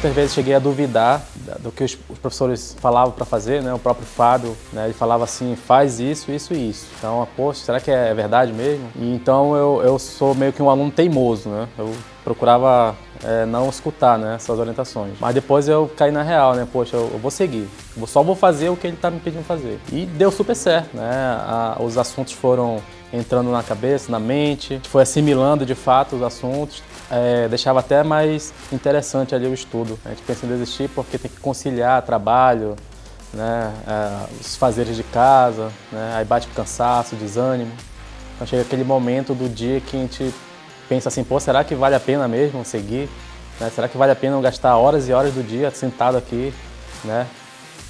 muitas vezes cheguei a duvidar do que os professores falavam para fazer, né? O próprio Fábio, né? Ele falava assim, faz isso, isso e isso. Então, ah, poxa, será que é, é verdade mesmo? E então eu, eu sou meio que um aluno teimoso, né? Eu procurava é, não escutar né, essas orientações. Mas depois eu caí na real, né? Poxa, eu, eu vou seguir. Eu só vou fazer o que ele está me pedindo fazer. E deu super certo, né? A, os assuntos foram entrando na cabeça, na mente, foi assimilando de fato os assuntos, é, deixava até mais interessante ali o estudo. A gente pensa em desistir porque tem que conciliar trabalho, né, é, os fazeres de casa, né, aí bate cansaço, desânimo. Então chega aquele momento do dia que a gente pensa assim, pô, será que vale a pena mesmo seguir? Né, será que vale a pena gastar horas e horas do dia sentado aqui, né?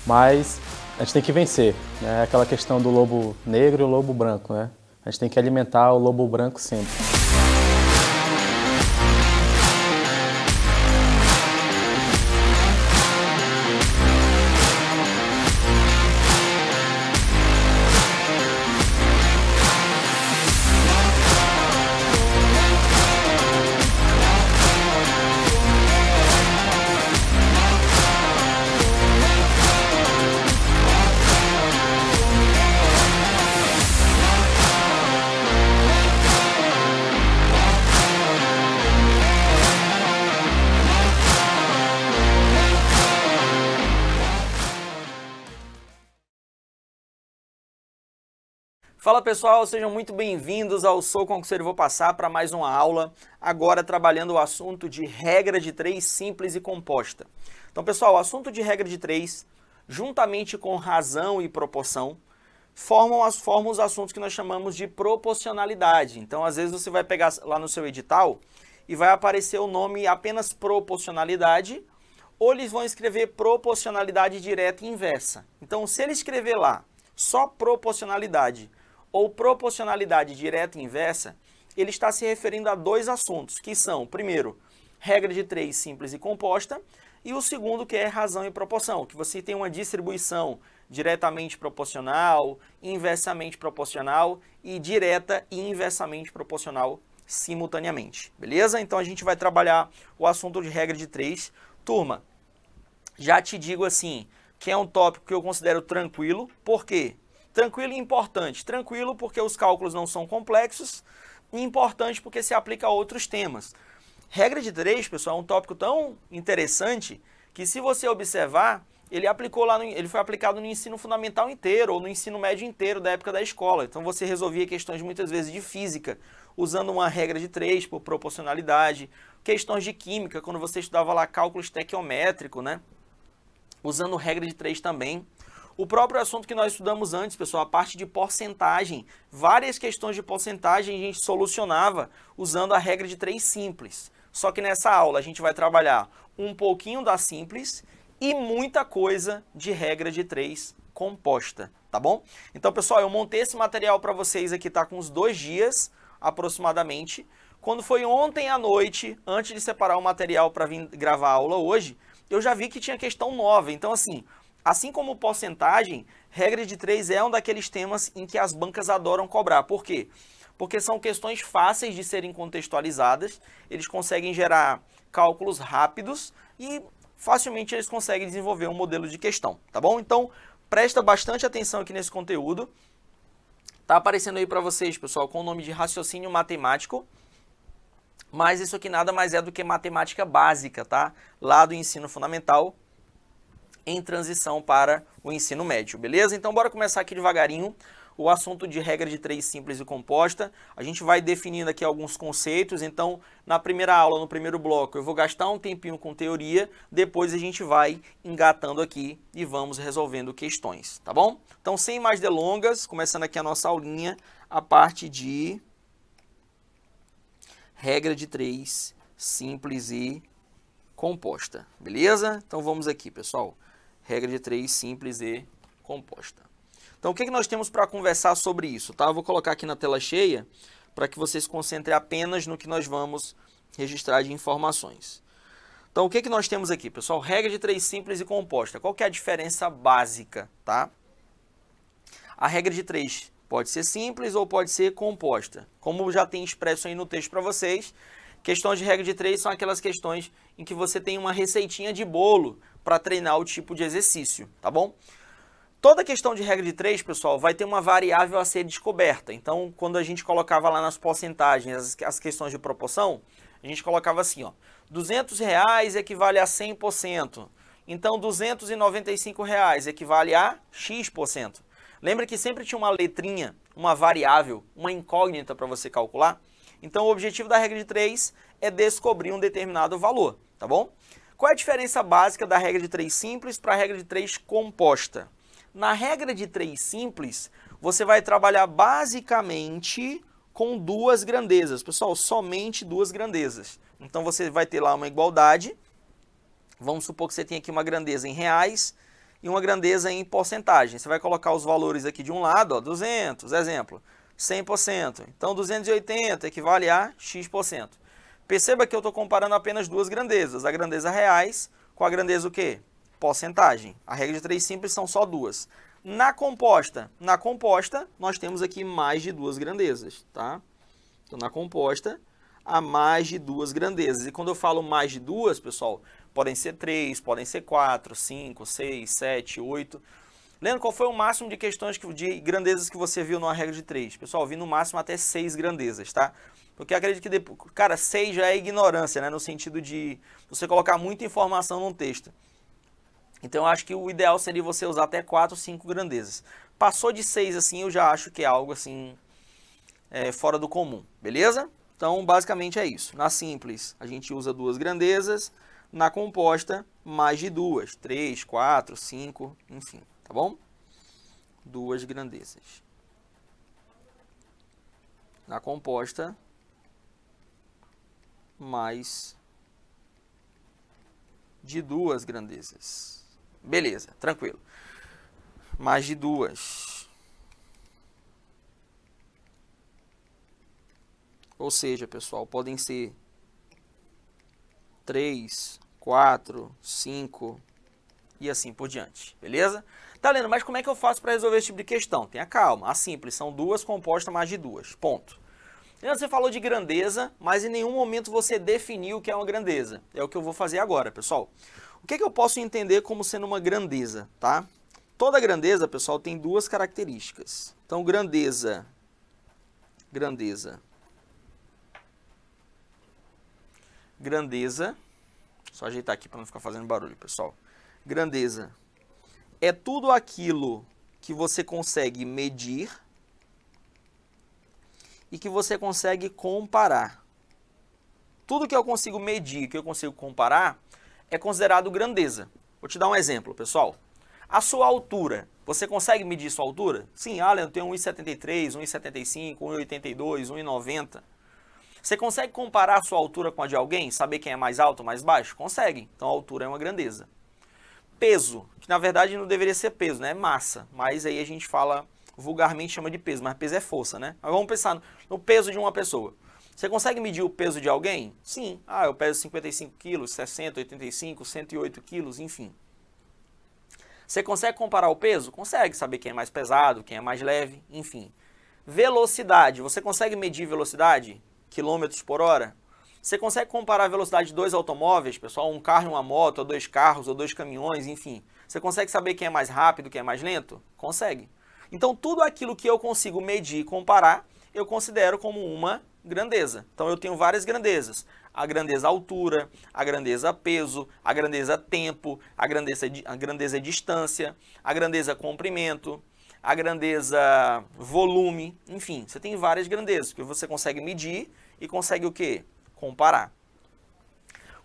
Mas a gente tem que vencer, né? Aquela questão do lobo negro e o lobo branco, né? A gente tem que alimentar o lobo branco sempre. Fala pessoal, sejam muito bem-vindos ao Sou Concurseiro. Vou passar para mais uma aula, agora trabalhando o assunto de regra de três simples e composta. Então, pessoal, o assunto de regra de três, juntamente com razão e proporção, formam, as, formam os assuntos que nós chamamos de proporcionalidade. Então, às vezes você vai pegar lá no seu edital e vai aparecer o nome apenas proporcionalidade, ou eles vão escrever proporcionalidade direta e inversa. Então, se ele escrever lá só proporcionalidade ou proporcionalidade direta e inversa, ele está se referindo a dois assuntos, que são, primeiro, regra de três simples e composta, e o segundo que é razão e proporção, que você tem uma distribuição diretamente proporcional, inversamente proporcional e direta e inversamente proporcional simultaneamente. Beleza? Então a gente vai trabalhar o assunto de regra de três. Turma, já te digo assim, que é um tópico que eu considero tranquilo, por quê? Tranquilo e importante. Tranquilo porque os cálculos não são complexos e importante porque se aplica a outros temas. Regra de três, pessoal, é um tópico tão interessante que se você observar, ele aplicou lá no, ele foi aplicado no ensino fundamental inteiro ou no ensino médio inteiro da época da escola. Então você resolvia questões muitas vezes de física usando uma regra de três por proporcionalidade, questões de química quando você estudava lá cálculo estequiométrico, né? Usando regra de três também. O próprio assunto que nós estudamos antes, pessoal, a parte de porcentagem. Várias questões de porcentagem a gente solucionava usando a regra de três simples. Só que nessa aula a gente vai trabalhar um pouquinho da simples e muita coisa de regra de três composta, tá bom? Então, pessoal, eu montei esse material para vocês aqui, tá com uns dois dias aproximadamente. Quando foi ontem à noite, antes de separar o material para vir gravar a aula hoje, eu já vi que tinha questão nova. Então, assim, Assim como porcentagem, regra de três é um daqueles temas em que as bancas adoram cobrar. Por quê? Porque são questões fáceis de serem contextualizadas, eles conseguem gerar cálculos rápidos e facilmente eles conseguem desenvolver um modelo de questão, tá bom? Então, presta bastante atenção aqui nesse conteúdo. Tá aparecendo aí para vocês, pessoal, com o nome de raciocínio matemático. Mas isso aqui nada mais é do que matemática básica, tá? Lá do ensino fundamental em transição para o ensino médio, beleza? Então bora começar aqui devagarinho o assunto de regra de três simples e composta. A gente vai definindo aqui alguns conceitos, então na primeira aula, no primeiro bloco, eu vou gastar um tempinho com teoria, depois a gente vai engatando aqui e vamos resolvendo questões, tá bom? Então sem mais delongas, começando aqui a nossa aulinha, a parte de regra de três simples e composta, beleza? Então vamos aqui, pessoal regra de três simples e composta. Então, o que, é que nós temos para conversar sobre isso? Tá? Eu vou colocar aqui na tela cheia para que você se concentre apenas no que nós vamos registrar de informações. Então, o que, é que nós temos aqui, pessoal? Regra de três simples e composta. Qual que é a diferença básica, tá? A regra de três pode ser simples ou pode ser composta. Como já tem expresso aí no texto para vocês, questões de regra de três são aquelas questões em que você tem uma receitinha de bolo para treinar o tipo de exercício, tá bom? Toda questão de regra de 3, pessoal, vai ter uma variável a ser descoberta. Então, quando a gente colocava lá nas porcentagens as, as questões de proporção, a gente colocava assim, ó, 200 reais equivale a 100%. Então, 295 reais equivale a X%. Lembra que sempre tinha uma letrinha, uma variável, uma incógnita para você calcular? Então, o objetivo da regra de 3 é descobrir um determinado valor, tá bom? Qual é a diferença básica da regra de três simples para a regra de três composta? Na regra de três simples, você vai trabalhar basicamente com duas grandezas. Pessoal, somente duas grandezas. Então você vai ter lá uma igualdade. Vamos supor que você tem aqui uma grandeza em reais e uma grandeza em porcentagem. Você vai colocar os valores aqui de um lado, ó, 200, exemplo, 100%. Então 280 equivale a x%. Perceba que eu estou comparando apenas duas grandezas, a grandeza reais com a grandeza o quê? Porcentagem. A regra de três simples são só duas. Na composta, na composta nós temos aqui mais de duas grandezas, tá? Então na composta há mais de duas grandezas. E quando eu falo mais de duas, pessoal, podem ser três, podem ser quatro, cinco, seis, sete, oito. Lembra qual foi o máximo de questões que, de grandezas que você viu na regra de três? Pessoal, vi no máximo até seis grandezas, tá? Porque acredito que depois. Cara, seis já é ignorância, né? No sentido de você colocar muita informação num texto. Então eu acho que o ideal seria você usar até quatro, cinco grandezas. Passou de seis assim, eu já acho que é algo assim. É, fora do comum, beleza? Então basicamente é isso. Na simples, a gente usa duas grandezas. Na composta, mais de duas. Três, quatro, cinco, enfim, tá bom? Duas grandezas. Na composta, mais de duas grandezas. Beleza, tranquilo. Mais de duas. Ou seja, pessoal, podem ser 3, 4, 5 e assim por diante, beleza? Tá, lendo? mas como é que eu faço para resolver esse tipo de questão? Tenha calma, a simples, são duas compostas mais de duas, ponto. Leandro, você falou de grandeza, mas em nenhum momento você definiu o que é uma grandeza. É o que eu vou fazer agora, pessoal. O que, é que eu posso entender como sendo uma grandeza, tá? Toda grandeza, pessoal, tem duas características. Então, grandeza, grandeza, grandeza, só ajeitar aqui para não ficar fazendo barulho, pessoal. Grandeza é tudo aquilo que você consegue medir, e que você consegue comparar. Tudo que eu consigo medir, que eu consigo comparar, é considerado grandeza. Vou te dar um exemplo, pessoal. A sua altura, você consegue medir sua altura? Sim, Alan, eu tenho 1,73, 1,75, 1,82, 1,90. Você consegue comparar a sua altura com a de alguém? Saber quem é mais alto, mais baixo? Consegue. Então a altura é uma grandeza. Peso, que na verdade não deveria ser peso, né? É massa. Mas aí a gente fala vulgarmente chama de peso, mas peso é força, né? Mas vamos pensar no peso de uma pessoa. Você consegue medir o peso de alguém? Sim. Ah, eu peso 55 quilos, 60, 85, 108 quilos, enfim. Você consegue comparar o peso? Consegue saber quem é mais pesado, quem é mais leve, enfim. Velocidade. Você consegue medir velocidade? Quilômetros por hora? Você consegue comparar a velocidade de dois automóveis, pessoal? Um carro e uma moto, ou dois carros, ou dois caminhões, enfim. Você consegue saber quem é mais rápido, quem é mais lento? Consegue. Então, tudo aquilo que eu consigo medir e comparar, eu considero como uma grandeza. Então, eu tenho várias grandezas. A grandeza altura, a grandeza peso, a grandeza tempo, a grandeza, a grandeza distância, a grandeza comprimento, a grandeza volume, enfim, você tem várias grandezas, que você consegue medir e consegue o quê? Comparar.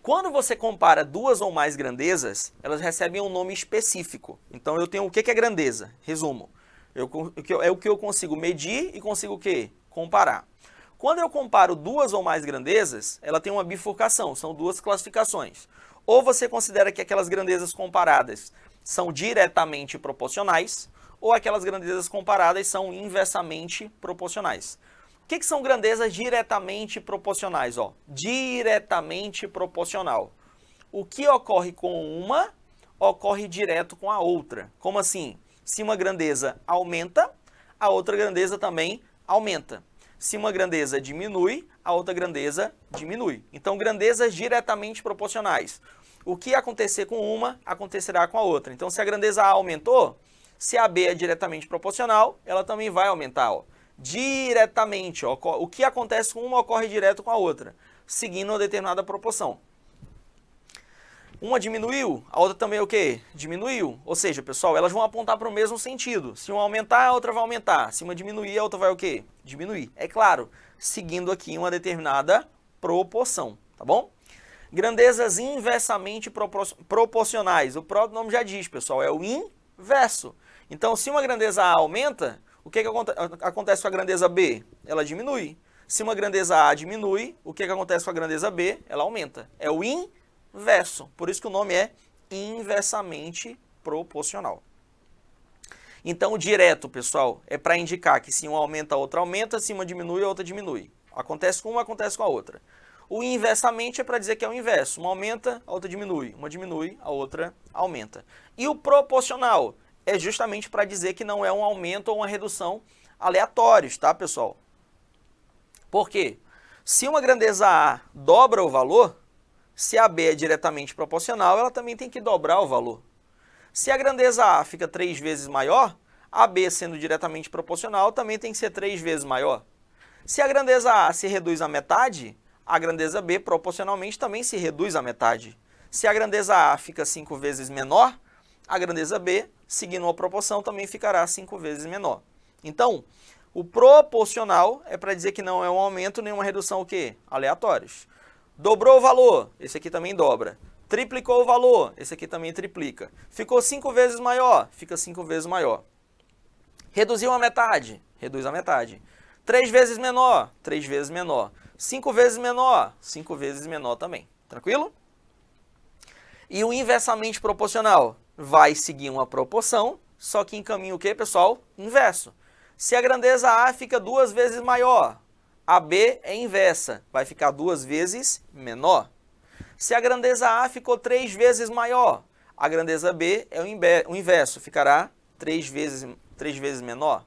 Quando você compara duas ou mais grandezas, elas recebem um nome específico. Então eu tenho o que é grandeza? Resumo. Eu, é o que eu consigo medir e consigo o quê? Comparar. Quando eu comparo duas ou mais grandezas, ela tem uma bifurcação, são duas classificações. Ou você considera que aquelas grandezas comparadas são diretamente proporcionais, ou aquelas grandezas comparadas são inversamente proporcionais. O que, que são grandezas diretamente proporcionais? Ó? Diretamente proporcional. O que ocorre com uma ocorre direto com a outra. Como assim? Se uma grandeza aumenta, a outra grandeza também aumenta. Se uma grandeza diminui, a outra grandeza diminui. Então, grandezas diretamente proporcionais. O que acontecer com uma, acontecerá com a outra. Então, se a grandeza A aumentou, se a B é diretamente proporcional, ela também vai aumentar. Ó. Diretamente. Ó. O que acontece com uma ocorre direto com a outra, seguindo uma determinada proporção. Uma diminuiu, a outra também é o quê? Diminuiu. Ou seja, pessoal, elas vão apontar para o mesmo sentido. Se uma aumentar, a outra vai aumentar. Se uma diminuir, a outra vai o quê? Diminuir. É claro, seguindo aqui uma determinada proporção, tá bom? Grandezas inversamente proporcionais. O próprio nome já diz, pessoal, é o inverso. Então, se uma grandeza A aumenta, o que, que acontece com a grandeza B? Ela diminui. Se uma grandeza A diminui, o que, que acontece com a grandeza B? Ela aumenta. É o inverso verso. Por isso que o nome é inversamente proporcional. Então, o direto, pessoal, é para indicar que se um aumenta, a outra aumenta, se uma diminui, a outra diminui. Acontece com uma, acontece com a outra. O inversamente é para dizer que é o inverso. Uma aumenta, a outra diminui. Uma diminui, a outra aumenta. E o proporcional é justamente para dizer que não é um aumento ou uma redução aleatórios, tá, pessoal? Por quê? Se uma grandeza A dobra o valor, se a B é diretamente proporcional, ela também tem que dobrar o valor. Se a grandeza A fica três vezes maior, a B sendo diretamente proporcional também tem que ser três vezes maior. Se a grandeza A se reduz à metade, a grandeza B proporcionalmente também se reduz à metade. Se a grandeza A fica cinco vezes menor, a grandeza B, seguindo a proporção, também ficará cinco vezes menor. Então, o proporcional é para dizer que não é um aumento nem uma redução o quê? Aleatórios. Dobrou o valor, esse aqui também dobra. Triplicou o valor, esse aqui também triplica. Ficou cinco vezes maior, fica cinco vezes maior. Reduziu a metade, reduz a metade. Três vezes menor, três vezes menor. Cinco vezes menor, cinco vezes menor também. Tranquilo? E o inversamente proporcional vai seguir uma proporção, só que em caminho o quê, pessoal? Inverso. Se a grandeza A fica duas vezes maior, a b é inversa, vai ficar duas vezes menor. Se a grandeza A ficou três vezes maior, a grandeza B é o inverso, ficará três vezes, três vezes menor.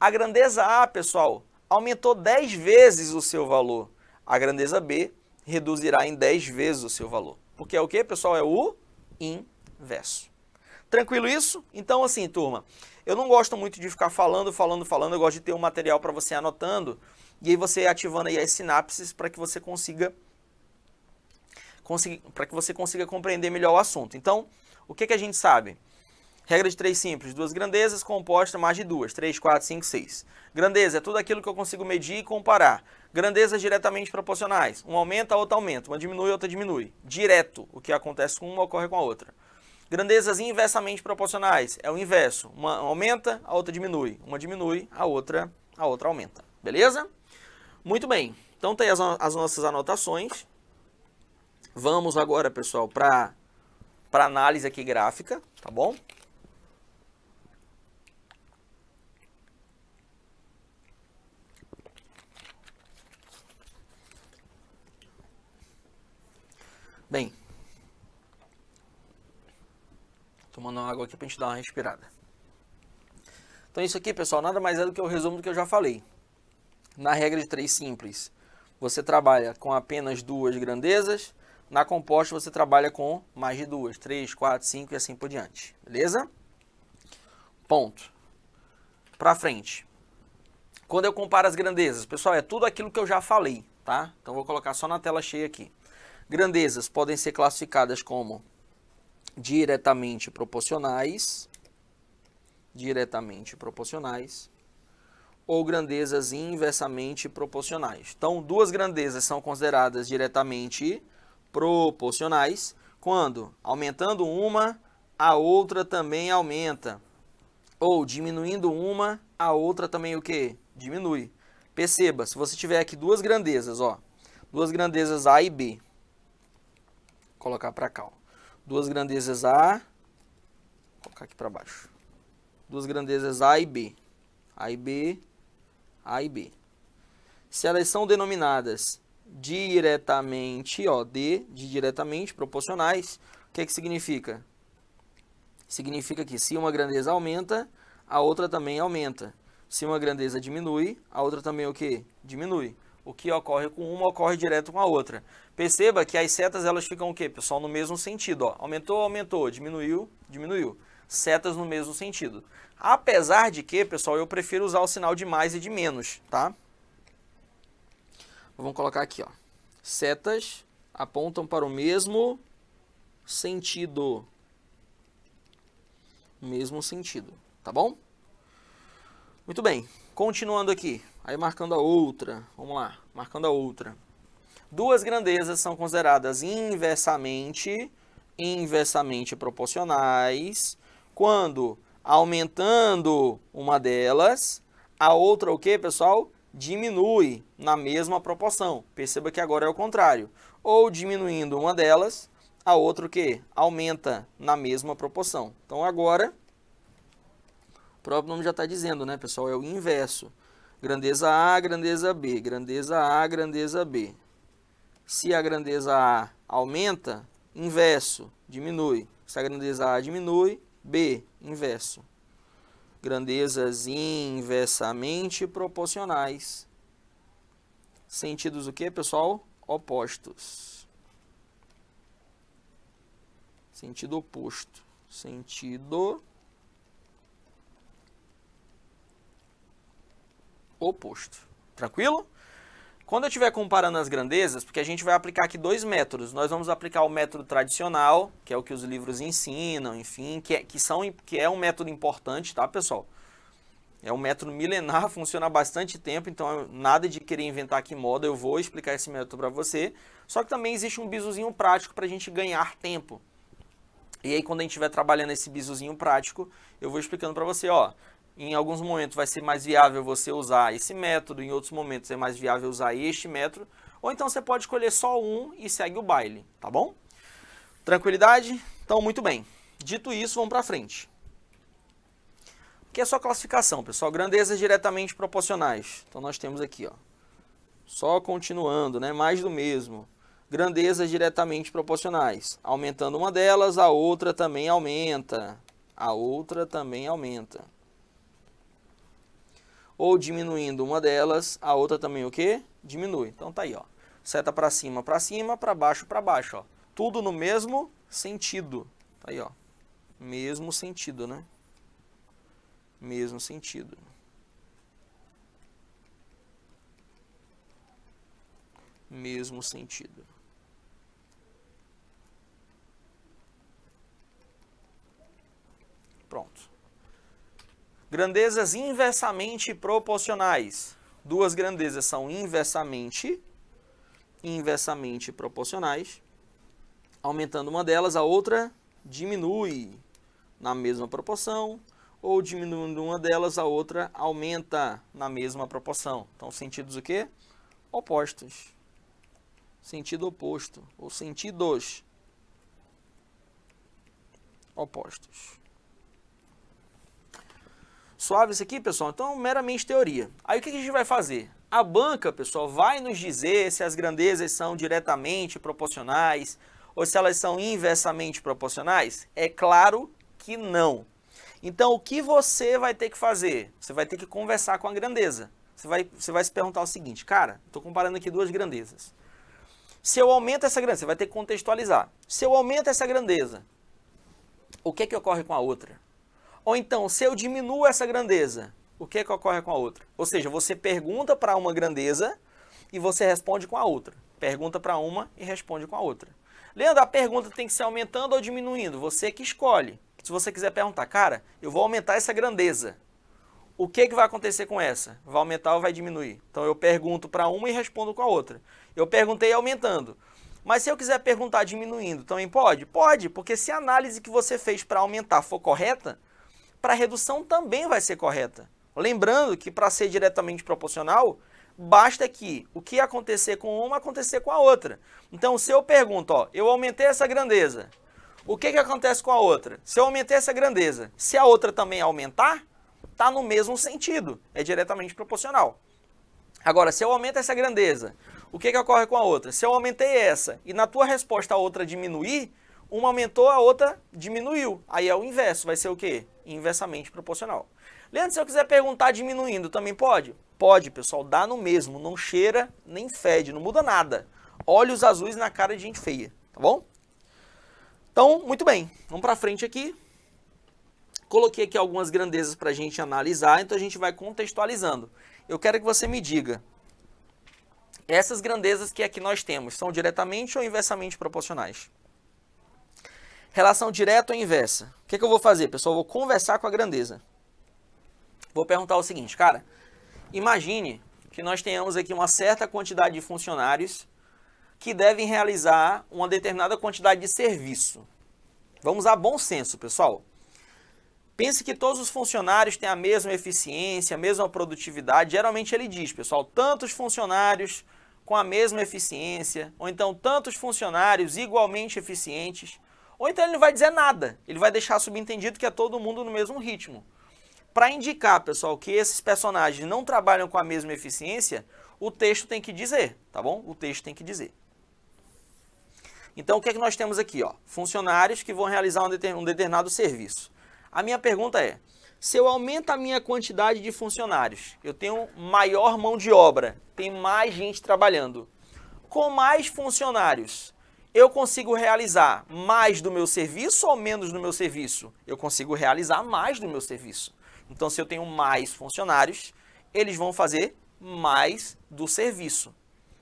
A grandeza A, pessoal, aumentou 10 vezes o seu valor. A grandeza B reduzirá em 10 vezes o seu valor. Porque é o que, pessoal? É o inverso. Tranquilo isso? Então, assim, turma, eu não gosto muito de ficar falando, falando, falando. Eu gosto de ter um material para você anotando e aí você ativando aí as sinapses para que você consiga para que você consiga compreender melhor o assunto. Então, o que, que a gente sabe? Regra de três simples, duas grandezas composta mais de duas, três, quatro, cinco, seis. Grandeza é tudo aquilo que eu consigo medir e comparar. Grandezas diretamente proporcionais, um aumenta, a outra aumenta, uma diminui, a outra diminui. Direto, o que acontece com uma ocorre com a outra. Grandezas inversamente proporcionais, é o inverso, uma aumenta, a outra diminui, uma diminui, a outra, a outra aumenta. Beleza? Muito bem, então tem as, as nossas anotações. Vamos agora, pessoal, para para análise aqui gráfica, tá bom? Bem, tomando água aqui para a gente dar uma respirada. Então isso aqui, pessoal, nada mais é do que o resumo do que eu já falei na regra de três simples, você trabalha com apenas duas grandezas. Na composta, você trabalha com mais de duas, três, quatro, cinco e assim por diante. Beleza? Ponto. Para frente. Quando eu comparo as grandezas, pessoal, é tudo aquilo que eu já falei, tá? Então, vou colocar só na tela cheia aqui. Grandezas podem ser classificadas como diretamente proporcionais, diretamente proporcionais, ou grandezas inversamente proporcionais. Então, duas grandezas são consideradas diretamente proporcionais quando, aumentando uma, a outra também aumenta. Ou diminuindo uma, a outra também o quê? Diminui. Perceba, se você tiver aqui duas grandezas, ó, duas grandezas A e B. Vou colocar para cá, ó. Duas grandezas A, vou colocar aqui para baixo. Duas grandezas A e B. A e B a e B. Se elas são denominadas diretamente, ó, D, de diretamente proporcionais, o que, é que significa? Significa que se uma grandeza aumenta, a outra também aumenta. Se uma grandeza diminui, a outra também o que? Diminui. O que ocorre com uma ocorre direto com a outra. Perceba que as setas elas ficam o quê, pessoal? No mesmo sentido. Ó. Aumentou, aumentou. Diminuiu, diminuiu setas no mesmo sentido. Apesar de que, pessoal, eu prefiro usar o sinal de mais e de menos, tá? Vamos colocar aqui, ó. Setas apontam para o mesmo sentido. Mesmo sentido, tá bom? Muito bem, continuando aqui. Aí marcando a outra, vamos lá, marcando a outra. Duas grandezas são consideradas inversamente, inversamente proporcionais quando aumentando uma delas, a outra o que, pessoal? Diminui na mesma proporção. Perceba que agora é o contrário. Ou diminuindo uma delas, a outra o que? Aumenta na mesma proporção. Então agora, o próprio nome já está dizendo, né, pessoal? É o inverso. Grandeza A, grandeza B, grandeza A, grandeza B. Se a grandeza A aumenta, inverso, diminui. Se a grandeza A diminui, B. Inverso. Grandezas inversamente proporcionais. Sentidos o que, pessoal? Opostos. Sentido oposto. Sentido oposto. Tranquilo? Quando eu estiver comparando as grandezas, porque a gente vai aplicar aqui dois métodos. Nós vamos aplicar o método tradicional, que é o que os livros ensinam, enfim, que é, que são, que é um método importante, tá, pessoal? É um método milenar, funciona há bastante tempo, então nada de querer inventar aqui moda, eu vou explicar esse método para você. Só que também existe um bizuzinho prático para a gente ganhar tempo. E aí quando a gente estiver trabalhando esse bizuzinho prático, eu vou explicando para você, ó, em alguns momentos vai ser mais viável você usar esse método, em outros momentos é mais viável usar este método, ou então você pode escolher só um e segue o baile, tá bom? Tranquilidade? Então, muito bem. Dito isso, vamos para frente. Aqui é só classificação, pessoal. Grandezas diretamente proporcionais. Então, nós temos aqui, ó. Só continuando, né? Mais do mesmo. Grandezas diretamente proporcionais. Aumentando uma delas, a outra também aumenta. A outra também aumenta ou diminuindo uma delas, a outra também o quê? Diminui. Então tá aí, ó. Seta para cima, para cima, para baixo, para baixo, ó. Tudo no mesmo sentido. Tá aí, ó. Mesmo sentido, né? Mesmo sentido. Mesmo sentido. Pronto. Grandezas inversamente proporcionais. Duas grandezas são inversamente, inversamente proporcionais. Aumentando uma delas, a outra diminui na mesma proporção, ou diminuindo uma delas, a outra aumenta na mesma proporção. Então, sentidos o quê? Opostos. Sentido oposto, ou sentidos opostos. Suave isso aqui, pessoal? Então, meramente teoria. Aí o que a gente vai fazer? A banca, pessoal, vai nos dizer se as grandezas são diretamente proporcionais ou se elas são inversamente proporcionais? É claro que não. Então, o que você vai ter que fazer? Você vai ter que conversar com a grandeza. Você vai, você vai se perguntar o seguinte, cara, estou comparando aqui duas grandezas. Se eu aumento essa grandeza, você vai ter que contextualizar. Se eu aumento essa grandeza, o que, é que ocorre com a outra? Ou então, se eu diminuo essa grandeza, o que, é que ocorre com a outra? Ou seja, você pergunta para uma grandeza e você responde com a outra. Pergunta para uma e responde com a outra. Leandro, a pergunta tem que ser aumentando ou diminuindo? Você que escolhe. Se você quiser perguntar, cara, eu vou aumentar essa grandeza. O que, que vai acontecer com essa? Vai aumentar ou vai diminuir? Então eu pergunto para uma e respondo com a outra. Eu perguntei aumentando. Mas se eu quiser perguntar diminuindo, também pode? Pode, porque se a análise que você fez para aumentar for correta, para redução também vai ser correta. Lembrando que para ser diretamente proporcional, basta que o que acontecer com uma acontecer com a outra. Então, se eu pergunto, ó, eu aumentei essa grandeza, o que, que acontece com a outra? Se eu aumentei essa grandeza, se a outra também aumentar, está no mesmo sentido, é diretamente proporcional. Agora, se eu aumento essa grandeza, o que, que ocorre com a outra? Se eu aumentei essa e na tua resposta a outra diminuir, uma aumentou, a outra diminuiu. Aí é o inverso, vai ser o quê? Inversamente proporcional. Leandro, se eu quiser perguntar diminuindo, também pode? Pode, pessoal, dá no mesmo, não cheira nem fede, não muda nada. Olhos azuis na cara de gente feia, tá bom? Então, muito bem, vamos para frente aqui. Coloquei aqui algumas grandezas para a gente analisar, então a gente vai contextualizando. Eu quero que você me diga, essas grandezas que aqui nós temos são diretamente ou inversamente proporcionais? Relação direta ou inversa? O que, é que eu vou fazer, pessoal? Eu vou conversar com a grandeza. Vou perguntar o seguinte, cara. Imagine que nós tenhamos aqui uma certa quantidade de funcionários que devem realizar uma determinada quantidade de serviço. Vamos a bom senso, pessoal. Pense que todos os funcionários têm a mesma eficiência, a mesma produtividade. Geralmente ele diz, pessoal, tantos funcionários com a mesma eficiência, ou então tantos funcionários igualmente eficientes. Ou então ele não vai dizer nada, ele vai deixar subentendido que é todo mundo no mesmo ritmo. Para indicar, pessoal, que esses personagens não trabalham com a mesma eficiência, o texto tem que dizer, tá bom? O texto tem que dizer. Então, o que é que nós temos aqui? Ó? Funcionários que vão realizar um determinado serviço. A minha pergunta é, se eu aumento a minha quantidade de funcionários, eu tenho maior mão de obra, tem mais gente trabalhando. Com mais funcionários, eu consigo realizar mais do meu serviço ou menos do meu serviço? Eu consigo realizar mais do meu serviço. Então, se eu tenho mais funcionários, eles vão fazer mais do serviço.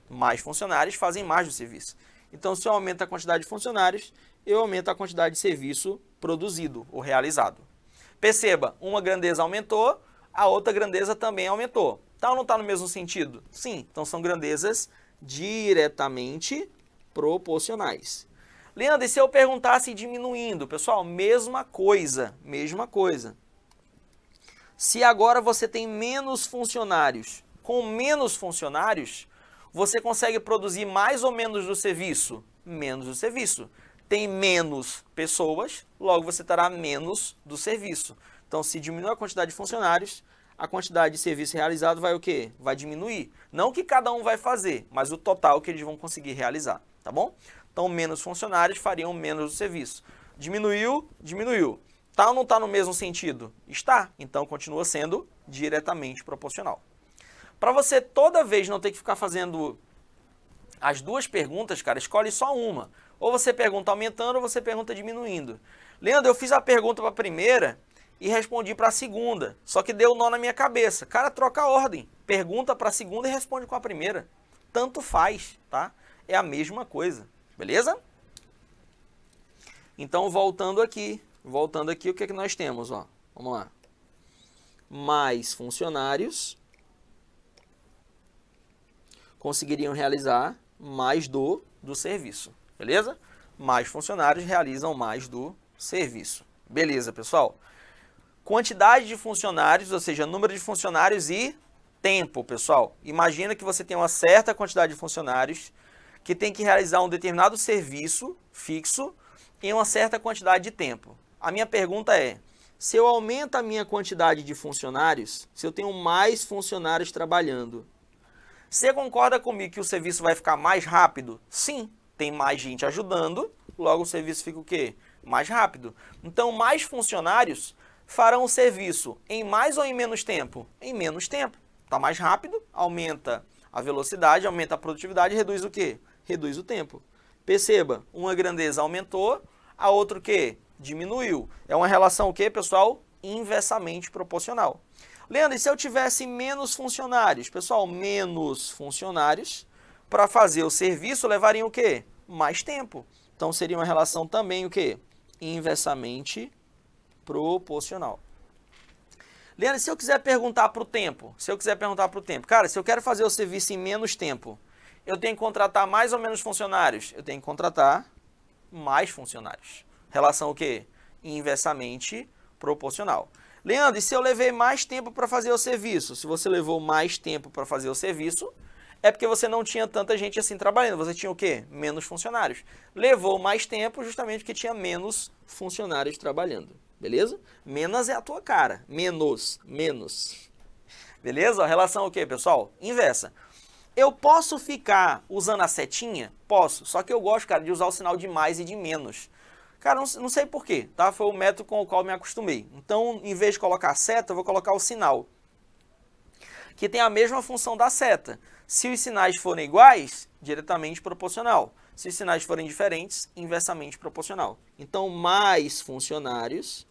Mais funcionários fazem mais do serviço. Então, se eu aumento a quantidade de funcionários, eu aumento a quantidade de serviço produzido ou realizado. Perceba, uma grandeza aumentou, a outra grandeza também aumentou. Tá ou não está no mesmo sentido? Sim, então são grandezas diretamente proporcionais. Leandro, e se eu perguntasse diminuindo? Pessoal, mesma coisa, mesma coisa. Se agora você tem menos funcionários, com menos funcionários, você consegue produzir mais ou menos do serviço? Menos do serviço. Tem menos pessoas, logo você terá menos do serviço. Então, se diminuir a quantidade de funcionários, a quantidade de serviço realizado vai o quê? Vai diminuir. Não que cada um vai fazer, mas o total que eles vão conseguir realizar tá bom? Então, menos funcionários fariam menos o serviço. Diminuiu, diminuiu. Tá ou não está no mesmo sentido? Está, então continua sendo diretamente proporcional. Para você toda vez não ter que ficar fazendo as duas perguntas, cara, escolhe só uma. Ou você pergunta aumentando ou você pergunta diminuindo. Leandro, eu fiz a pergunta para a primeira e respondi para a segunda, só que deu nó na minha cabeça. Cara, troca a ordem. Pergunta para a segunda e responde com a primeira. Tanto faz, tá? é a mesma coisa, beleza? Então, voltando aqui, voltando aqui, o que, é que nós temos? Ó? Vamos lá. Mais funcionários conseguiriam realizar mais do, do serviço, beleza? Mais funcionários realizam mais do serviço. Beleza, pessoal? Quantidade de funcionários, ou seja, número de funcionários e tempo, pessoal. Imagina que você tem uma certa quantidade de funcionários que tem que realizar um determinado serviço fixo em uma certa quantidade de tempo. A minha pergunta é: se eu aumento a minha quantidade de funcionários, se eu tenho mais funcionários trabalhando, você concorda comigo que o serviço vai ficar mais rápido? Sim, tem mais gente ajudando, logo o serviço fica o quê? Mais rápido. Então, mais funcionários farão o serviço em mais ou em menos tempo? Em menos tempo. Está mais rápido, aumenta a velocidade, aumenta a produtividade reduz o quê? reduz o tempo. Perceba, uma grandeza aumentou, a outra o quê? Diminuiu. É uma relação o quê, pessoal? Inversamente proporcional. Leandro, e se eu tivesse menos funcionários? Pessoal, menos funcionários para fazer o serviço levariam o quê? Mais tempo. Então seria uma relação também o quê? Inversamente proporcional. Leandro, se eu quiser perguntar para o tempo, se eu quiser perguntar para o tempo, cara, se eu quero fazer o serviço em menos tempo, eu tenho que contratar mais ou menos funcionários? Eu tenho que contratar mais funcionários. Relação o quê? Inversamente proporcional. Leandro, e se eu levei mais tempo para fazer o serviço? Se você levou mais tempo para fazer o serviço, é porque você não tinha tanta gente assim trabalhando. Você tinha o quê? Menos funcionários. Levou mais tempo justamente porque tinha menos funcionários trabalhando. Beleza? Menos é a tua cara. Menos, menos. Beleza? relação o quê, pessoal? Inversa. Eu posso ficar usando a setinha? Posso. Só que eu gosto, cara, de usar o sinal de mais e de menos. Cara, não, não sei porquê, tá? Foi o método com o qual me acostumei. Então, em vez de colocar a seta, eu vou colocar o sinal. Que tem a mesma função da seta. Se os sinais forem iguais, diretamente proporcional. Se os sinais forem diferentes, inversamente proporcional. Então, mais funcionários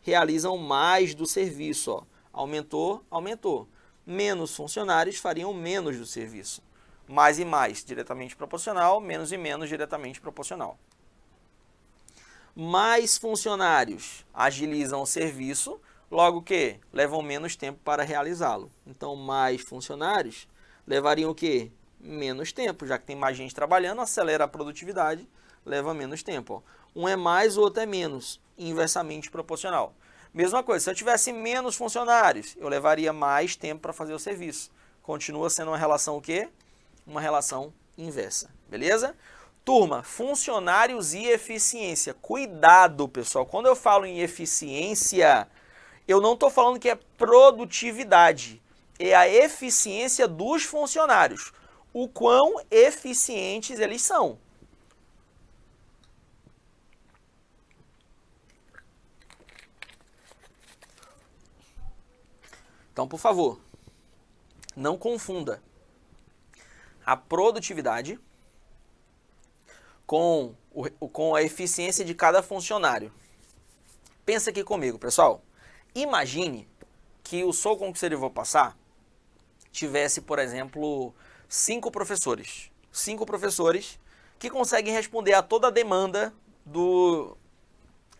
realizam mais do serviço, ó. Aumentou, aumentou menos funcionários fariam menos do serviço. Mais e mais diretamente proporcional, menos e menos diretamente proporcional. Mais funcionários agilizam o serviço, logo que levam menos tempo para realizá-lo. Então, mais funcionários levariam o quê? Menos tempo, já que tem mais gente trabalhando, acelera a produtividade, leva menos tempo. Ó. Um é mais, o outro é menos, inversamente proporcional. Mesma coisa, se eu tivesse menos funcionários, eu levaria mais tempo para fazer o serviço. Continua sendo uma relação o quê? Uma relação inversa, beleza? Turma, funcionários e eficiência. Cuidado, pessoal. Quando eu falo em eficiência, eu não estou falando que é produtividade. É a eficiência dos funcionários. O quão eficientes eles são. Então, por favor, não confunda a produtividade com, o, com a eficiência de cada funcionário. Pensa aqui comigo, pessoal. Imagine que o soco que você vou passar tivesse, por exemplo, cinco professores. Cinco professores que conseguem responder a toda a demanda do,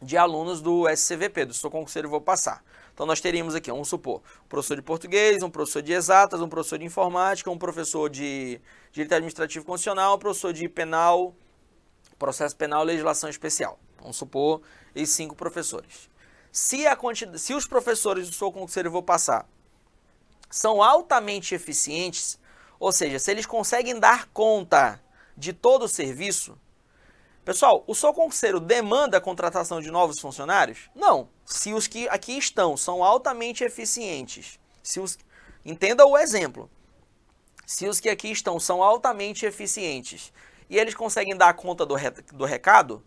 de alunos do SCVP, do Sou Concurseiro Vou Passar. Então nós teríamos aqui, vamos supor, um professor de português, um professor de exatas, um professor de informática, um professor de direito administrativo constitucional, um professor de penal, processo penal, legislação especial. Vamos supor, e cinco professores. Se, a quantidade, se os professores do seu conselho eu vou passar são altamente eficientes, ou seja, se eles conseguem dar conta de todo o serviço, Pessoal, o seu concurseiro demanda a contratação de novos funcionários? Não. Se os que aqui estão são altamente eficientes, se os entenda o exemplo. Se os que aqui estão são altamente eficientes e eles conseguem dar conta do, re... do recado,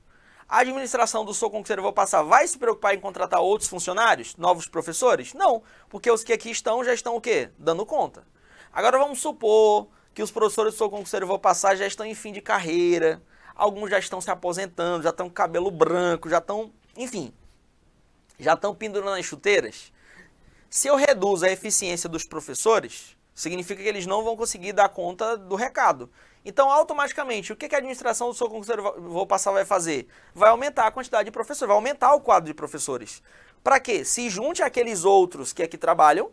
a administração do seu concurseiro vou passar vai se preocupar em contratar outros funcionários, novos professores? Não, porque os que aqui estão já estão o quê? Dando conta. Agora vamos supor que os professores do seu concurseiro vou passar já estão em fim de carreira, Alguns já estão se aposentando, já estão com cabelo branco, já estão, enfim, já estão pendurando as chuteiras. Se eu reduzo a eficiência dos professores, significa que eles não vão conseguir dar conta do recado. Então, automaticamente, o que a administração do seu concurseiro vou passar vai fazer? Vai aumentar a quantidade de professores, vai aumentar o quadro de professores. Para quê? Se junte àqueles outros que aqui é trabalham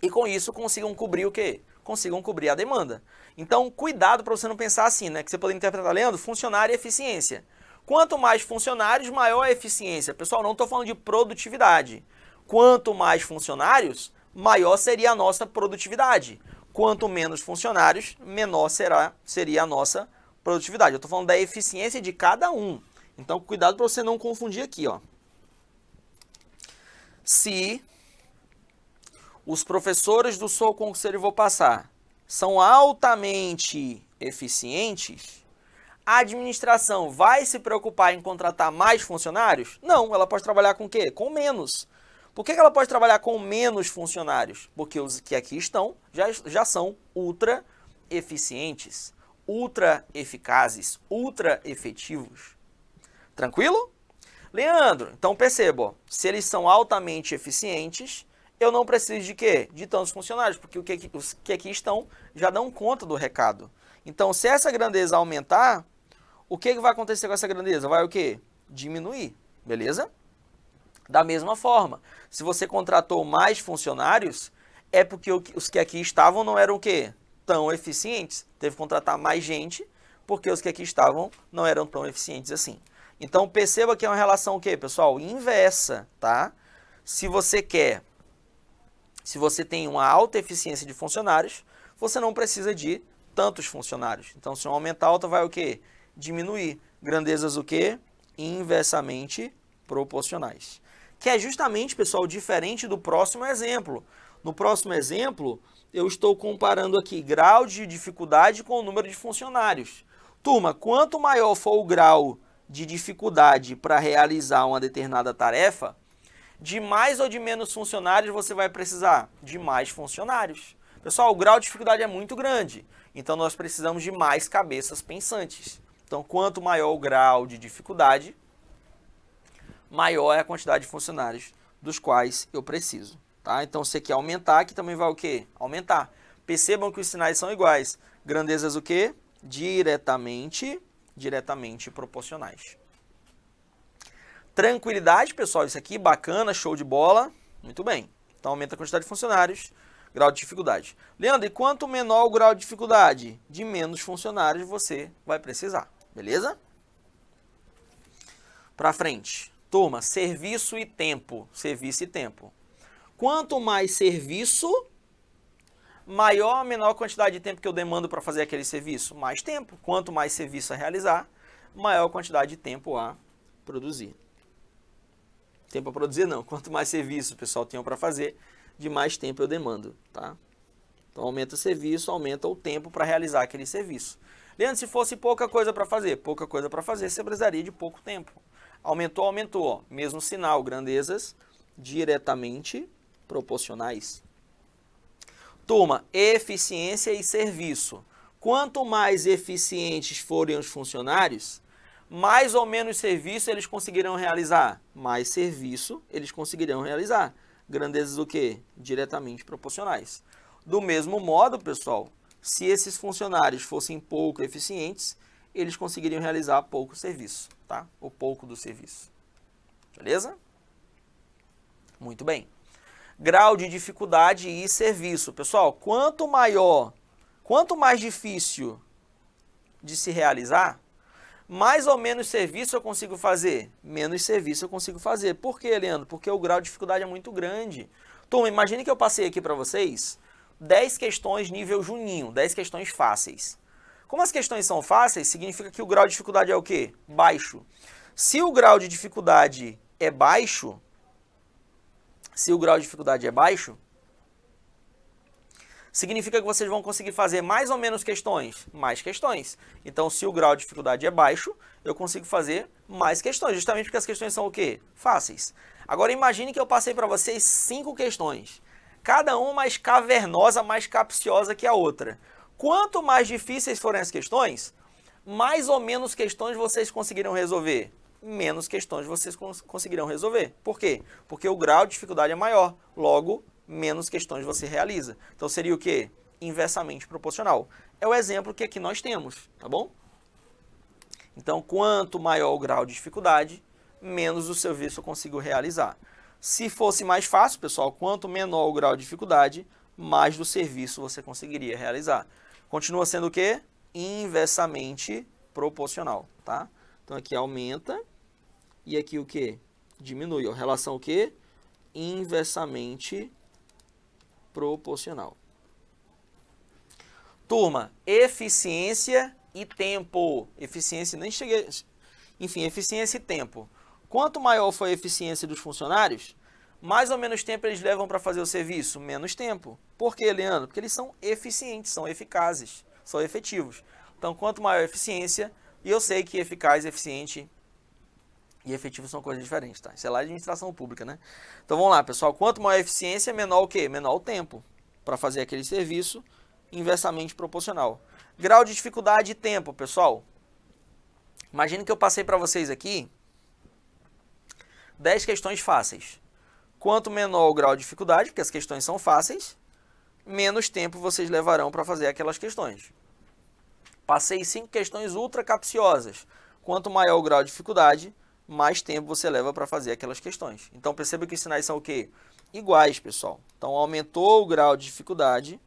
e com isso consigam cobrir o quê? Consigam cobrir a demanda. Então, cuidado para você não pensar assim, né? Que você pode interpretar lendo funcionário e eficiência. Quanto mais funcionários, maior a eficiência. Pessoal, não estou falando de produtividade. Quanto mais funcionários, maior seria a nossa produtividade. Quanto menos funcionários, menor será, seria a nossa produtividade. Eu estou falando da eficiência de cada um. Então, cuidado para você não confundir aqui. Ó. Se os professores do Sou Conselho vou passar são altamente eficientes, a administração vai se preocupar em contratar mais funcionários? Não, ela pode trabalhar com o quê? Com menos. Por que ela pode trabalhar com menos funcionários? Porque os que aqui estão já, já são ultra eficientes, ultra eficazes, ultra efetivos. Tranquilo? Leandro, então perceba, ó, se eles são altamente eficientes, eu não preciso de quê? De tantos funcionários, porque que, os que aqui estão já dão conta do recado. Então, se essa grandeza aumentar, o que, que vai acontecer com essa grandeza? Vai o quê? Diminuir, beleza? Da mesma forma, se você contratou mais funcionários, é porque os que aqui estavam não eram o quê? Tão eficientes. Teve que contratar mais gente, porque os que aqui estavam não eram tão eficientes assim. Então, perceba que é uma relação o quê, pessoal? Inversa, tá? Se você quer se você tem uma alta eficiência de funcionários, você não precisa de tantos funcionários. Então, se uma aumenta alta, vai o quê? Diminuir. Grandezas o quê? Inversamente proporcionais. Que é justamente, pessoal, diferente do próximo exemplo. No próximo exemplo, eu estou comparando aqui grau de dificuldade com o número de funcionários. Turma, quanto maior for o grau de dificuldade para realizar uma determinada tarefa, de mais ou de menos funcionários você vai precisar? De mais funcionários. Pessoal, o grau de dificuldade é muito grande, então nós precisamos de mais cabeças pensantes. Então, quanto maior o grau de dificuldade, maior é a quantidade de funcionários dos quais eu preciso. Tá? Então, você quer aumentar, aqui também vai o quê? Aumentar. Percebam que os sinais são iguais. Grandezas o quê? Diretamente, diretamente proporcionais. Tranquilidade, pessoal, isso aqui, bacana, show de bola. Muito bem. Então aumenta a quantidade de funcionários, grau de dificuldade. Leandro, e quanto menor o grau de dificuldade, de menos funcionários você vai precisar, beleza? Para frente. Turma, serviço e tempo. Serviço e tempo. Quanto mais serviço, maior ou menor quantidade de tempo que eu demando para fazer aquele serviço? Mais tempo. Quanto mais serviço a realizar, maior quantidade de tempo a produzir tempo para produzir não, quanto mais serviço o pessoal tem para fazer, de mais tempo eu demando, tá? Então aumenta o serviço, aumenta o tempo para realizar aquele serviço. Leandro, se fosse pouca coisa para fazer, pouca coisa para fazer, você precisaria de pouco tempo. Aumentou, aumentou, mesmo sinal, grandezas diretamente proporcionais. Turma, eficiência e serviço. Quanto mais eficientes forem os funcionários, mais ou menos serviço eles conseguirão realizar? Mais serviço eles conseguirão realizar. Grandezas do que? Diretamente proporcionais. Do mesmo modo, pessoal, se esses funcionários fossem pouco eficientes, eles conseguiriam realizar pouco serviço, tá? Ou pouco do serviço. Beleza? Muito bem. Grau de dificuldade e serviço. Pessoal, quanto maior, quanto mais difícil de se realizar, mais ou menos serviço eu consigo fazer? Menos serviço eu consigo fazer. Por quê, Leandro? Porque o grau de dificuldade é muito grande. Turma, imagine que eu passei aqui para vocês 10 questões nível Juninho, 10 questões fáceis. Como as questões são fáceis, significa que o grau de dificuldade é o quê? Baixo. Se o grau de dificuldade é baixo, se o grau de dificuldade é baixo, significa que vocês vão conseguir fazer mais ou menos questões? Mais questões. Então, se o grau de dificuldade é baixo, eu consigo fazer mais questões, justamente porque as questões são o quê? Fáceis. Agora, imagine que eu passei para vocês cinco questões, cada uma mais cavernosa, mais capciosa que a outra. Quanto mais difíceis forem as questões, mais ou menos questões vocês conseguirão resolver menos questões vocês conseguirão resolver. Por quê? Porque o grau de dificuldade é maior, logo menos questões você realiza. Então seria o quê? Inversamente proporcional. É o exemplo que aqui nós temos, tá bom? Então, quanto maior o grau de dificuldade, menos o serviço eu consigo realizar. Se fosse mais fácil, pessoal, quanto menor o grau de dificuldade, mais do serviço você conseguiria realizar. Continua sendo o quê? Inversamente proporcional, tá? Então aqui aumenta e aqui o quê? Diminui. A relação o quê? Inversamente proporcional proporcional. Turma, eficiência e tempo. Eficiência, nem cheguei. Enfim, eficiência e tempo. Quanto maior for a eficiência dos funcionários, mais ou menos tempo eles levam para fazer o serviço? Menos tempo. Por quê, Leandro? Porque eles são eficientes, são eficazes, são efetivos. Então, quanto maior a eficiência, e eu sei que eficaz e eficiente e efetivo são coisas diferentes, tá? Isso é lá de administração pública, né? Então vamos lá, pessoal. Quanto maior a eficiência, menor o quê? Menor o tempo para fazer aquele serviço inversamente proporcional. Grau de dificuldade e tempo, pessoal. Imagina que eu passei para vocês aqui 10 questões fáceis. Quanto menor o grau de dificuldade, porque as questões são fáceis, menos tempo vocês levarão para fazer aquelas questões. Passei cinco questões ultra capciosas. Quanto maior o grau de dificuldade, mais tempo você leva para fazer aquelas questões. Então perceba que os sinais são o quê? Iguais, pessoal. Então aumentou o grau de dificuldade,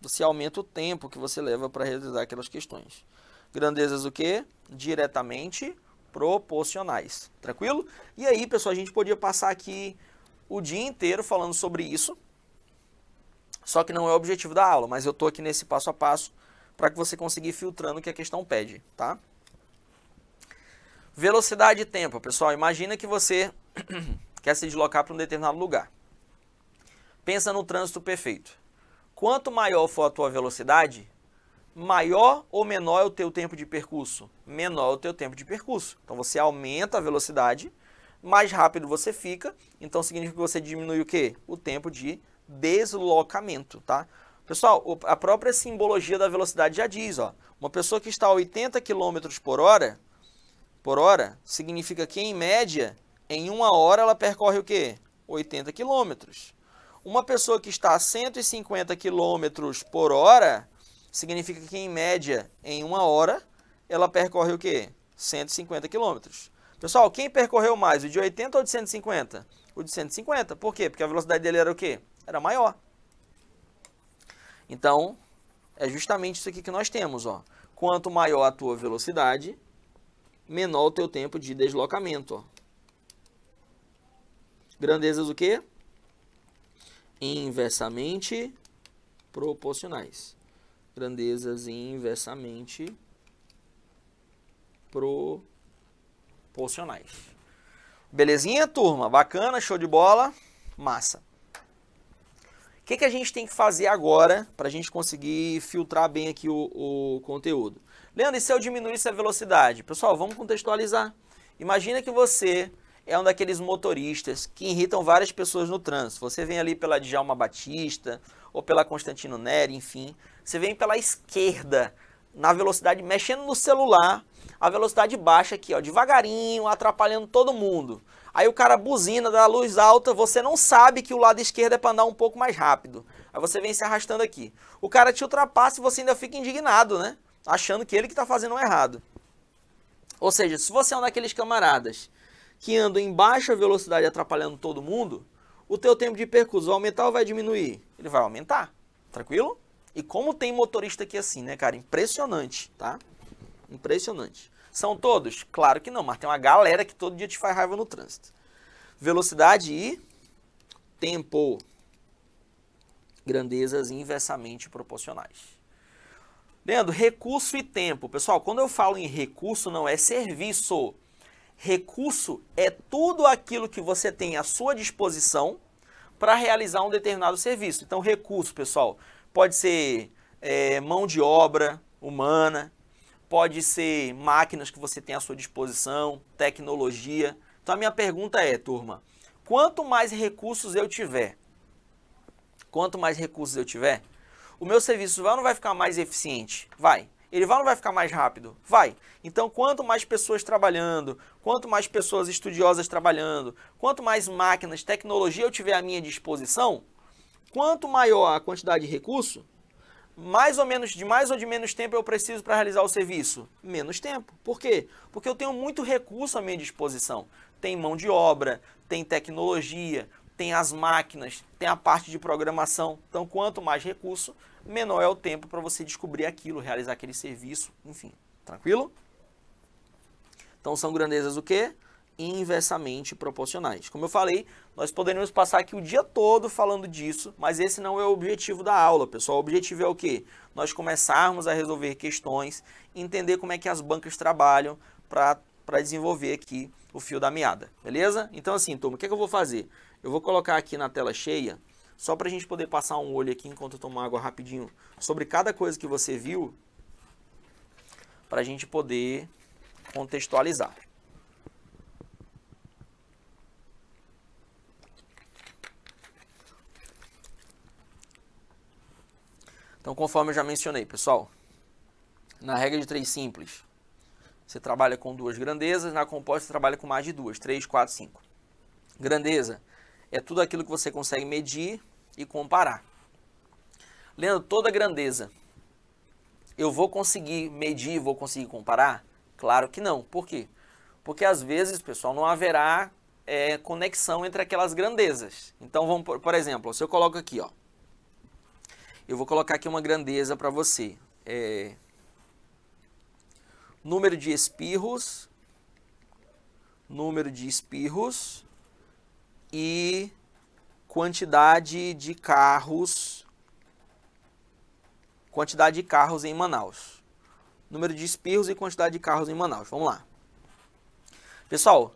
você aumenta o tempo que você leva para realizar aquelas questões. Grandezas o quê? Diretamente proporcionais. Tranquilo? E aí, pessoal, a gente podia passar aqui o dia inteiro falando sobre isso. Só que não é o objetivo da aula, mas eu estou aqui nesse passo a passo para que você consiga ir filtrando o que a questão pede, tá? Velocidade e tempo, pessoal. Imagina que você quer se deslocar para um determinado lugar. Pensa no trânsito perfeito. Quanto maior for a tua velocidade, maior ou menor é o teu tempo de percurso? Menor é o teu tempo de percurso. Então você aumenta a velocidade, mais rápido você fica, então significa que você diminui o quê? O tempo de deslocamento, tá? Pessoal, a própria simbologia da velocidade já diz, ó, uma pessoa que está a 80 km por hora, por hora, significa que, em média, em uma hora ela percorre o quê? 80 quilômetros. Uma pessoa que está a 150 quilômetros por hora, significa que, em média, em uma hora, ela percorre o quê? 150 quilômetros. Pessoal, quem percorreu mais, o de 80 ou de 150? O de 150. Por quê? Porque a velocidade dele era o quê? Era maior. Então, é justamente isso aqui que nós temos. Ó. Quanto maior a tua velocidade, menor o teu tempo de deslocamento. Ó. Grandezas o quê? Inversamente proporcionais. Grandezas inversamente proporcionais. Belezinha, turma? Bacana, show de bola, massa. O que, que a gente tem que fazer agora para a gente conseguir filtrar bem aqui o, o conteúdo? Leandro, e se eu diminuísse a velocidade? Pessoal, vamos contextualizar. Imagina que você é um daqueles motoristas que irritam várias pessoas no trânsito. Você vem ali pela Djalma Batista ou pela Constantino Neri, enfim. Você vem pela esquerda, na velocidade, mexendo no celular, a velocidade baixa aqui, ó, devagarinho, atrapalhando todo mundo. Aí o cara buzina, dá luz alta, você não sabe que o lado esquerdo é para andar um pouco mais rápido. Aí você vem se arrastando aqui. O cara te ultrapassa e você ainda fica indignado, né? achando que ele que está fazendo o errado. Ou seja, se você é um daqueles camaradas que anda em baixa velocidade atrapalhando todo mundo, o teu tempo de percurso vai aumentar ou vai diminuir? Ele vai aumentar, tranquilo? E como tem motorista aqui assim, né, cara? Impressionante, tá? Impressionante. São todos? Claro que não, mas tem uma galera que todo dia te faz raiva no trânsito. Velocidade e tempo. Grandezas inversamente proporcionais. Leandro, recurso e tempo. Pessoal, quando eu falo em recurso, não é serviço. Recurso é tudo aquilo que você tem à sua disposição para realizar um determinado serviço. Então, recurso, pessoal, pode ser é, mão de obra humana, pode ser máquinas que você tem à sua disposição, tecnologia. Então, a minha pergunta é, turma, quanto mais recursos eu tiver, quanto mais recursos eu tiver, o meu serviço vai ou não vai ficar mais eficiente? Vai. Ele vai ou não vai ficar mais rápido? Vai. Então, quanto mais pessoas trabalhando, quanto mais pessoas estudiosas trabalhando, quanto mais máquinas, tecnologia eu tiver à minha disposição, quanto maior a quantidade de recurso, mais ou menos de mais ou de menos tempo eu preciso para realizar o serviço? Menos tempo. Por quê? Porque eu tenho muito recurso à minha disposição. Tem mão de obra, tem tecnologia, tem as máquinas, tem a parte de programação. Então, quanto mais recurso, menor é o tempo para você descobrir aquilo, realizar aquele serviço, enfim. Tranquilo? Então, são grandezas o quê? Inversamente proporcionais. Como eu falei, nós poderíamos passar aqui o dia todo falando disso, mas esse não é o objetivo da aula, pessoal. O objetivo é o quê? Nós começarmos a resolver questões, entender como é que as bancas trabalham para desenvolver aqui o fio da meada, beleza? Então assim, turma, o que, é que eu vou fazer? Eu vou colocar aqui na tela cheia, só para a gente poder passar um olho aqui enquanto eu tomar água rapidinho, sobre cada coisa que você viu, para a gente poder contextualizar. Então, conforme eu já mencionei, pessoal, na regra de três simples, você trabalha com duas grandezas, na composta você trabalha com mais de duas, três, quatro, cinco. Grandeza, é tudo aquilo que você consegue medir e comparar. Lendo toda a grandeza, eu vou conseguir medir, vou conseguir comparar? Claro que não. Por quê? Porque às vezes, pessoal, não haverá é, conexão entre aquelas grandezas. Então, vamos por, por exemplo, se eu coloco aqui, ó, eu vou colocar aqui uma grandeza para você. É, número de espirros, número de espirros e quantidade de carros quantidade de carros em Manaus. Número de espirros e quantidade de carros em Manaus. Vamos lá. Pessoal,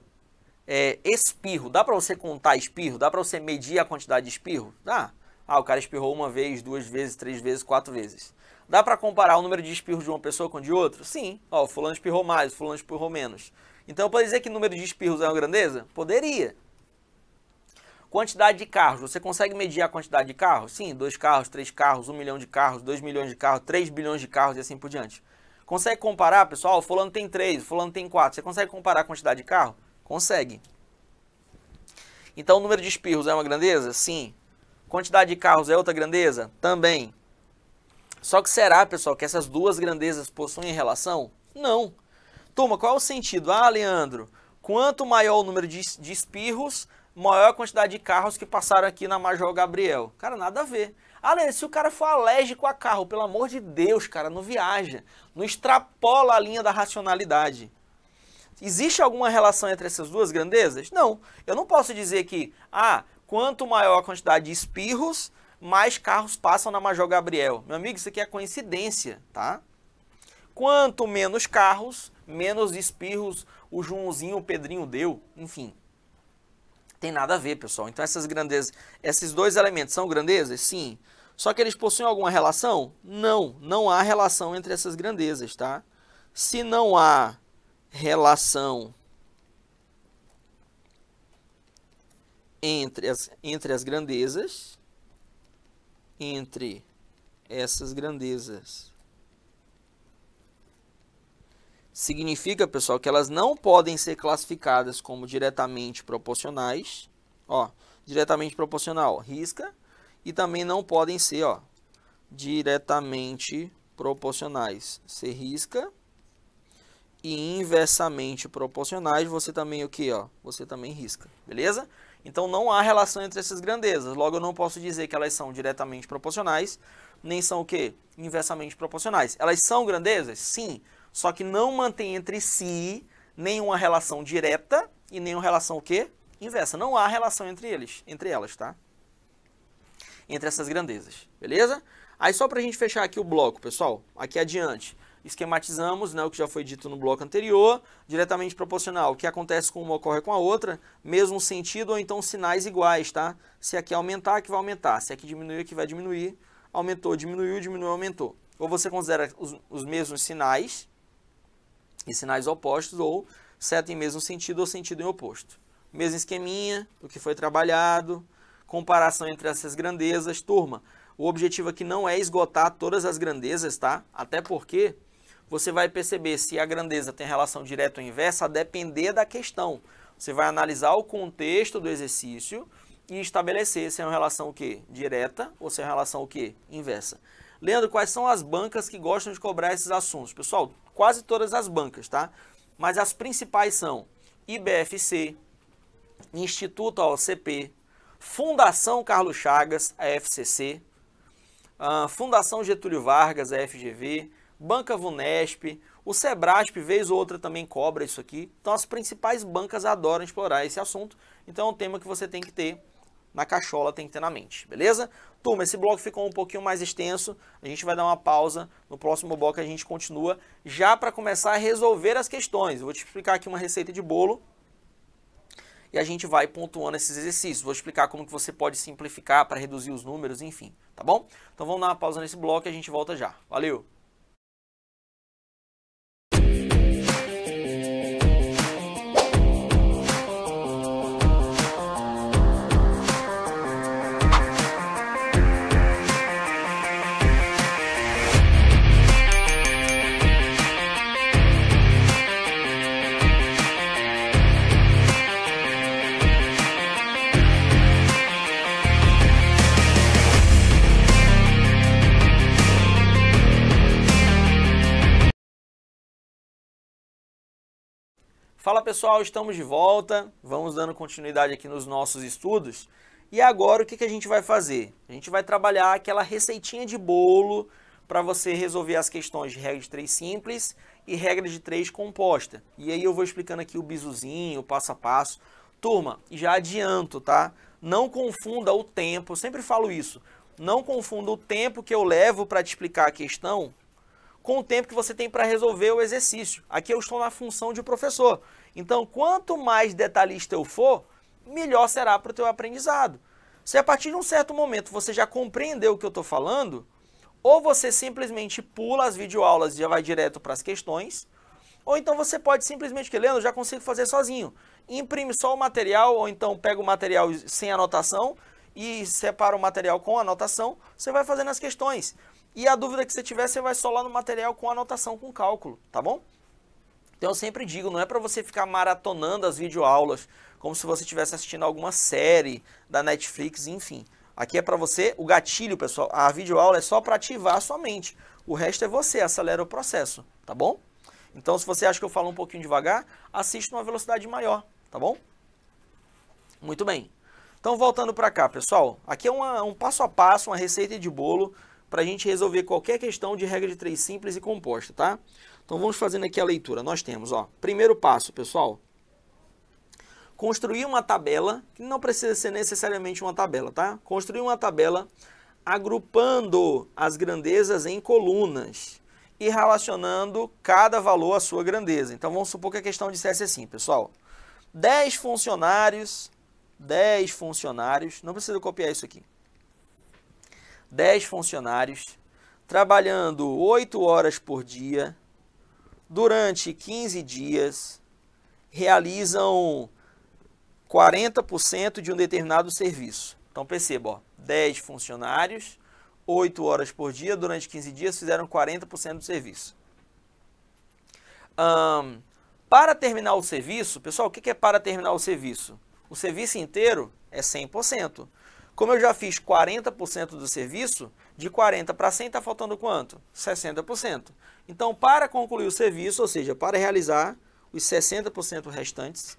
é, espirro, dá para você contar espirro? Dá para você medir a quantidade de espirro? Dá. Ah, o cara espirrou uma vez, duas vezes, três vezes, quatro vezes. Dá para comparar o número de espirros de uma pessoa com o de outra? Sim. Ó, fulano espirrou mais, fulano espirrou menos. Então, eu poderia dizer que o número de espirros é uma grandeza? Poderia. Quantidade de carros, você consegue medir a quantidade de carros? Sim, dois carros, três carros, um milhão de carros, dois milhões de carros, três bilhões de carros e assim por diante. Consegue comparar, pessoal? Fulano tem três, fulano tem quatro. Você consegue comparar a quantidade de carro? Consegue. Então o número de espirros é uma grandeza? Sim. Quantidade de carros é outra grandeza? Também. Só que será, pessoal, que essas duas grandezas possuem relação? Não. Turma, qual é o sentido? Ah, Leandro, quanto maior o número de espirros, maior quantidade de carros que passaram aqui na Major Gabriel. Cara, nada a ver. Ale, se o cara for alérgico a carro, pelo amor de Deus, cara, não viaja. Não extrapola a linha da racionalidade. Existe alguma relação entre essas duas grandezas? Não. Eu não posso dizer que, ah, quanto maior a quantidade de espirros, mais carros passam na Major Gabriel. Meu amigo, isso aqui é coincidência, tá? Quanto menos carros, menos espirros o Joãozinho, o Pedrinho deu, enfim. Tem nada a ver, pessoal. Então essas grandezas, esses dois elementos são grandezas? Sim. Só que eles possuem alguma relação? Não, não há relação entre essas grandezas, tá? Se não há relação entre as, entre as grandezas, entre essas grandezas significa, pessoal, que elas não podem ser classificadas como diretamente proporcionais, ó, diretamente proporcional, risca, e também não podem ser, ó, diretamente proporcionais, você risca, e inversamente proporcionais, você também o que, ó, você também risca, beleza? Então não há relação entre essas grandezas. Logo eu não posso dizer que elas são diretamente proporcionais, nem são o que? Inversamente proporcionais. Elas são grandezas? Sim, só que não mantém entre si nenhuma relação direta e nenhuma relação o quê? Inversa. Não há relação entre eles, entre elas, tá? Entre essas grandezas, beleza? Aí só para a gente fechar aqui o bloco, pessoal, aqui adiante, esquematizamos né, o que já foi dito no bloco anterior, diretamente proporcional, o que acontece com uma ocorre com a outra, mesmo sentido ou então sinais iguais, tá? Se aqui aumentar, que vai aumentar, se aqui diminuir, que vai diminuir, aumentou, diminuiu, diminuiu, aumentou. Ou você considera os, os mesmos sinais, e sinais opostos ou seta em mesmo sentido ou sentido em oposto. Mesmo esqueminha do que foi trabalhado, comparação entre essas grandezas. Turma, o objetivo aqui não é esgotar todas as grandezas, tá? Até porque você vai perceber se a grandeza tem relação direta ou inversa a depender da questão. Você vai analisar o contexto do exercício e estabelecer se é uma relação o quê? Direta ou se é uma relação o quê? Inversa. Leandro, quais são as bancas que gostam de cobrar esses assuntos? Pessoal, quase todas as bancas, tá? Mas as principais são IBFC, Instituto AOCP, Fundação Carlos Chagas, a FCC, a ah, Fundação Getúlio Vargas, a FGV, Banca Vunesp, o Sebrasp, vez ou outra, também cobra isso aqui. Então, as principais bancas adoram explorar esse assunto. Então, é um tema que você tem que ter na cachola, tem que ter na mente, beleza? Turma, esse bloco ficou um pouquinho mais extenso, a gente vai dar uma pausa, no próximo bloco a gente continua, já para começar a resolver as questões. Eu vou te explicar aqui uma receita de bolo, e a gente vai pontuando esses exercícios. Vou explicar como que você pode simplificar para reduzir os números, enfim, tá bom? Então vamos dar uma pausa nesse bloco e a gente volta já. Valeu! Fala pessoal, estamos de volta. Vamos dando continuidade aqui nos nossos estudos. E agora o que, que a gente vai fazer? A gente vai trabalhar aquela receitinha de bolo para você resolver as questões de regra de três simples e regra de três composta. E aí eu vou explicando aqui o bizuzinho, o passo a passo. Turma, já adianto, tá? Não confunda o tempo, sempre falo isso. Não confunda o tempo que eu levo para te explicar a questão com o tempo que você tem para resolver o exercício. Aqui eu estou na função de professor. Então, quanto mais detalhista eu for, melhor será para o teu aprendizado. Se a partir de um certo momento você já compreendeu o que eu estou falando, ou você simplesmente pula as videoaulas e já vai direto para as questões, ou então você pode simplesmente, que Leandro, já consigo fazer sozinho. Imprime só o material, ou então pega o material sem anotação e separa o material com a anotação, você vai fazendo as questões. E a dúvida que você tiver, você vai só lá no material com anotação, com cálculo, tá bom? Então eu sempre digo, não é para você ficar maratonando as videoaulas, como se você estivesse assistindo alguma série da Netflix, enfim. Aqui é para você o gatilho, pessoal. A videoaula é só para ativar a sua mente. O resto é você, acelera o processo, tá bom? Então se você acha que eu falo um pouquinho devagar, assiste numa velocidade maior, tá bom? Muito bem. Então voltando para cá, pessoal, aqui é uma, um passo a passo, uma receita de bolo para a gente resolver qualquer questão de regra de três simples e composta, tá? Então vamos fazendo aqui a leitura. Nós temos, ó, primeiro passo, pessoal, construir uma tabela, que não precisa ser necessariamente uma tabela, tá? Construir uma tabela agrupando as grandezas em colunas e relacionando cada valor à sua grandeza. Então vamos supor que a questão dissesse assim, pessoal, 10 funcionários, 10 funcionários, não precisa copiar isso aqui, 10 funcionários, trabalhando 8 horas por dia, durante 15 dias, realizam 40% de um determinado serviço. Então perceba, ó, 10 funcionários, 8 horas por dia, durante 15 dias, fizeram 40% do serviço. Um, para terminar o serviço, pessoal, o que é para terminar o serviço? O serviço inteiro é 100%. Como eu já fiz 40% do serviço, de 40 para 100 está faltando quanto? 60%. Então, para concluir o serviço, ou seja, para realizar os 60% restantes,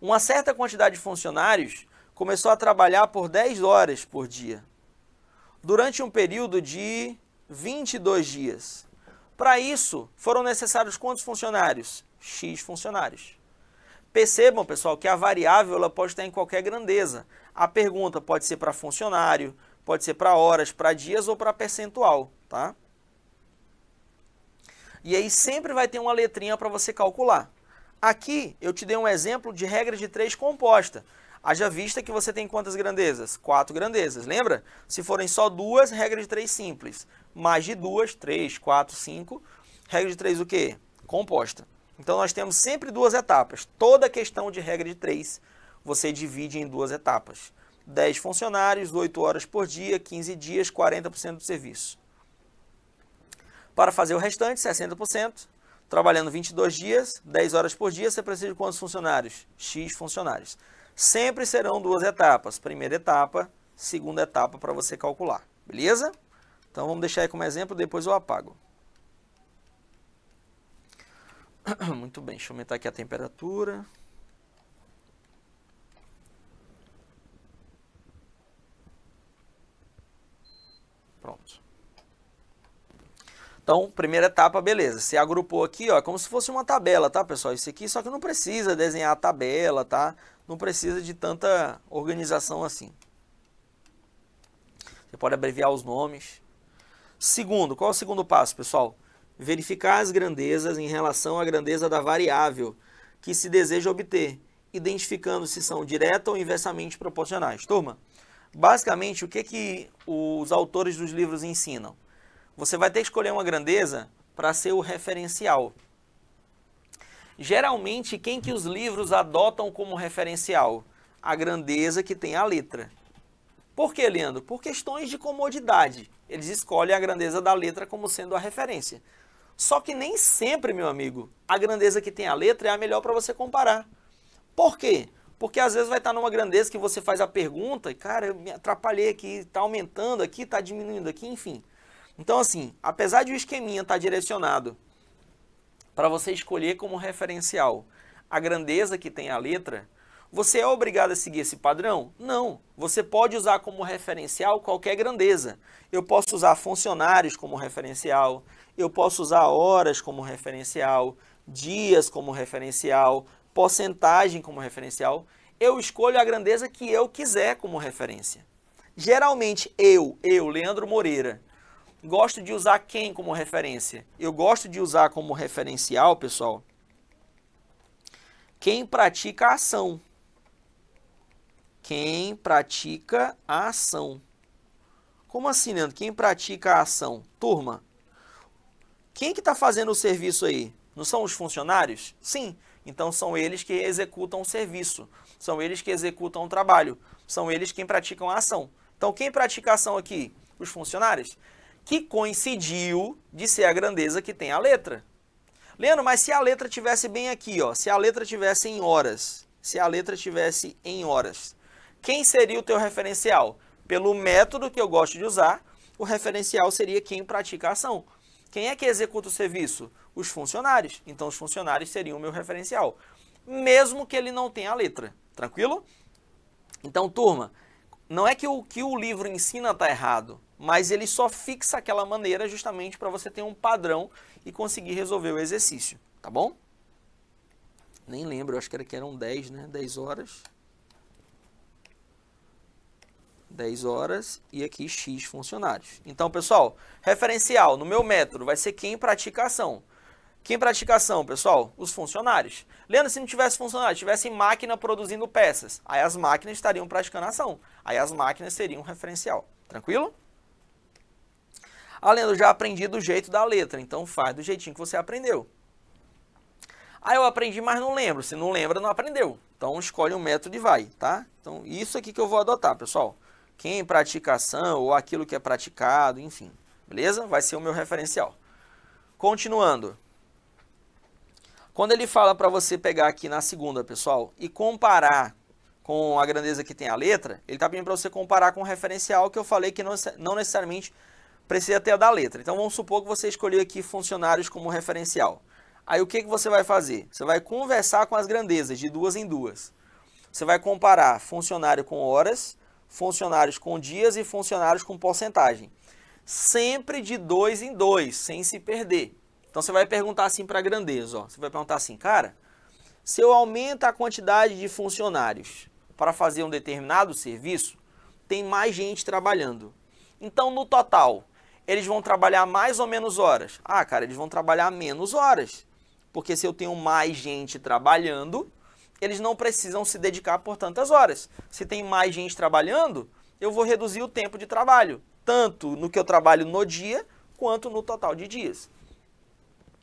uma certa quantidade de funcionários começou a trabalhar por 10 horas por dia, durante um período de 22 dias. Para isso, foram necessários quantos funcionários? X funcionários. Percebam, pessoal, que a variável ela pode estar em qualquer grandeza. A pergunta pode ser para funcionário, pode ser para horas, para dias ou para percentual, tá? E aí sempre vai ter uma letrinha para você calcular. Aqui eu te dei um exemplo de regra de três composta. Haja vista que você tem quantas grandezas? Quatro grandezas, lembra? Se forem só duas, regra de três simples. Mais de duas, três, quatro, cinco. Regra de três o quê? Composta. Então nós temos sempre duas etapas. Toda questão de regra de três você divide em duas etapas. 10 funcionários, 8 horas por dia, 15 dias, 40% do serviço. Para fazer o restante, 60%, trabalhando 22 dias, 10 horas por dia, você precisa de quantos funcionários? X funcionários. Sempre serão duas etapas, primeira etapa, segunda etapa para você calcular, beleza? Então vamos deixar aí como exemplo, depois eu apago. Muito bem, deixa eu aumentar aqui a temperatura. Pronto. Então, primeira etapa, beleza. Você agrupou aqui, ó, como se fosse uma tabela, tá, pessoal? Isso aqui, só que não precisa desenhar a tabela, tá? Não precisa de tanta organização assim. Você pode abreviar os nomes. Segundo, qual é o segundo passo, pessoal? verificar as grandezas em relação à grandeza da variável que se deseja obter, identificando se são direta ou inversamente proporcionais. Turma, basicamente o que, que os autores dos livros ensinam? Você vai ter que escolher uma grandeza para ser o referencial. Geralmente, quem que os livros adotam como referencial? A grandeza que tem a letra. Por que, Leandro? Por questões de comodidade. Eles escolhem a grandeza da letra como sendo a referência. Só que nem sempre, meu amigo, a grandeza que tem a letra é a melhor para você comparar. Por quê? Porque às vezes vai estar tá numa grandeza que você faz a pergunta e, cara, eu me atrapalhei aqui, está aumentando aqui, está diminuindo aqui, enfim. Então, assim, apesar de o esqueminha estar tá direcionado para você escolher como referencial a grandeza que tem a letra, você é obrigado a seguir esse padrão? Não. Você pode usar como referencial qualquer grandeza. Eu posso usar funcionários como referencial, eu posso usar horas como referencial, dias como referencial, porcentagem como referencial. Eu escolho a grandeza que eu quiser como referência. Geralmente eu, eu, Leandro Moreira, gosto de usar quem como referência? Eu gosto de usar como referencial, pessoal, quem pratica a ação. Quem pratica a ação. Como assim, Leandro? Quem pratica a ação? Turma, quem que está fazendo o serviço aí? Não são os funcionários? Sim. Então são eles que executam o serviço, são eles que executam o trabalho, são eles quem praticam a ação. Então quem pratica a ação aqui? Os funcionários. Que coincidiu de ser a grandeza que tem a letra. Leandro, mas se a letra tivesse bem aqui, ó, se a letra tivesse em horas, se a letra tivesse em horas, quem seria o teu referencial? Pelo método que eu gosto de usar, o referencial seria quem pratica a ação. Quem é que executa o serviço? Os funcionários. Então, os funcionários seriam o meu referencial, mesmo que ele não tenha a letra. Tranquilo? Então, turma, não é que o que o livro ensina está errado, mas ele só fixa aquela maneira justamente para você ter um padrão e conseguir resolver o exercício, tá bom? Nem lembro, acho que, era que eram 10, né? 10 horas. 10 horas e aqui X funcionários. Então, pessoal, referencial no meu método vai ser quem pratica ação. Quem pratica ação, pessoal? Os funcionários. Lendo se não tivesse funcionário, tivesse máquina produzindo peças, aí as máquinas estariam praticando ação. Aí as máquinas seriam um referencial. Tranquilo? Além do já aprendi do jeito da letra, então faz do jeitinho que você aprendeu. Ah, eu aprendi, mas não lembro. Se não lembra, não aprendeu. Então escolhe um método e vai, tá? Então isso aqui que eu vou adotar, pessoal quem pratica ação ou aquilo que é praticado, enfim. Beleza? Vai ser o meu referencial. Continuando. Quando ele fala para você pegar aqui na segunda, pessoal, e comparar com a grandeza que tem a letra, ele está pedindo para você comparar com o referencial que eu falei que não, não necessariamente precisa ter a da letra. Então vamos supor que você escolheu aqui funcionários como referencial. Aí o que, que você vai fazer? Você vai conversar com as grandezas de duas em duas. Você vai comparar funcionário com horas funcionários com dias e funcionários com porcentagem. Sempre de dois em dois, sem se perder. Então você vai perguntar assim para a grandeza, ó. você vai perguntar assim, cara, se eu aumento a quantidade de funcionários para fazer um determinado serviço, tem mais gente trabalhando. Então no total, eles vão trabalhar mais ou menos horas? Ah, cara, eles vão trabalhar menos horas. Porque se eu tenho mais gente trabalhando, eles não precisam se dedicar por tantas horas. Se tem mais gente trabalhando, eu vou reduzir o tempo de trabalho, tanto no que eu trabalho no dia, quanto no total de dias.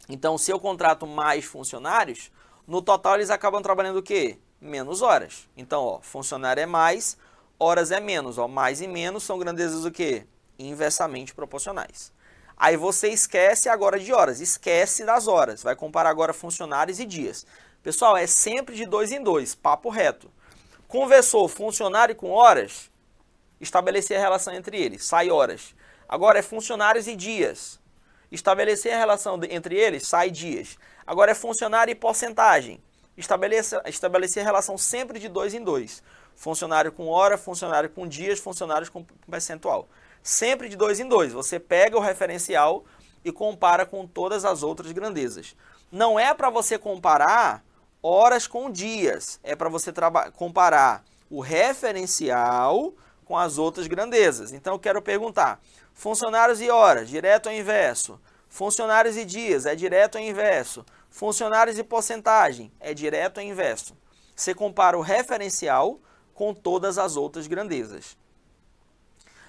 Então, se eu contrato mais funcionários, no total eles acabam trabalhando o quê? Menos horas. Então, ó, funcionário é mais, horas é menos. Ó, mais e menos são grandezas o quê? Inversamente proporcionais. Aí você esquece agora de horas, esquece das horas. Vai comparar agora funcionários e dias. Pessoal, é sempre de dois em dois, papo reto. Conversou funcionário com horas, estabelecer a relação entre eles, sai horas. Agora é funcionários e dias. Estabelecer a relação entre eles, sai dias. Agora é funcionário e porcentagem. estabelecer estabelecer a relação sempre de dois em dois. Funcionário com hora, funcionário com dias, funcionários com percentual. Sempre de dois em dois. Você pega o referencial e compara com todas as outras grandezas. Não é para você comparar horas com dias. É para você comparar o referencial com as outras grandezas. Então, eu quero perguntar, funcionários e horas, direto ao inverso. Funcionários e dias, é direto ao inverso. Funcionários e porcentagem, é direto ao inverso. Você compara o referencial com todas as outras grandezas.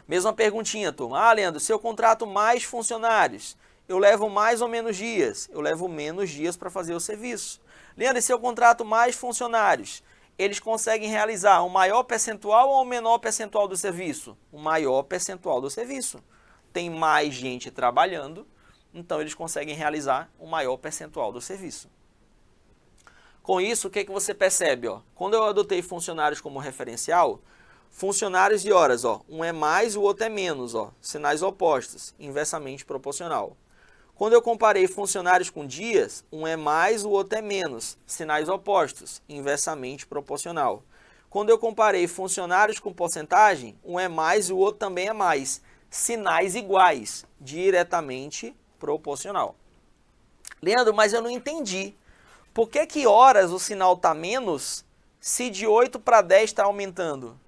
Mesma perguntinha, turma. Ah, Leandro, se eu contrato mais funcionários, eu levo mais ou menos dias? Eu levo menos dias para fazer o serviço. Leandro, e se eu é contrato mais funcionários, eles conseguem realizar um maior percentual ou um menor percentual do serviço? O maior percentual do serviço. Tem mais gente trabalhando, então eles conseguem realizar um maior percentual do serviço. Com isso, o que, é que você percebe? Ó? Quando eu adotei funcionários como referencial, funcionários de horas, ó, um é mais, o outro é menos, ó, sinais opostos, inversamente proporcional. Quando eu comparei funcionários com dias, um é mais, o outro é menos, sinais opostos, inversamente proporcional. Quando eu comparei funcionários com porcentagem, um é mais e o outro também é mais, sinais iguais, diretamente proporcional. Leandro, mas eu não entendi. Por que que horas o sinal está menos se de 8 para 10 está aumentando?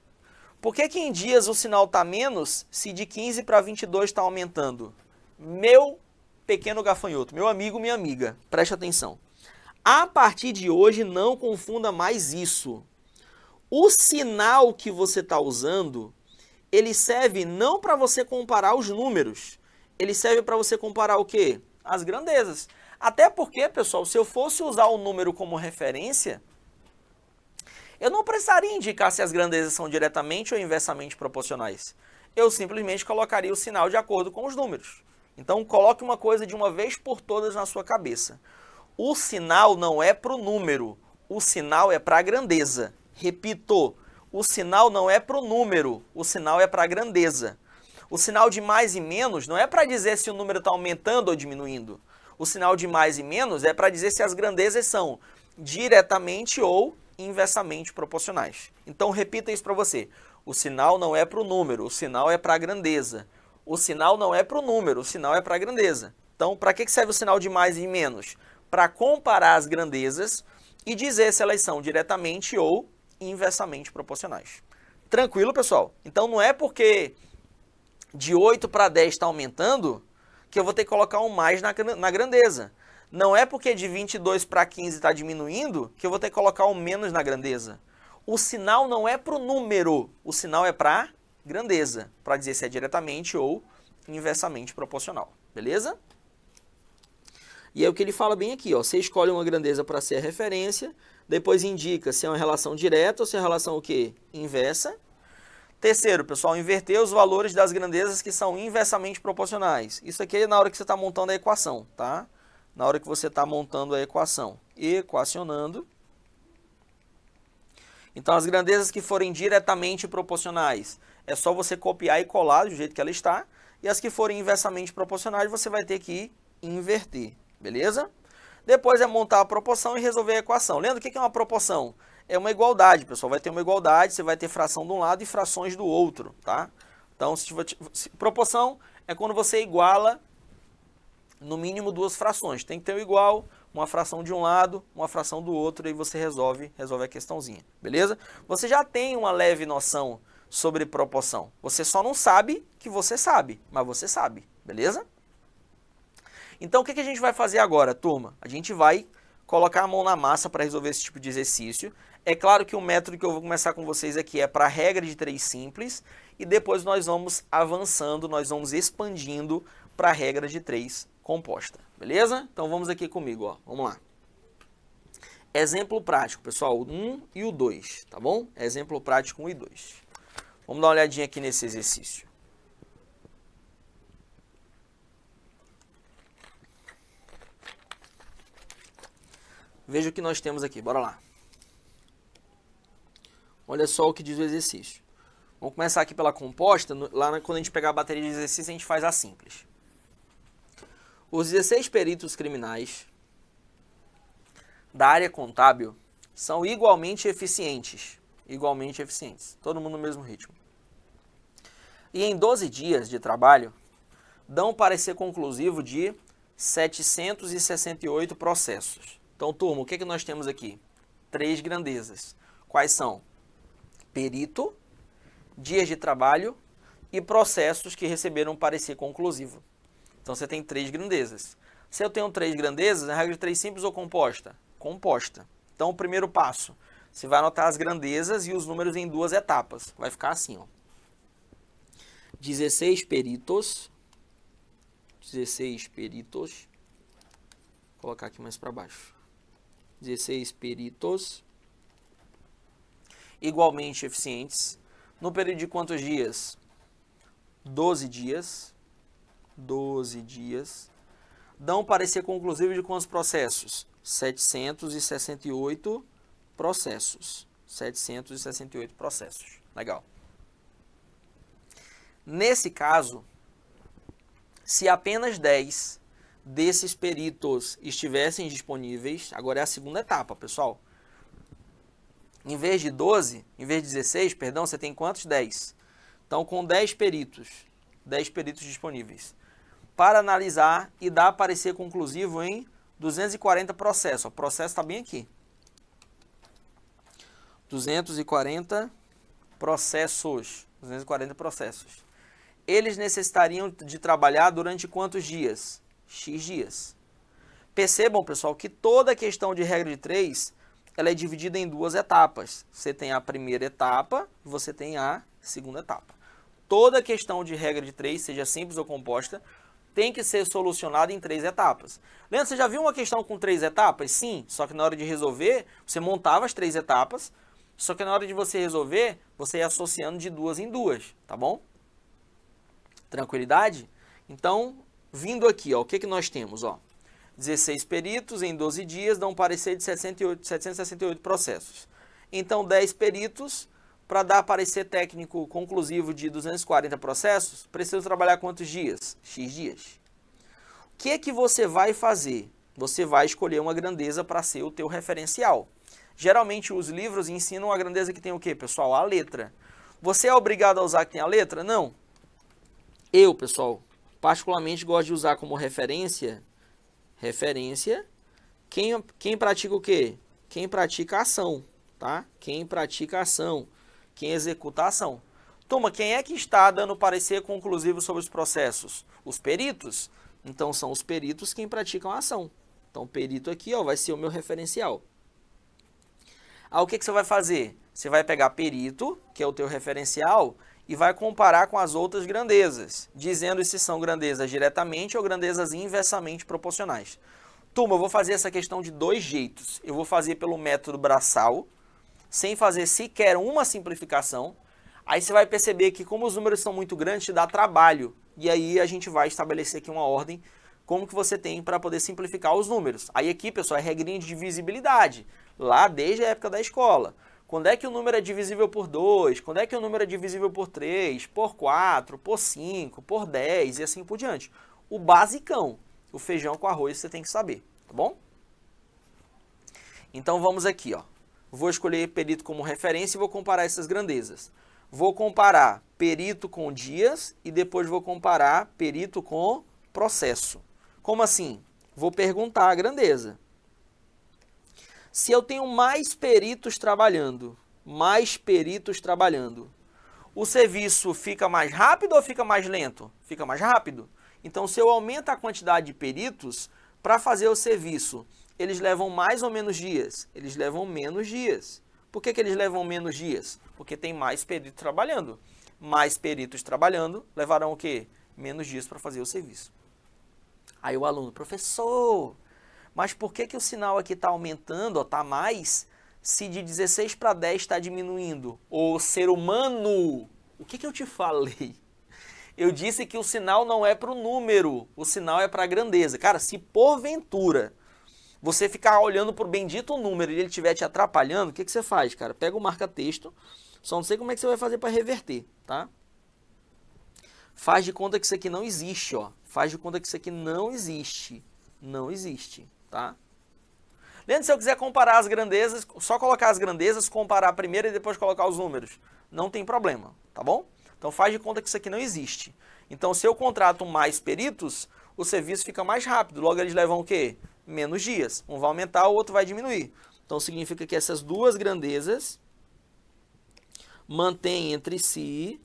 Por que que em dias o sinal está menos se de 15 para 22 está aumentando? Meu pequeno gafanhoto, meu amigo, minha amiga, preste atenção. A partir de hoje, não confunda mais isso. O sinal que você está usando, ele serve não para você comparar os números, ele serve para você comparar o quê? As grandezas. Até porque, pessoal, se eu fosse usar o número como referência, eu não precisaria indicar se as grandezas são diretamente ou inversamente proporcionais. Eu simplesmente colocaria o sinal de acordo com os números. Então coloque uma coisa de uma vez por todas na sua cabeça. O sinal não é para o número, o sinal é para a grandeza. Repito, o sinal não é para o número, o sinal é para a grandeza. O sinal de mais e menos não é para dizer se o número está aumentando ou diminuindo. O sinal de mais e menos é para dizer se as grandezas são diretamente ou inversamente proporcionais. Então repita isso para você. O sinal não é para o número, o sinal é para a grandeza. O sinal não é para o número, o sinal é para a grandeza. Então, para que serve o sinal de mais e menos? Para comparar as grandezas e dizer se elas são diretamente ou inversamente proporcionais. Tranquilo, pessoal? Então, não é porque de 8 para 10 está aumentando que eu vou ter que colocar um mais na, na grandeza. Não é porque de 22 para 15 está diminuindo que eu vou ter que colocar um menos na grandeza. O sinal não é para o número, o sinal é para grandeza, para dizer se é diretamente ou inversamente proporcional, beleza? E é o que ele fala bem aqui, ó, você escolhe uma grandeza para ser a referência, depois indica se é uma relação direta ou se é uma relação o quê? Inversa. Terceiro, pessoal, inverter os valores das grandezas que são inversamente proporcionais. Isso aqui é na hora que você está montando a equação, tá? Na hora que você está montando a equação, equacionando. Então, as grandezas que forem diretamente proporcionais é só você copiar e colar do jeito que ela está. E as que forem inversamente proporcionais, você vai ter que inverter, beleza? Depois é montar a proporção e resolver a equação. Lembra o que é uma proporção? É uma igualdade, pessoal. Vai ter uma igualdade, você vai ter fração de um lado e frações do outro, tá? Então, se, se, proporção é quando você iguala no mínimo duas frações. Tem que ter o igual, uma fração de um lado, uma fração do outro, e você resolve, resolve a questãozinha, beleza? Você já tem uma leve noção sobre proporção. Você só não sabe que você sabe, mas você sabe, beleza? Então o que, a gente vai fazer agora, turma? A gente vai colocar a mão na massa para resolver esse tipo de exercício. É claro que o método que eu vou começar com vocês aqui é para a regra de três simples e depois nós vamos avançando, nós vamos expandindo para a regra de três composta, beleza? Então vamos aqui comigo, ó. vamos lá. Exemplo prático, pessoal, 1 um e o 2, tá bom? Exemplo prático 1 um e 2. Vamos dar uma olhadinha aqui nesse exercício. Veja o que nós temos aqui, bora lá. Olha só o que diz o exercício. Vamos começar aqui pela composta. Lá quando a gente pegar a bateria de exercício, a gente faz a simples. Os 16 peritos criminais da área contábil são igualmente eficientes igualmente eficientes, todo mundo no mesmo ritmo. E em 12 dias de trabalho, dão parecer conclusivo de 768 processos. Então, turma, o que, é que nós temos aqui? Três grandezas. Quais são? Perito, dias de trabalho e processos que receberam parecer conclusivo. Então, você tem três grandezas. Se eu tenho três grandezas, é a regra de três simples ou composta? Composta. Então, o primeiro passo, você vai anotar as grandezas e os números em duas etapas. Vai ficar assim, ó. 16 peritos. 16 peritos. Vou colocar aqui mais para baixo. 16 peritos igualmente eficientes. No período de quantos dias? 12 dias. 12 dias. Dão parecer conclusivo de quantos processos? 768 processos. 768 processos. Legal. Nesse caso, se apenas 10 desses peritos estivessem disponíveis, agora é a segunda etapa, pessoal. Em vez de 12, em vez de 16, perdão, você tem quantos? 10. Então, com 10 peritos, 10 peritos disponíveis, para analisar e dar parecer conclusivo em 240 processos. O processo está bem aqui. 240 processos. 240 processos. Eles necessitariam de trabalhar durante quantos dias? X dias. Percebam, pessoal, que toda a questão de regra de 3 ela é dividida em duas etapas. Você tem a primeira etapa e você tem a segunda etapa. Toda a questão de regra de 3, seja simples ou composta, tem que ser solucionada em três etapas. Leandro, você já viu uma questão com três etapas? Sim, só que na hora de resolver, você montava as três etapas, só que na hora de você resolver, você ir associando de duas em duas, tá bom? Tranquilidade? Então, vindo aqui, ó, o que, que nós temos? Ó? 16 peritos em 12 dias dão parecer de 78, 768 processos. Então, 10 peritos para dar parecer técnico conclusivo de 240 processos, preciso trabalhar quantos dias? X dias. O que que você vai fazer? Você vai escolher uma grandeza para ser o teu referencial. Geralmente os livros ensinam a grandeza que tem o quê, pessoal? A letra. Você é obrigado a usar que tem a letra? Não. Eu, pessoal, particularmente gosto de usar como referência, referência, quem, quem pratica o quê? Quem pratica a ação, tá? Quem pratica a ação, quem executa a ação. Toma, quem é que está dando parecer conclusivo sobre os processos? Os peritos. Então são os peritos quem praticam a ação. Então perito aqui ó, vai ser o meu referencial. Aí o que, que você vai fazer? Você vai pegar perito, que é o teu referencial, e vai comparar com as outras grandezas, dizendo se são grandezas diretamente ou grandezas inversamente proporcionais. Turma, eu vou fazer essa questão de dois jeitos. Eu vou fazer pelo método braçal, sem fazer sequer uma simplificação. Aí você vai perceber que como os números são muito grandes, te dá trabalho. E aí a gente vai estabelecer aqui uma ordem como que você tem para poder simplificar os números. Aí aqui, pessoal, é regrinha de divisibilidade lá desde a época da escola. Quando é que o número é divisível por 2? Quando é que o número é divisível por 3, por 4, por 5, por 10 e assim por diante? O basicão, o feijão com arroz você tem que saber, tá bom? Então vamos aqui, ó. Vou escolher perito como referência e vou comparar essas grandezas. Vou comparar perito com dias e depois vou comparar perito com processo. Como assim? Vou perguntar a grandeza. Se eu tenho mais peritos trabalhando, mais peritos trabalhando, o serviço fica mais rápido ou fica mais lento? Fica mais rápido. Então, se eu aumento a quantidade de peritos para fazer o serviço, eles levam mais ou menos dias? Eles levam menos dias. Por que, que eles levam menos dias? Porque tem mais peritos trabalhando. Mais peritos trabalhando levarão o quê? Menos dias para fazer o serviço. Aí o aluno, professor, mas por que, que o sinal aqui está aumentando, está mais, se de 16 para 10 está diminuindo? Ô ser humano, o que, que eu te falei? Eu disse que o sinal não é para o número, o sinal é para a grandeza. Cara, se porventura você ficar olhando para o bendito número e ele estiver te atrapalhando, o que, que você faz, cara? Pega o marca-texto, só não sei como é que você vai fazer para reverter, tá? Faz de conta que isso aqui não existe, ó. Faz de conta que isso aqui não existe. Não existe. Tá? Leandro, se eu quiser comparar as grandezas, só colocar as grandezas, comparar primeiro e depois colocar os números, não tem problema, tá bom? Então faz de conta que isso aqui não existe. Então se eu contrato mais peritos, o serviço fica mais rápido, logo eles levam o quê? Menos dias. Um vai aumentar, o outro vai diminuir. Então significa que essas duas grandezas mantêm entre si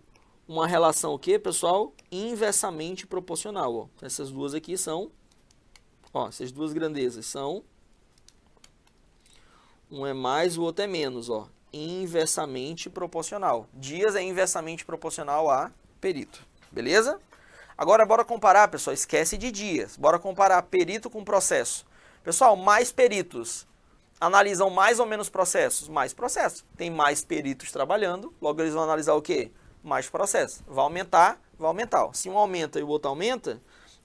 uma relação o quê, pessoal? Inversamente proporcional. Ó. Essas duas aqui são Ó, essas duas grandezas são um é mais, o outro é menos, ó. Inversamente proporcional. Dias é inversamente proporcional a perito. Beleza? Agora bora comparar, pessoal, esquece de dias. Bora comparar perito com processo. Pessoal, mais peritos analisam mais ou menos processos? Mais processos. Tem mais peritos trabalhando, logo eles vão analisar o quê? Mais processos. Vai aumentar, vai aumentar. Se um aumenta e o outro aumenta,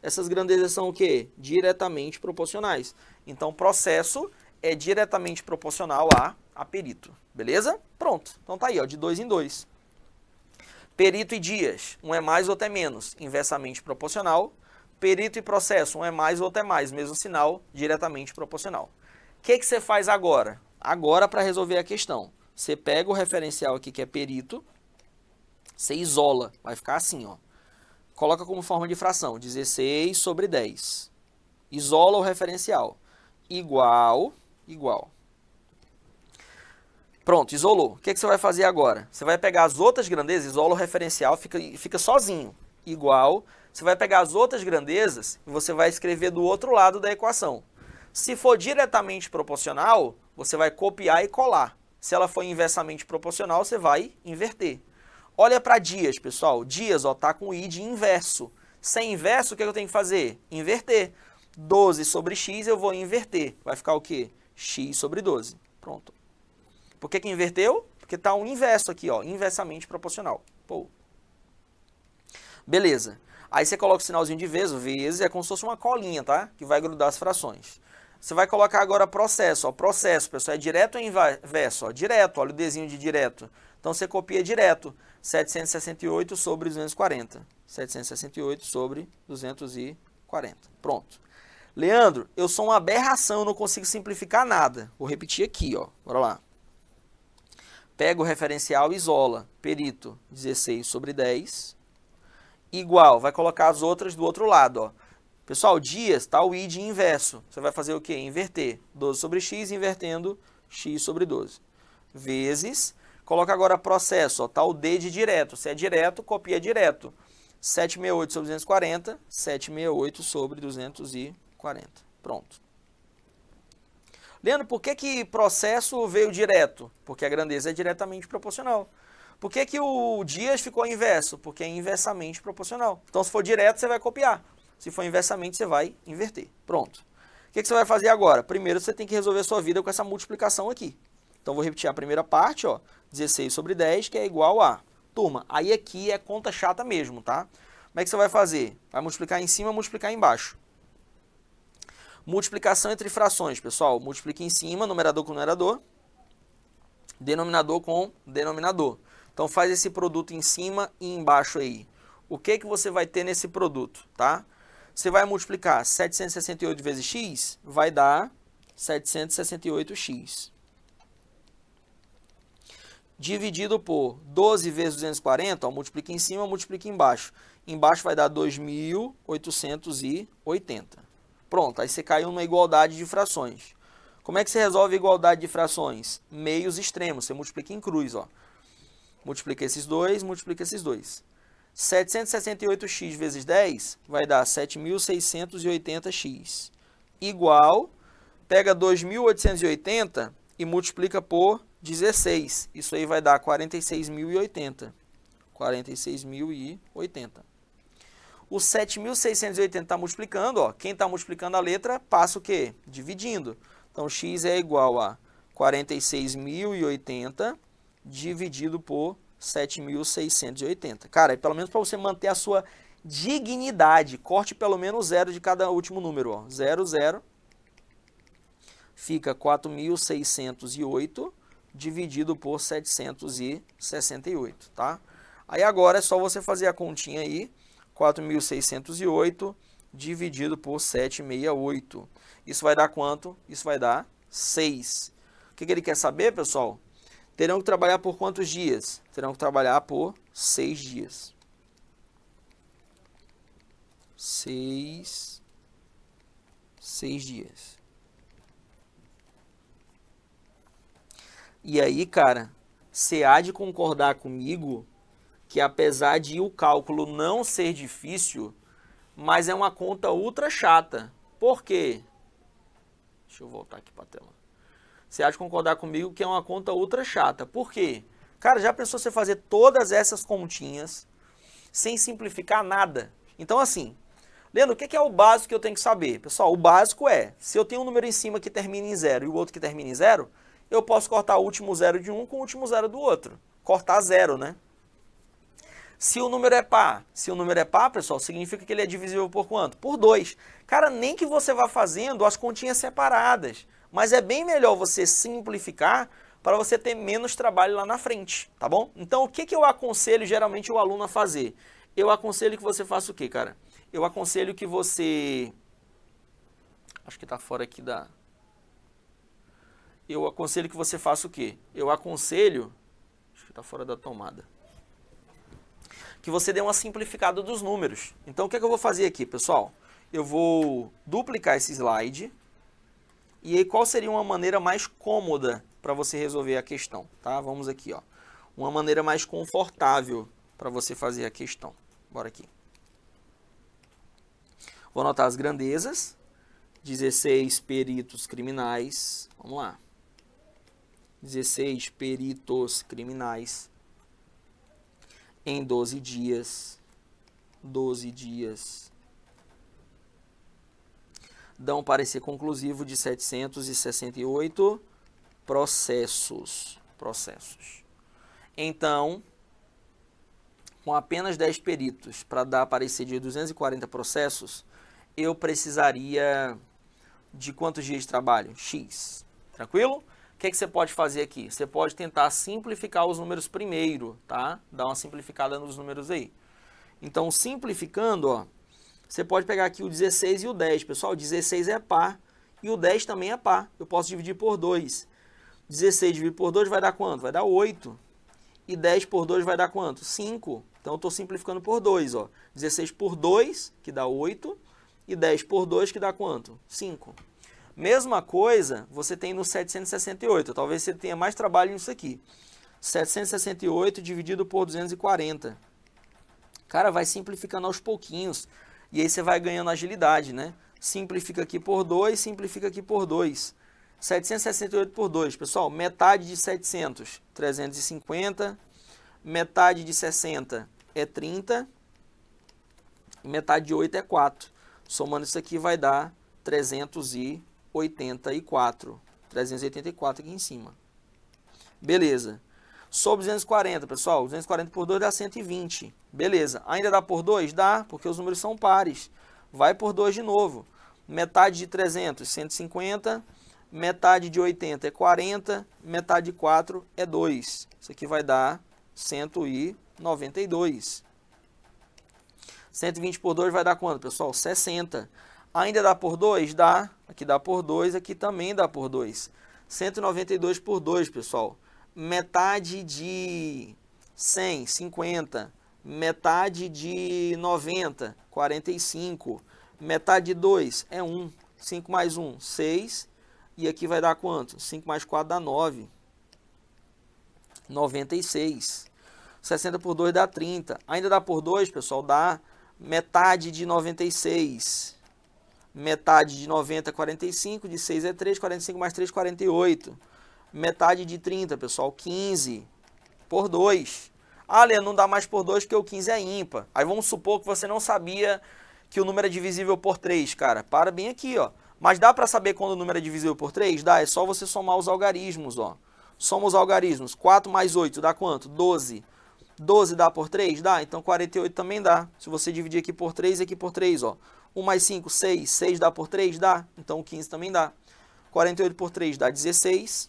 essas grandezas são o quê? Diretamente proporcionais. Então, processo é diretamente proporcional a, a perito. Beleza? Pronto. Então tá aí, ó, de dois em dois. Perito e dias, um é mais, outro é menos, inversamente proporcional. Perito e processo, um é mais, outro é mais, mesmo sinal, diretamente proporcional. O que, que você faz agora? Agora, para resolver a questão, você pega o referencial aqui que é perito, você isola, vai ficar assim, ó. Coloca como forma de fração, 16 sobre 10. Isola o referencial. Igual, igual. Pronto, isolou. O que, é que você vai fazer agora? Você vai pegar as outras grandezas, isola o referencial, fica, fica sozinho. Igual. Você vai pegar as outras grandezas e você vai escrever do outro lado da equação. Se for diretamente proporcional, você vai copiar e colar. Se ela for inversamente proporcional, você vai inverter. Olha para dias, pessoal. Dias, ó, tá com i de inverso. Sem inverso, o que é eu tenho que fazer? Inverter. 12 sobre x eu vou inverter. Vai ficar o quê? x sobre 12. Pronto. Por que, que inverteu? Porque tá um inverso aqui, ó, inversamente proporcional. Pô. Beleza. Aí você coloca o sinalzinho de vezes, vezes é como se fosse uma colinha, tá? Que vai grudar as frações. Você vai colocar agora processo, ó, processo, pessoal, é direto ou inverso, ó, direto, olha o desenho de direto. Então você copia direto. 768 sobre 240. 768 sobre 240. Pronto. Leandro, eu sou uma aberração, eu não consigo simplificar nada. Vou repetir aqui, ó. Bora lá. Pega o referencial isola. Perito, 16 sobre 10. Igual, vai colocar as outras do outro lado, ó. Pessoal, dias está o i de inverso. Você vai fazer o quê? Inverter. 12 sobre x, invertendo x sobre 12. Vezes Coloca agora processo, ó, tá o D de direto. Se é direto, copia direto. 768 sobre 240, 768 sobre 240. Pronto. Leandro, por que, que processo veio direto? Porque a grandeza é diretamente proporcional. Por que, que o dias ficou inverso? Porque é inversamente proporcional. Então, se for direto, você vai copiar. Se for inversamente, você vai inverter. Pronto. O que, que você vai fazer agora? Primeiro, você tem que resolver a sua vida com essa multiplicação aqui. Então, vou repetir a primeira parte. Ó. 16 sobre 10, que é igual a... Turma, aí aqui é conta chata mesmo, tá? Como é que você vai fazer? Vai multiplicar em cima, multiplicar embaixo. Multiplicação entre frações, pessoal. Multiplique em cima, numerador com numerador. Denominador com denominador. Então faz esse produto em cima e embaixo aí. O que, que você vai ter nesse produto, tá? Você vai multiplicar 768 vezes x, vai dar 768x dividido por 12 vezes 240, ó, multiplica em cima, multiplica embaixo. Embaixo vai dar 2.880. Pronto, aí você caiu numa igualdade de frações. Como é que você resolve a igualdade de frações? Meios extremos, você multiplica em cruz. Ó. Multiplica esses dois, multiplica esses dois. 768x vezes 10 vai dar 7.680x. Igual, pega 2.880 e multiplica por 16. Isso aí vai dar 46.080. 46.080. O 7.680 está multiplicando, ó. Quem está multiplicando a letra passa o quê? Dividindo. Então, x é igual a 46.080 dividido por 7.680. Cara, é pelo menos para você manter a sua dignidade. Corte pelo menos zero de cada último número, ó. 0, 0. Fica 4.608 dividido por 768, tá? Aí agora é só você fazer a continha aí, 4.608 dividido por 768. Isso vai dar quanto? Isso vai dar 6. O que, que ele quer saber, pessoal? Terão que trabalhar por quantos dias? Terão que trabalhar por 6 dias. 6 6 dias. E aí, cara, você há de concordar comigo que apesar de o cálculo não ser difícil, mas é uma conta ultra chata. Por quê? Deixa eu voltar aqui para a tela. Você há de concordar comigo que é uma conta ultra chata. Por quê? Cara, já pensou você fazer todas essas continhas sem simplificar nada? Então, assim, Leandro, o que é o básico que eu tenho que saber? Pessoal, o básico é, se eu tenho um número em cima que termina em zero e o outro que termina em zero, eu posso cortar o último zero de um com o último zero do outro. Cortar zero, né? Se o número é par, se o número é par, pessoal, significa que ele é divisível por quanto? Por 2. Cara, nem que você vá fazendo as continhas separadas, mas é bem melhor você simplificar para você ter menos trabalho lá na frente, tá bom? Então, o que, que eu aconselho geralmente o aluno a fazer? Eu aconselho que você faça o quê, cara? Eu aconselho que você... Acho que está fora aqui da eu aconselho que você faça o quê? Eu aconselho, acho que está fora da tomada, que você dê uma simplificada dos números. Então, o que, é que eu vou fazer aqui, pessoal? Eu vou duplicar esse slide, e aí qual seria uma maneira mais cômoda para você resolver a questão, tá? Vamos aqui, ó. Uma maneira mais confortável para você fazer a questão. Bora aqui. Vou anotar as grandezas. 16 peritos criminais. Vamos lá. 16 peritos criminais em 12 dias. 12 dias. Dão parecer conclusivo de 768 processos. Processos. Então, com apenas 10 peritos para dar parecer de 240 processos, eu precisaria de quantos dias de trabalho? X. Tranquilo? que, que você pode fazer aqui? Você pode tentar simplificar os números primeiro, tá? Dar uma simplificada nos números aí. Então, simplificando, ó, você pode pegar aqui o 16 e o 10. Pessoal, 16 é par e o 10 também é par. Eu posso dividir por 2. 16 dividido por 2 vai dar quanto? Vai dar 8. E 10 por 2 vai dar quanto? 5. Então, eu estou simplificando por 2. Ó. 16 por 2, que dá 8. E 10 por 2, que dá quanto? 5. Mesma coisa você tem no 768, talvez você tenha mais trabalho nisso aqui. 768 dividido por 240. Cara, vai simplificando aos pouquinhos. E aí você vai ganhando agilidade, né? Simplifica aqui por 2, simplifica aqui por 2. 768 por 2, pessoal, metade de 700, 350. Metade de 60 é 30. Metade de 8 é 4. Somando isso aqui vai dar 340. 384. 384 aqui em cima. Beleza. Sobre 240, pessoal. 240 por 2 dá 120. Beleza. Ainda dá por 2? Dá, porque os números são pares. Vai por 2 de novo. Metade de 300, 150. Metade de 80 é 40. Metade de 4 é 2. Isso aqui vai dar 192. 120 por 2 vai dar quanto, pessoal? 60. Ainda dá por 2? Dá. Aqui dá por 2, aqui também dá por 2. 192 por 2, pessoal. Metade de 100, 50. Metade de 90, 45. Metade de 2 é 1. 5 mais 1, 6. E aqui vai dar quanto? 5 mais 4 dá 9. 96. 60 por 2 dá 30. Ainda dá por 2, pessoal? Dá metade de 96. Metade de 90 é 45, de 6 é 3, 45 mais 3, 48. Metade de 30, pessoal, 15 por 2. Ah, Leandro, não dá mais por 2 porque o 15 é ímpar. Aí vamos supor que você não sabia que o número é divisível por 3, cara. Para bem aqui, ó. Mas dá para saber quando o número é divisível por 3? Dá, é só você somar os algarismos, ó. Soma os algarismos. 4 mais 8 dá quanto? 12. 12 dá por 3? Dá, então 48 também dá. Se você dividir aqui por 3 e aqui por 3, ó. 1 mais 5, 6. 6 dá por 3? Dá. Então 15 também dá. 48 por 3 dá 16.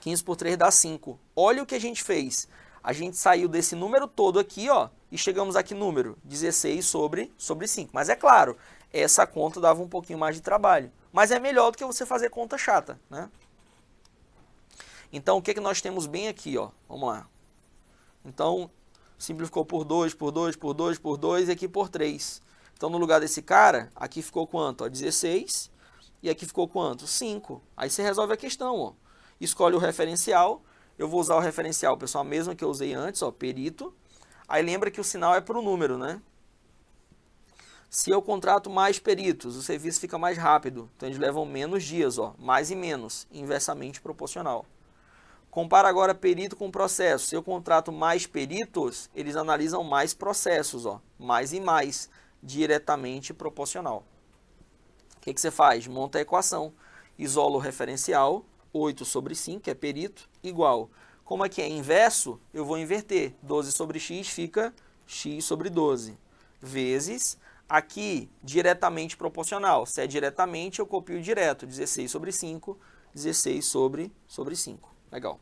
15 por 3 dá 5. Olha o que a gente fez. A gente saiu desse número todo aqui, ó, e chegamos aqui número 16 sobre, sobre 5. Mas é claro, essa conta dava um pouquinho mais de trabalho. Mas é melhor do que você fazer conta chata, né? Então, o que, é que nós temos bem aqui, ó? Vamos lá. Então, simplificou por 2, por 2, por 2, por 2 e aqui por 3. Então, no lugar desse cara, aqui ficou quanto? Ó, 16. E aqui ficou quanto? 5. Aí você resolve a questão. Ó. Escolhe o referencial. Eu vou usar o referencial, pessoal, mesmo que eu usei antes, ó, perito. Aí lembra que o sinal é para o número, né? Se eu contrato mais peritos, o serviço fica mais rápido. Então, eles levam menos dias, ó, mais e menos, inversamente proporcional. Compara agora perito com processo. Se eu contrato mais peritos, eles analisam mais processos, ó, mais e mais diretamente proporcional. O que, que você faz? Monta a equação. Isola o referencial, 8 sobre 5, que é perito, igual. Como aqui é, é inverso, eu vou inverter. 12 sobre x fica x sobre 12. Vezes, aqui, diretamente proporcional. Se é diretamente, eu copio direto. 16 sobre 5, 16 sobre, sobre 5. Legal.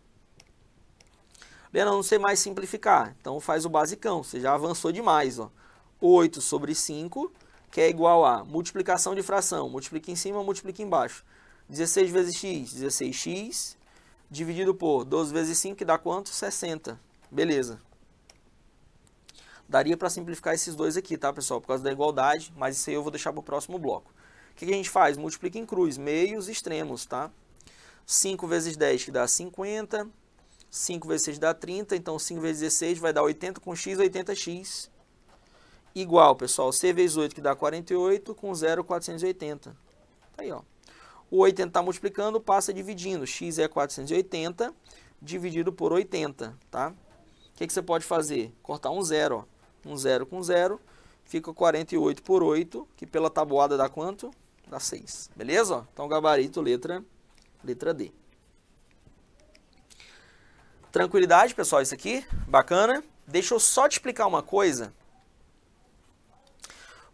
Leandro, não sei mais simplificar. Então faz o basicão. Você já avançou demais. Ó. 8 sobre 5, que é igual a multiplicação de fração. Multiplica em cima, multiplica embaixo. 16 vezes x, 16x, dividido por 12 vezes 5, que dá quanto? 60. Beleza. Daria para simplificar esses dois aqui, tá, pessoal? Por causa da igualdade, mas isso aí eu vou deixar para o próximo bloco. O que, que a gente faz? Multiplica em cruz, meios extremos, tá? 5 vezes 10, que dá 50. 5 vezes 6 dá 30, então 5 vezes 16 vai dar 80, com x, 80x igual, pessoal, C vezes 8 que dá 48 com 0,480. Tá aí, ó. O 80 está multiplicando, passa dividindo. X é 480 dividido por 80, tá? O que, que você pode fazer? Cortar um zero, ó. Um zero com zero, fica 48 por 8, que pela tabuada dá quanto? Dá 6, beleza? Então, gabarito, letra, letra D. Tranquilidade, pessoal, isso aqui? Bacana? Deixa eu só te explicar uma coisa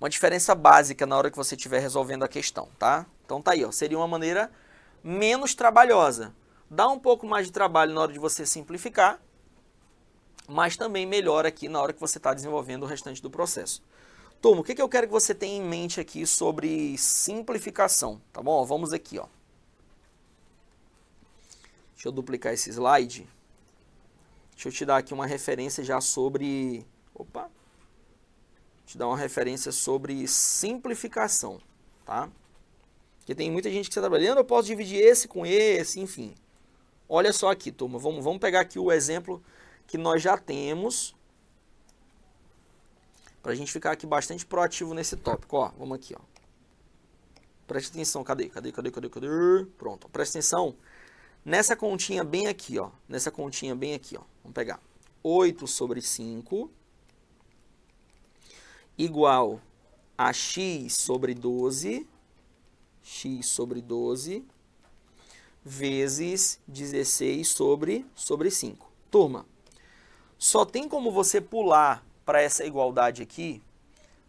uma diferença básica na hora que você estiver resolvendo a questão, tá? Então tá aí, ó, seria uma maneira menos trabalhosa. Dá um pouco mais de trabalho na hora de você simplificar, mas também melhora aqui na hora que você está desenvolvendo o restante do processo. Turma, o que, que eu quero que você tenha em mente aqui sobre simplificação, tá bom? Vamos aqui, ó. Deixa eu duplicar esse slide. Deixa eu te dar aqui uma referência já sobre... Opa, te dar uma referência sobre simplificação, tá? Porque tem muita gente que está trabalhando, eu posso dividir esse com esse, enfim. Olha só aqui, turma, vamos, vamos pegar aqui o exemplo que nós já temos para a gente ficar aqui bastante proativo nesse tópico. Ó, vamos aqui, ó. Preste atenção, cadê? Cadê, cadê, cadê, cadê? Pronto, Presta preste atenção nessa continha bem aqui, ó. Nessa continha bem aqui, ó. Vamos pegar 8 sobre 5 igual a x sobre 12, x sobre 12, vezes 16 sobre, sobre 5. Turma, só tem como você pular para essa igualdade aqui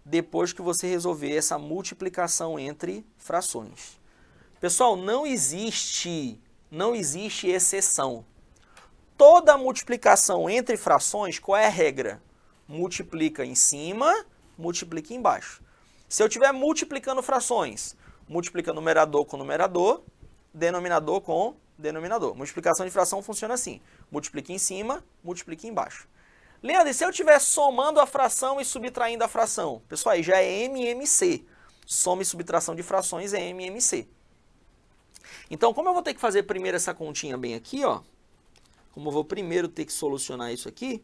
depois que você resolver essa multiplicação entre frações. Pessoal, não existe, não existe exceção. Toda multiplicação entre frações, qual é a regra? Multiplica em cima multiplique embaixo. Se eu estiver multiplicando frações, multiplica numerador com numerador, denominador com denominador. Multiplicação de fração funciona assim. Multiplica em cima, multiplica embaixo. Leandro, e se eu estiver somando a fração e subtraindo a fração? Pessoal, aí já é MMC. Soma e subtração de frações é MMC. Então, como eu vou ter que fazer primeiro essa continha bem aqui, ó, como eu vou primeiro ter que solucionar isso aqui,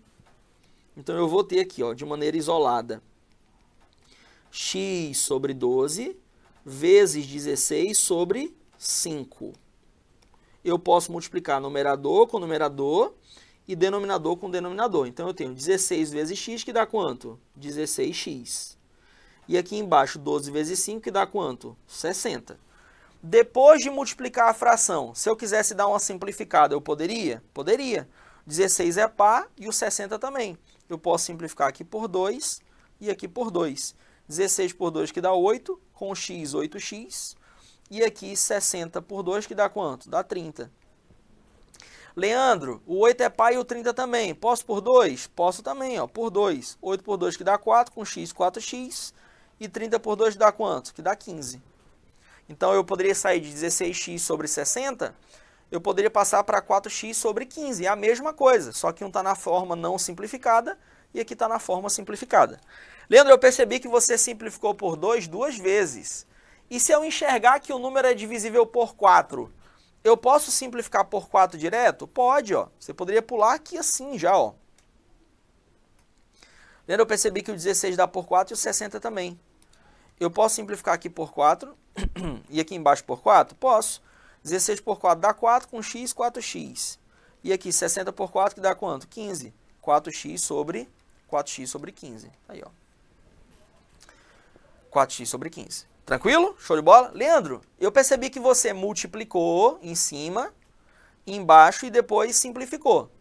então eu vou ter aqui, ó, de maneira isolada, x sobre 12 vezes 16 sobre 5. Eu posso multiplicar numerador com numerador e denominador com denominador. Então, eu tenho 16 vezes x, que dá quanto? 16x. E aqui embaixo, 12 vezes 5, que dá quanto? 60. Depois de multiplicar a fração, se eu quisesse dar uma simplificada, eu poderia? Poderia. 16 é par e o 60 também. Eu posso simplificar aqui por 2 e aqui por 2. 16 por 2 que dá 8, com x, 8x. E aqui 60 por 2 que dá quanto? Dá 30. Leandro, o 8 é pai e o 30 também. Posso por 2? Posso também, ó, por 2. 8 por 2 que dá 4, com x, 4x. E 30 por 2 dá quanto? Que dá 15. Então, eu poderia sair de 16x sobre 60, eu poderia passar para 4x sobre 15. É a mesma coisa, só que um está na forma não simplificada e aqui está na forma simplificada. Leandro, eu percebi que você simplificou por 2 duas vezes. E se eu enxergar que o número é divisível por 4, eu posso simplificar por 4 direto? Pode, ó. Você poderia pular aqui assim já, ó. Leandro, eu percebi que o 16 dá por 4 e o 60 também. Eu posso simplificar aqui por 4 e aqui embaixo por 4? Posso. 16 por 4 dá 4, com x, 4x. E aqui 60 por 4 que dá quanto? 15. 4x sobre 4x sobre 15. Aí, ó. 4x sobre 15. Tranquilo? Show de bola? Leandro, eu percebi que você multiplicou em cima, embaixo e depois simplificou.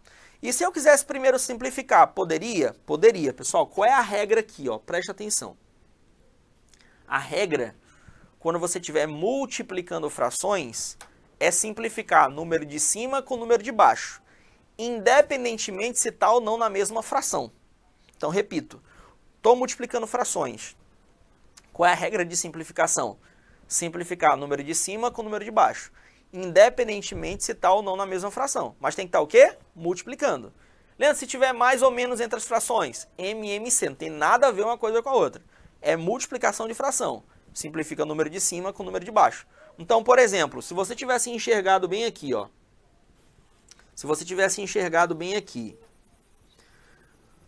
E se eu quisesse primeiro simplificar, poderia? Poderia. Pessoal, qual é a regra aqui? Ó? Preste atenção. A regra, quando você estiver multiplicando frações, é simplificar número de cima com número de baixo, independentemente se está ou não na mesma fração. Então, repito, estou multiplicando frações. Qual é a regra de simplificação? Simplificar o número de cima com o número de baixo, independentemente se está ou não na mesma fração. Mas tem que estar tá o quê? Multiplicando. Leandro, se tiver mais ou menos entre as frações, MMC, não tem nada a ver uma coisa com a outra. É multiplicação de fração. Simplifica o número de cima com o número de baixo. Então, por exemplo, se você tivesse enxergado bem aqui, ó. Se você tivesse enxergado bem aqui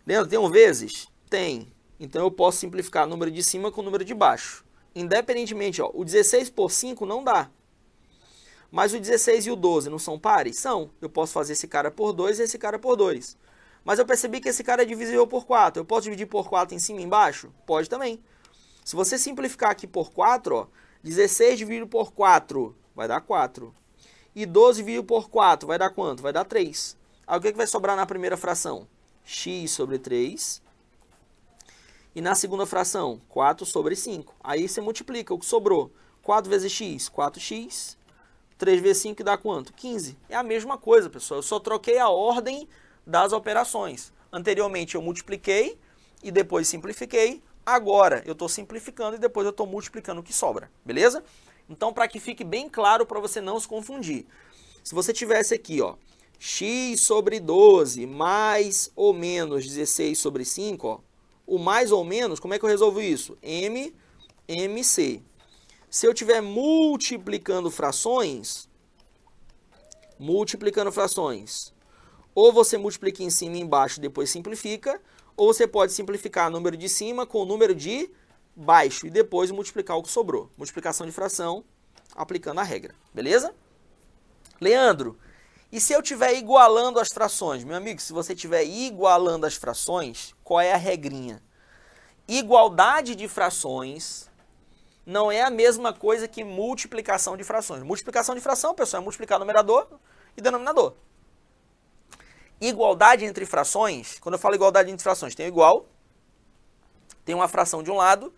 Leandro, tem um vezes? Tem. Então eu posso simplificar o número de cima com o número de baixo. Independentemente, ó, o 16 por 5 não dá. Mas o 16 e o 12 não são pares? São. Eu posso fazer esse cara por 2 e esse cara por 2. Mas eu percebi que esse cara é divisível por 4. Eu posso dividir por 4 em cima e embaixo? Pode também. Se você simplificar aqui por 4, ó, 16 dividido por 4 vai dar 4. E 12 dividido por 4 vai dar quanto? Vai dar 3. Aí o que, é que vai sobrar na primeira fração? x sobre 3. E na segunda fração, 4 sobre 5. Aí você multiplica o que sobrou. 4 vezes x, 4x. 3 vezes 5 dá quanto? 15. É a mesma coisa, pessoal. Eu só troquei a ordem das operações. Anteriormente eu multipliquei e depois simplifiquei. Agora eu estou simplificando e depois eu estou multiplicando o que sobra, beleza? Então, para que fique bem claro, para você não se confundir. Se você tivesse aqui, ó, x sobre 12 mais ou menos 16 sobre 5, ó, o mais ou menos, como é que eu resolvo isso? M, MC. Se eu tiver multiplicando frações, multiplicando frações, ou você multiplica em cima e embaixo e depois simplifica, ou você pode simplificar o número de cima com o número de baixo e depois multiplicar o que sobrou. Multiplicação de fração aplicando a regra, beleza? Leandro, e se eu estiver igualando as frações? Meu amigo, se você estiver igualando as frações, qual é a regrinha? Igualdade de frações não é a mesma coisa que multiplicação de frações. Multiplicação de fração, pessoal, é multiplicar numerador e denominador. Igualdade entre frações, quando eu falo igualdade entre frações, tem igual, tem uma fração de um lado,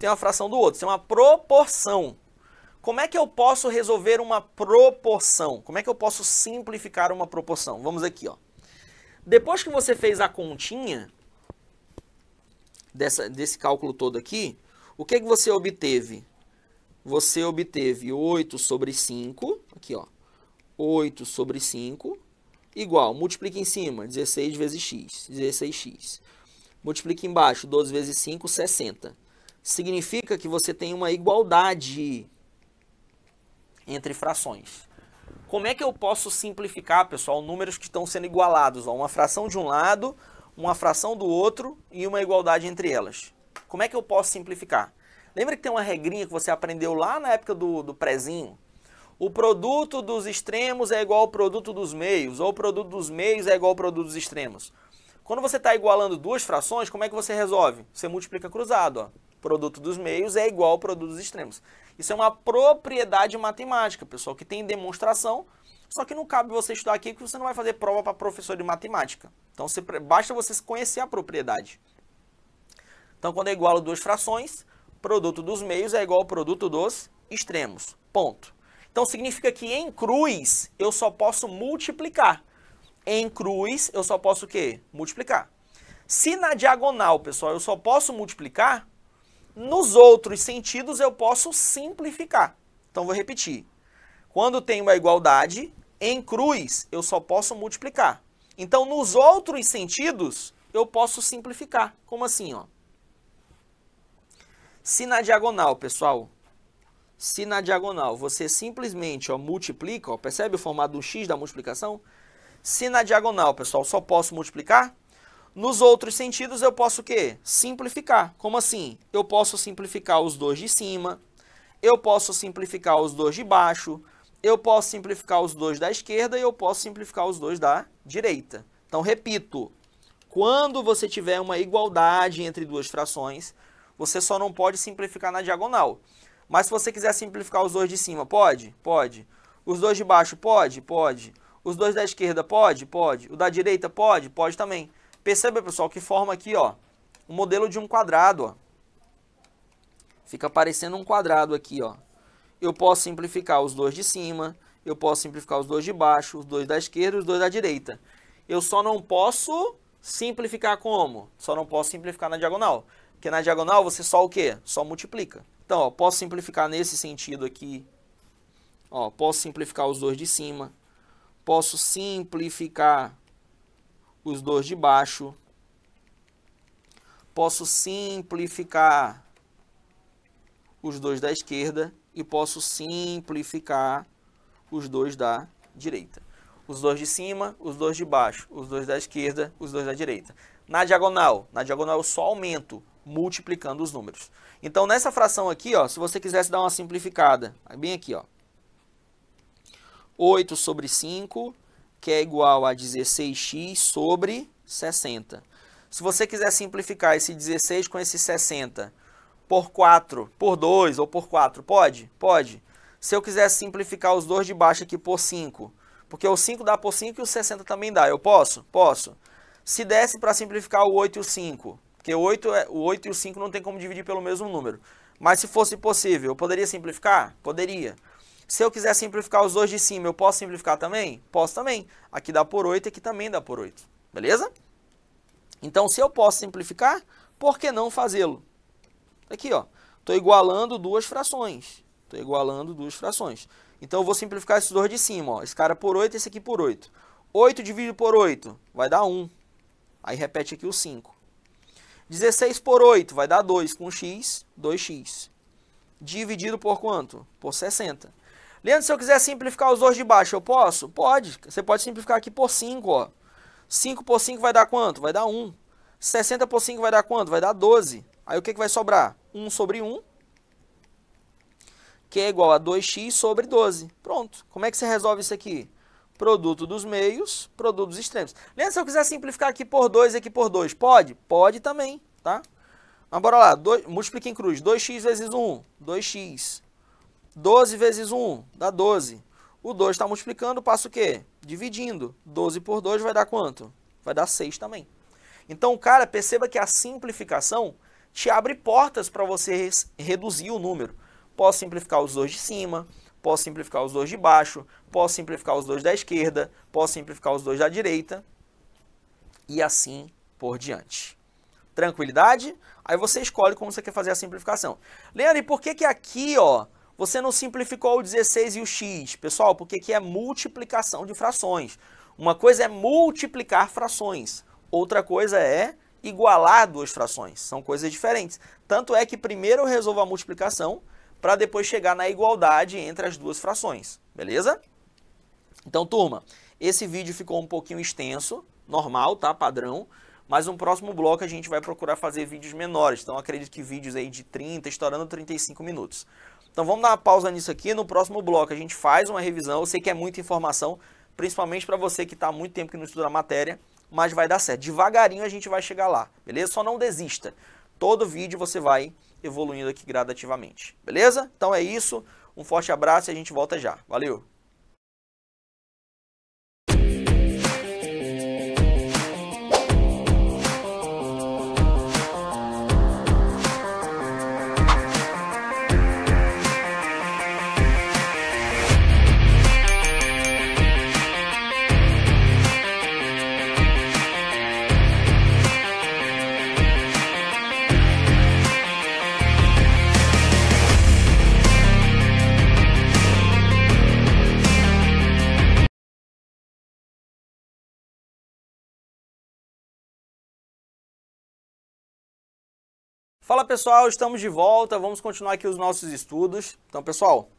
tem uma fração do outro. Isso é uma proporção. Como é que eu posso resolver uma proporção? Como é que eu posso simplificar uma proporção? Vamos aqui, ó. Depois que você fez a continha dessa, desse cálculo todo aqui, o que, que você obteve? Você obteve 8 sobre 5, aqui ó, 8 sobre 5, igual, multiplica em cima, 16 vezes x, 16x. Multiplica embaixo, 12 vezes 5, 60. Significa que você tem uma igualdade entre frações. Como é que eu posso simplificar, pessoal, números que estão sendo igualados? Ó, uma fração de um lado, uma fração do outro e uma igualdade entre elas. Como é que eu posso simplificar? Lembra que tem uma regrinha que você aprendeu lá na época do, do prezinho? O produto dos extremos é igual ao produto dos meios, ou o produto dos meios é igual ao produto dos extremos. Quando você está igualando duas frações, como é que você resolve? Você multiplica cruzado. Ó. Produto dos meios é igual ao produto dos extremos. Isso é uma propriedade matemática, pessoal, que tem demonstração, só que não cabe você estudar aqui que você não vai fazer prova para professor de matemática. Então você, basta você conhecer a propriedade. Então quando é igual igualo duas frações, produto dos meios é igual ao produto dos extremos. Ponto. Então significa que em cruz eu só posso multiplicar. Em cruz eu só posso o quê? Multiplicar. Se na diagonal, pessoal, eu só posso multiplicar, nos outros sentidos, eu posso simplificar. Então, vou repetir. Quando tenho uma igualdade, em cruz, eu só posso multiplicar. Então, nos outros sentidos, eu posso simplificar. Como assim? Ó? Se na diagonal, pessoal, se na diagonal você simplesmente ó, multiplica, ó, percebe o formato do x da multiplicação? Se na diagonal, pessoal, só posso multiplicar, nos outros sentidos, eu posso o quê? Simplificar. Como assim? Eu posso simplificar os dois de cima, eu posso simplificar os dois de baixo, eu posso simplificar os dois da esquerda e eu posso simplificar os dois da direita. Então, repito, quando você tiver uma igualdade entre duas frações, você só não pode simplificar na diagonal. Mas se você quiser simplificar os dois de cima, pode? Pode. Os dois de baixo, pode? Pode. Os dois da esquerda, pode? Pode. O da direita, pode? Pode também. Perceba, pessoal, que forma aqui, ó, o um modelo de um quadrado, ó. Fica parecendo um quadrado aqui, ó. Eu posso simplificar os dois de cima, eu posso simplificar os dois de baixo, os dois da esquerda e os dois da direita. Eu só não posso simplificar como? Só não posso simplificar na diagonal. Porque na diagonal você só o quê? Só multiplica. Então, ó, posso simplificar nesse sentido aqui. Ó, posso simplificar os dois de cima. Posso simplificar os dois de baixo. Posso simplificar os dois da esquerda e posso simplificar os dois da direita. Os dois de cima, os dois de baixo, os dois da esquerda, os dois da direita. Na diagonal, na diagonal eu só aumento multiplicando os números. Então nessa fração aqui, ó, se você quisesse dar uma simplificada, bem aqui, ó. 8 sobre 5 que é igual a 16x sobre 60. Se você quiser simplificar esse 16 com esse 60 por 4, por 2 ou por 4, pode? Pode. Se eu quiser simplificar os dois de baixo aqui por 5, porque o 5 dá por 5 e o 60 também dá, eu posso? Posso. Se desse para simplificar o 8 e o 5, porque o 8, é, o 8 e o 5 não tem como dividir pelo mesmo número. Mas se fosse possível, eu poderia simplificar? Poderia. Se eu quiser simplificar os dois de cima, eu posso simplificar também? Posso também. Aqui dá por 8 e aqui também dá por 8. Beleza? Então, se eu posso simplificar, por que não fazê-lo? Aqui, ó. Estou igualando duas frações. Estou igualando duas frações. Então, eu vou simplificar esses dois de cima. Ó. Esse cara por 8 e esse aqui por 8. 8 dividido por 8 vai dar 1. Aí repete aqui o 5. 16 por 8 vai dar 2 com x, 2x. Dividido por quanto? Por 60. Leandro, se eu quiser simplificar os dois de baixo, eu posso? Pode. Você pode simplificar aqui por 5, ó. 5 por 5 vai dar quanto? Vai dar 1. 60 por 5 vai dar quanto? Vai dar 12. Aí o que, que vai sobrar? 1 sobre 1, que é igual a 2x sobre 12. Pronto. Como é que você resolve isso aqui? Produto dos meios, produto dos extremos. Leandro, se eu quiser simplificar aqui por 2 e aqui por 2, pode? Pode também, tá? Mas bora lá. 2, multiplica em cruz. 2x vezes 1, 2x 12 vezes 1 dá 12. O 2 está multiplicando, passa o quê? Dividindo. 12 por 2 vai dar quanto? Vai dar 6 também. Então, cara, perceba que a simplificação te abre portas para você reduzir o número. Posso simplificar os dois de cima, posso simplificar os dois de baixo, posso simplificar os dois da esquerda, posso simplificar os dois da direita e assim por diante. Tranquilidade? Aí você escolhe como você quer fazer a simplificação. Leandro, e por que que aqui, ó, você não simplificou o 16 e o x, pessoal, porque aqui é multiplicação de frações. Uma coisa é multiplicar frações, outra coisa é igualar duas frações. São coisas diferentes. Tanto é que primeiro eu resolvo a multiplicação para depois chegar na igualdade entre as duas frações, beleza? Então, turma, esse vídeo ficou um pouquinho extenso, normal, tá? Padrão. Mas no próximo bloco a gente vai procurar fazer vídeos menores. Então, acredito que vídeos aí de 30, estourando 35 minutos. Então vamos dar uma pausa nisso aqui. No próximo bloco a gente faz uma revisão. Eu sei que é muita informação, principalmente para você que está há muito tempo que não estuda a matéria, mas vai dar certo. Devagarinho a gente vai chegar lá, beleza? Só não desista. Todo vídeo você vai evoluindo aqui gradativamente, beleza? Então é isso. Um forte abraço e a gente volta já. Valeu! Fala pessoal, estamos de volta, vamos continuar aqui os nossos estudos. Então pessoal,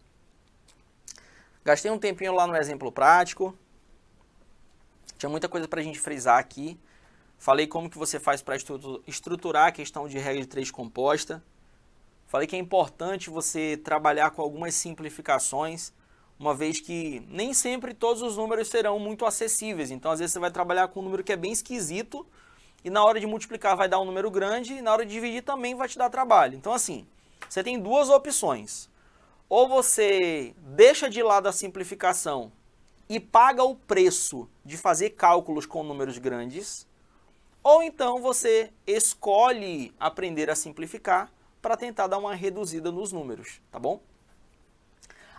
gastei um tempinho lá no exemplo prático, tinha muita coisa para a gente frisar aqui. Falei como que você faz para estruturar a questão de regra de três composta. Falei que é importante você trabalhar com algumas simplificações, uma vez que nem sempre todos os números serão muito acessíveis. Então, às vezes, você vai trabalhar com um número que é bem esquisito, e na hora de multiplicar vai dar um número grande, e na hora de dividir também vai te dar trabalho. Então, assim, você tem duas opções. Ou você deixa de lado a simplificação e paga o preço de fazer cálculos com números grandes, ou então você escolhe aprender a simplificar para tentar dar uma reduzida nos números, tá bom?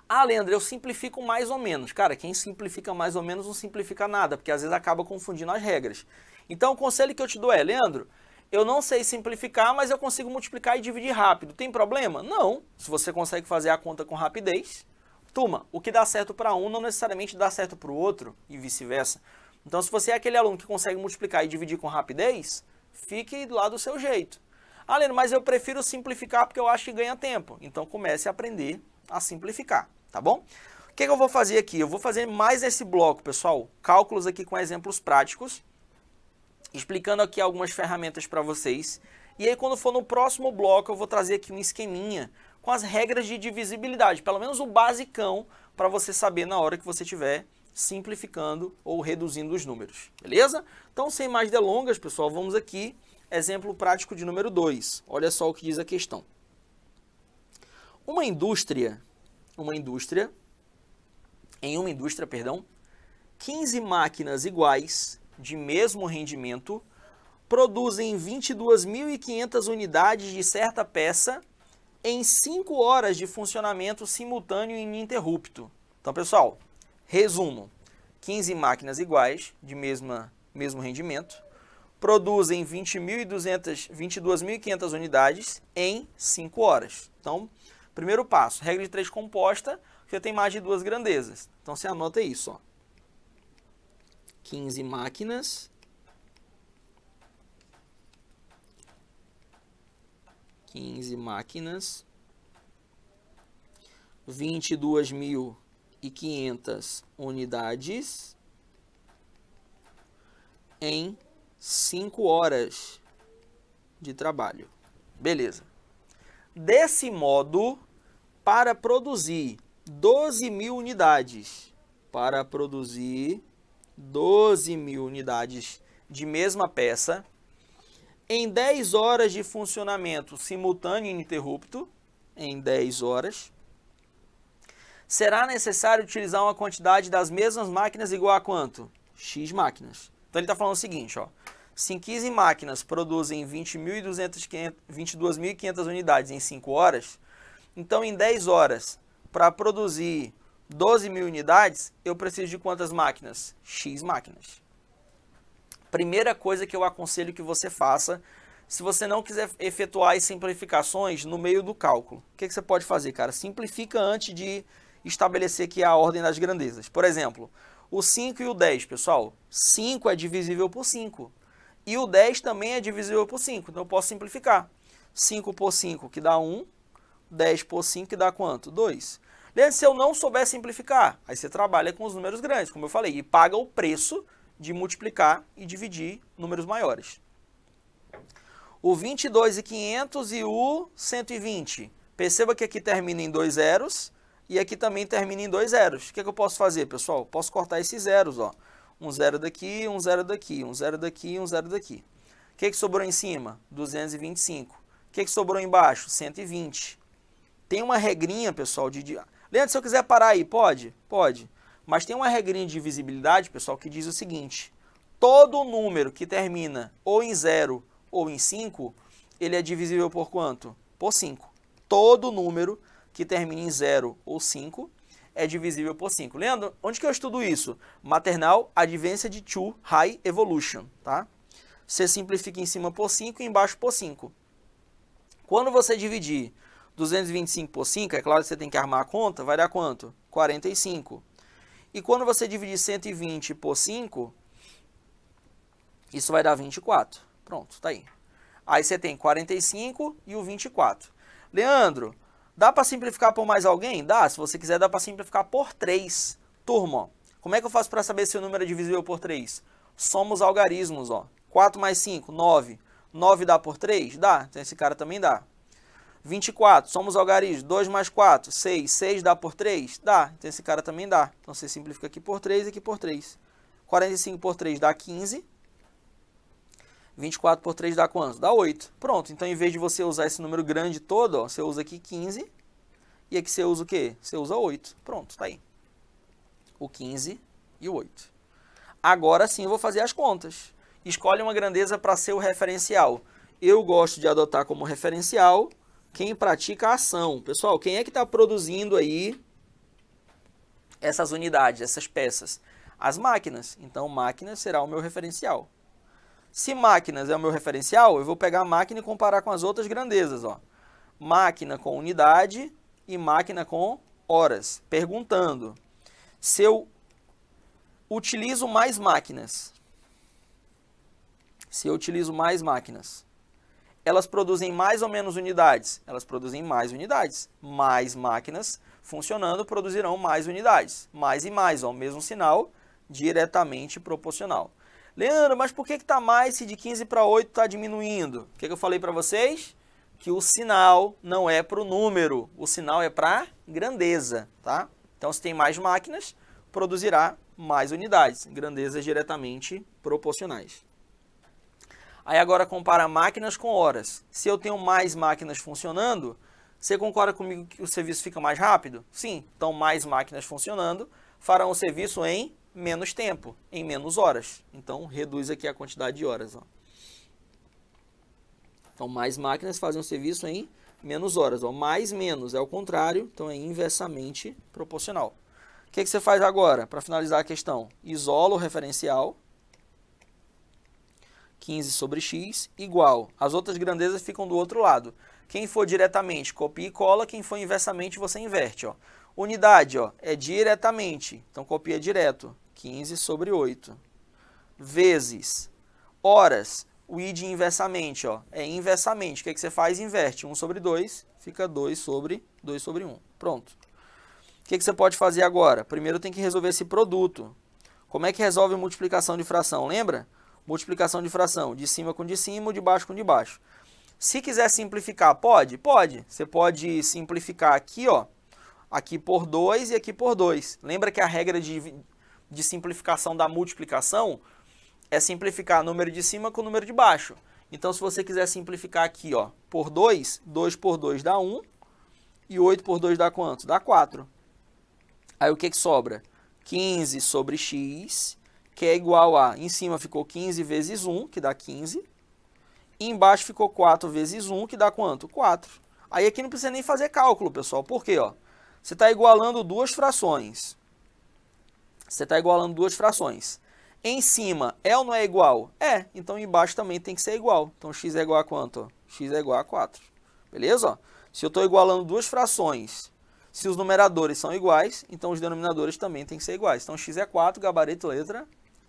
Ah, Leandro, eu simplifico mais ou menos. Cara, quem simplifica mais ou menos não simplifica nada, porque às vezes acaba confundindo as regras. Então o conselho que eu te dou é, Leandro, eu não sei simplificar, mas eu consigo multiplicar e dividir rápido. Tem problema? Não. Se você consegue fazer a conta com rapidez, turma, o que dá certo para um não necessariamente dá certo para o outro e vice-versa. Então, se você é aquele aluno que consegue multiplicar e dividir com rapidez, fique lá do seu jeito. Ah, Leandro, mas eu prefiro simplificar porque eu acho que ganha tempo. Então, comece a aprender a simplificar, tá bom? O que, que eu vou fazer aqui? Eu vou fazer mais esse bloco, pessoal, cálculos aqui com exemplos práticos explicando aqui algumas ferramentas para vocês. E aí quando for no próximo bloco eu vou trazer aqui um esqueminha com as regras de divisibilidade, pelo menos o basicão para você saber na hora que você estiver simplificando ou reduzindo os números, beleza? Então sem mais delongas, pessoal, vamos aqui, exemplo prático de número 2. Olha só o que diz a questão. Uma indústria, uma indústria, em uma indústria, perdão, 15 máquinas iguais de mesmo rendimento produzem 22.500 unidades de certa peça em 5 horas de funcionamento simultâneo e ininterrupto. Então, pessoal, resumo: 15 máquinas iguais, de mesma, mesmo rendimento, produzem 22.500 unidades em 5 horas. Então, primeiro passo, regra de 3 composta, você tem mais de duas grandezas. Então, você anota isso. Ó. 15 máquinas. quinze máquinas. 22.500 unidades em 5 horas de trabalho. Beleza. Desse modo, para produzir doze mil unidades, para produzir 12 mil unidades de mesma peça, em 10 horas de funcionamento simultâneo e ininterrupto, em 10 horas, será necessário utilizar uma quantidade das mesmas máquinas igual a quanto? X máquinas. Então ele está falando o seguinte, ó. Se 15 máquinas produzem 22.500 unidades em 5 horas, então em 10 horas, para produzir 12 mil unidades, eu preciso de quantas máquinas? X máquinas. Primeira coisa que eu aconselho que você faça, se você não quiser efetuar as simplificações no meio do cálculo, o que, que você pode fazer, cara? Simplifica antes de estabelecer aqui a ordem das grandezas. Por exemplo, o 5 e o 10, pessoal. 5 é divisível por 5. E o 10 também é divisível por 5, então eu posso simplificar. 5 por 5 que dá 1, 10 por 5 que dá quanto? 2. Leandro, se eu não souber simplificar, aí você trabalha com os números grandes, como eu falei, e paga o preço de multiplicar e dividir números maiores. O 22,500 e o 120. Perceba que aqui termina em dois zeros e aqui também termina em dois zeros. O que, é que eu posso fazer, pessoal? Posso cortar esses zeros, ó. Um zero daqui, um zero daqui, um zero daqui, um zero daqui. O que, é que sobrou em cima? 225. O que, é que sobrou embaixo? 120. Tem uma regrinha, pessoal, de, Leandro, se eu quiser parar aí, pode? Pode. Mas tem uma regrinha de divisibilidade, pessoal, que diz o seguinte. Todo número que termina ou em 0 ou em 5, ele é divisível por quanto? Por 5. Todo número que termina em 0 ou 5 é divisível por 5. Leandro, onde que eu estudo isso? Maternal Advência de Two High Evolution, tá? Você simplifica em cima por 5 e embaixo por 5. Quando você dividir 225 por 5, é claro que você tem que armar a conta, vai dar quanto? 45. E quando você dividir 120 por 5, isso vai dar 24. Pronto, tá aí. Aí você tem 45 e o 24. Leandro, dá para simplificar por mais alguém? Dá, se você quiser dá para simplificar por 3. Turma, como é que eu faço para saber se o número é divisível por 3? Somos algarismos, ó. 4 mais 5, 9. 9 dá por 3? Dá, então esse cara também dá. 24, somos algarismos. 2 mais 4, 6. 6 dá por 3? Dá. Então esse cara também dá. Então você simplifica aqui por 3 e aqui por 3. 45 por 3 dá 15. 24 por 3 dá quanto? Dá 8. Pronto. Então em vez de você usar esse número grande todo, ó, você usa aqui 15. E aqui você usa o quê? Você usa 8. Pronto, Está aí. O 15 e o 8. Agora sim eu vou fazer as contas. Escolhe uma grandeza para ser o referencial. Eu gosto de adotar como referencial quem pratica a ação. Pessoal, quem é que está produzindo aí essas unidades, essas peças? As máquinas. Então, máquina será o meu referencial. Se máquinas é o meu referencial, eu vou pegar a máquina e comparar com as outras grandezas. Ó. Máquina com unidade e máquina com horas. Perguntando, se eu utilizo mais máquinas, se eu utilizo mais máquinas, elas produzem mais ou menos unidades? Elas produzem mais unidades. Mais máquinas funcionando produzirão mais unidades. Mais e mais, ó, o mesmo sinal diretamente proporcional. Leandro, mas por que está mais se de 15 para 8 está diminuindo? O que, que eu falei para vocês? Que o sinal não é para o número, o sinal é para grandeza, tá? Então, se tem mais máquinas, produzirá mais unidades, grandezas diretamente proporcionais. Aí agora compara máquinas com horas. Se eu tenho mais máquinas funcionando, você concorda comigo que o serviço fica mais rápido? Sim, então mais máquinas funcionando farão o serviço em menos tempo, em menos horas. Então reduz aqui a quantidade de horas. Ó. Então mais máquinas fazem o serviço em menos horas. Ó. Mais menos é o contrário, então é inversamente proporcional. O que, que você faz agora para finalizar a questão? Isola o referencial 15 sobre x igual. As outras grandezas ficam do outro lado. Quem for diretamente, copia e cola. Quem for inversamente, você inverte. Ó. Unidade ó, é diretamente, então copia direto. 15 sobre 8. Vezes horas, o id inversamente, ó, é inversamente. O que, é que você faz? Inverte. 1 sobre 2 fica 2 sobre 2 sobre 1. Pronto. O que, é que você pode fazer agora? Primeiro tem que resolver esse produto. Como é que resolve multiplicação de fração? Lembra? Multiplicação de fração, de cima com de cima, de baixo com de baixo. Se quiser simplificar, pode? Pode. Você pode simplificar aqui, ó. Aqui por 2 e aqui por 2. Lembra que a regra de, de simplificação da multiplicação é simplificar número de cima com número de baixo. Então, se você quiser simplificar aqui, ó, por 2, 2 por 2 dá 1. Um, e 8 por 2 dá quanto? Dá 4. Aí o que, que sobra? 15 sobre x que é igual a, em cima ficou 15 vezes 1, que dá 15. E embaixo ficou 4 vezes 1, que dá quanto? 4. Aí aqui não precisa nem fazer cálculo, pessoal. Por quê? Ó? Você está igualando duas frações. Você está igualando duas frações. Em cima é ou não é igual? É. Então embaixo também tem que ser igual. Então x é igual a quanto? x é igual a 4. Beleza? Ó? Se eu estou igualando duas frações se os numeradores são iguais, então os denominadores também têm que ser iguais. Então, x é 4, gabarito letra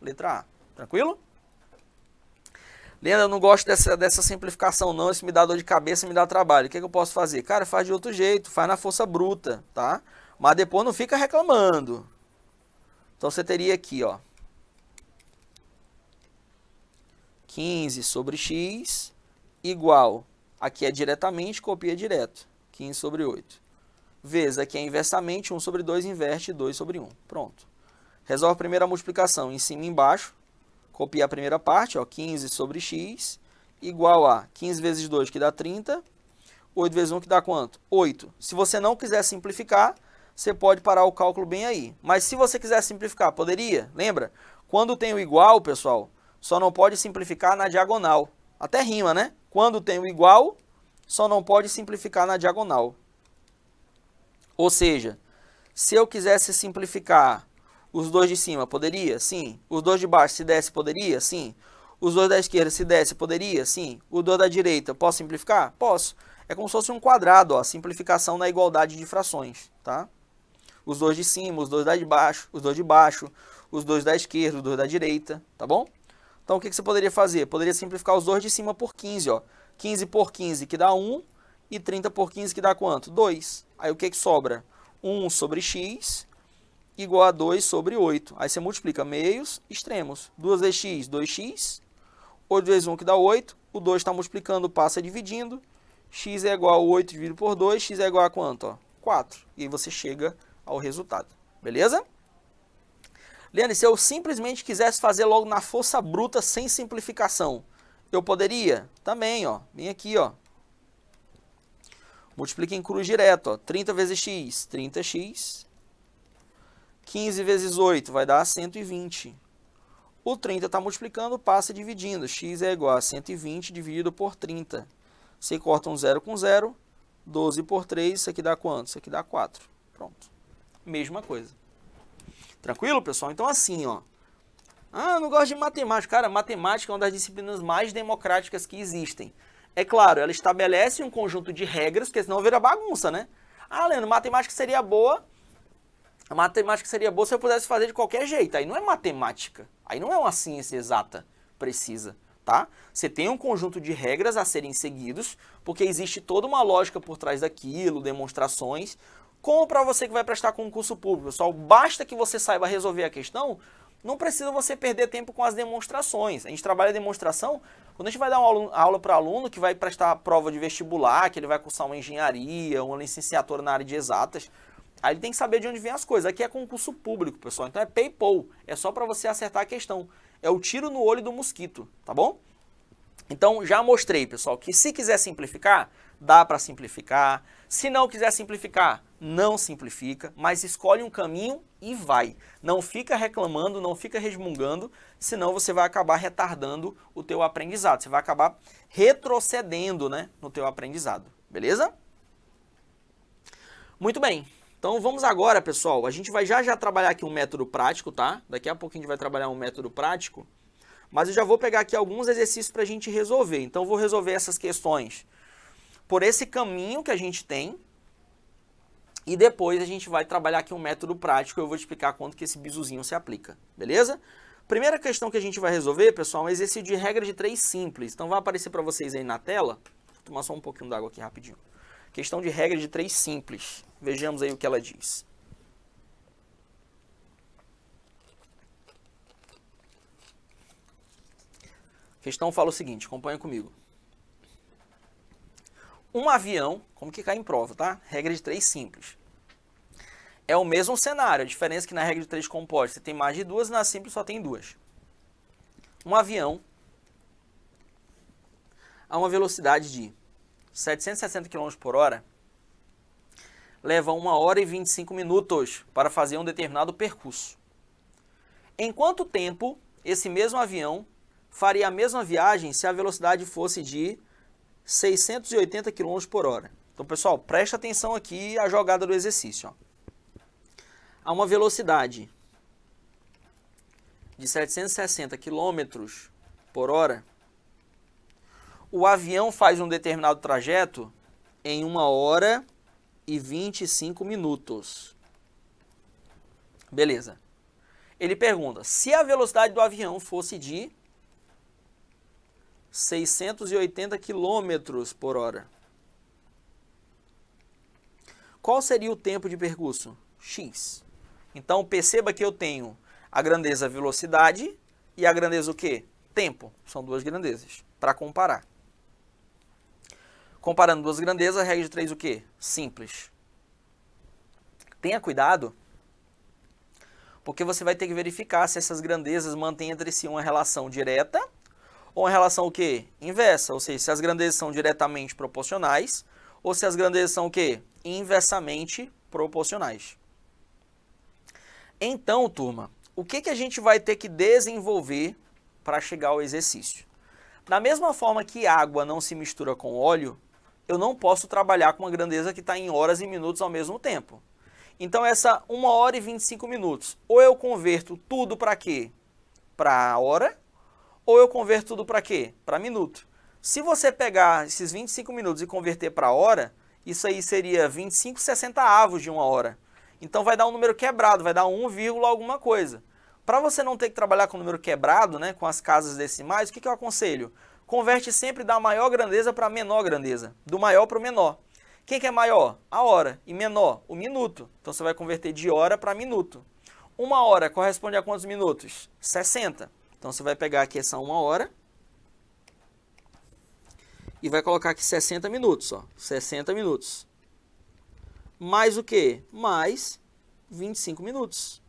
Letra A. Tranquilo? Leandro, eu não gosto dessa, dessa simplificação não, isso me dá dor de cabeça, me dá trabalho. O que, é que eu posso fazer? Cara, faz de outro jeito, faz na força bruta, tá? Mas depois não fica reclamando. Então você teria aqui, ó. 15 sobre x igual, aqui é diretamente, copia direto, 15 sobre 8. Vezes, aqui é inversamente, 1 sobre 2 inverte 2 sobre 1. Pronto. Resolve primeiro a multiplicação em cima e embaixo. Copia a primeira parte, ó, 15 sobre x igual a 15 vezes 2, que dá 30. 8 vezes 1, que dá quanto? 8. Se você não quiser simplificar, você pode parar o cálculo bem aí. Mas se você quiser simplificar, poderia? Lembra? Quando tem o igual, pessoal, só não pode simplificar na diagonal. Até rima, né? Quando tem o igual, só não pode simplificar na diagonal. Ou seja, se eu quisesse simplificar os dois de cima, poderia? Sim. Os dois de baixo, se desse poderia? Sim. Os dois da esquerda, se desse poderia? Sim. O dois da direita, posso simplificar? Posso. É como se fosse um quadrado, ó, simplificação na igualdade de frações, tá? Os dois de cima, os dois da de baixo, os dois de baixo, os dois da esquerda, os dois da direita, tá bom? Então, o que, que você poderia fazer? Poderia simplificar os dois de cima por 15, ó. 15 por 15, que dá 1, e 30 por 15, que dá quanto? 2. Aí, o que, que sobra? 1 sobre x igual a 2 sobre 8. Aí você multiplica meios, extremos. 2 vezes x, 2x. 8 vezes 1 que dá 8. O 2 está multiplicando, passa dividindo. x é igual a 8 dividido por 2. x é igual a quanto? 4. E aí você chega ao resultado. Beleza? Leandro, se eu simplesmente quisesse fazer logo na força bruta, sem simplificação, eu poderia? Também, ó. Vem aqui, ó. Multiplica em cruz direto, ó. 30 vezes x, 30x. 15 vezes 8 vai dar 120. O 30 está multiplicando, passa dividindo. x é igual a 120 dividido por 30. Você corta um zero com zero, 12 por 3, isso aqui dá quanto? Isso aqui dá 4. Pronto. Mesma coisa. Tranquilo, pessoal? Então assim, ó. Ah, não gosto de matemática. Cara, matemática é uma das disciplinas mais democráticas que existem. É claro, ela estabelece um conjunto de regras, porque senão vira bagunça, né? Ah, Leandro, matemática seria boa a matemática seria boa se eu pudesse fazer de qualquer jeito. Aí não é matemática. Aí não é uma ciência exata, precisa, tá? Você tem um conjunto de regras a serem seguidos, porque existe toda uma lógica por trás daquilo, demonstrações. Como para você que vai prestar concurso público, pessoal, basta que você saiba resolver a questão, não precisa você perder tempo com as demonstrações. A gente trabalha demonstração quando a gente vai dar uma aula para aluno que vai prestar prova de vestibular, que ele vai cursar uma engenharia, uma licenciatura na área de exatas. Aí ele tem que saber de onde vem as coisas. Aqui é concurso público, pessoal. Então é PayPal. É só para você acertar a questão. É o tiro no olho do mosquito, tá bom? Então já mostrei, pessoal, que se quiser simplificar, dá para simplificar. Se não quiser simplificar, não simplifica, mas escolhe um caminho e vai. Não fica reclamando, não fica resmungando, senão você vai acabar retardando o teu aprendizado. Você vai acabar retrocedendo, né, no teu aprendizado. Beleza? Muito bem. Então vamos agora, pessoal. A gente vai já já trabalhar aqui um método prático, tá? Daqui a pouco a gente vai trabalhar um método prático. Mas eu já vou pegar aqui alguns exercícios para a gente resolver. Então eu vou resolver essas questões por esse caminho que a gente tem. E depois a gente vai trabalhar aqui um método prático. Eu vou te explicar quanto que esse bizuzinho se aplica, beleza? Primeira questão que a gente vai resolver, pessoal, é um exercício de regra de três simples. Então vai aparecer para vocês aí na tela. Vou tomar só um pouquinho d'água aqui rapidinho. Questão de regra de três simples. Vejamos aí o que ela diz. A questão fala o seguinte, acompanha comigo. Um avião, como que cai em prova, tá? Regra de três simples. É o mesmo cenário, a diferença é que na regra de três compostas você tem mais de duas, na simples só tem duas. Um avião a uma velocidade de 760 km por hora, leva 1 hora e 25 minutos para fazer um determinado percurso. Em quanto tempo esse mesmo avião faria a mesma viagem se a velocidade fosse de 680 km por hora? Então, pessoal, preste atenção aqui à jogada do exercício. Há A uma velocidade de 760 km por hora, o avião faz um determinado trajeto em uma hora e 25 minutos. Beleza. Ele pergunta: se a velocidade do avião fosse de 680 km por hora, qual seria o tempo de percurso? X. Então perceba que eu tenho a grandeza velocidade e a grandeza o quê? Tempo. São duas grandezas para comparar. Comparando duas grandezas, a regra de três o quê? Simples. Tenha cuidado, porque você vai ter que verificar se essas grandezas mantêm entre si uma relação direta ou uma relação o quê? Inversa, ou seja, se as grandezas são diretamente proporcionais ou se as grandezas são o quê? Inversamente proporcionais. Então, turma, o que, que a gente vai ter que desenvolver para chegar ao exercício? Da mesma forma que água não se mistura com óleo, eu não posso trabalhar com uma grandeza que está em horas e minutos ao mesmo tempo. Então, essa 1 hora e 25 minutos, ou eu converto tudo para quê? Para hora, ou eu converto tudo para quê? Para minuto. Se você pegar esses 25 minutos e converter para hora, isso aí seria 25 60 avos de uma hora. Então vai dar um número quebrado, vai dar 1, alguma coisa. Para você não ter que trabalhar com número quebrado, né, com as casas decimais, o que, que eu aconselho? converte sempre da maior grandeza para a menor grandeza, do maior para o menor. Quem que é maior? A hora. E menor? O minuto. Então você vai converter de hora para minuto. Uma hora corresponde a quantos minutos? 60. Então você vai pegar aqui essa uma hora e vai colocar aqui 60 minutos. Ó. 60 minutos. Mais o quê? Mais 25 minutos.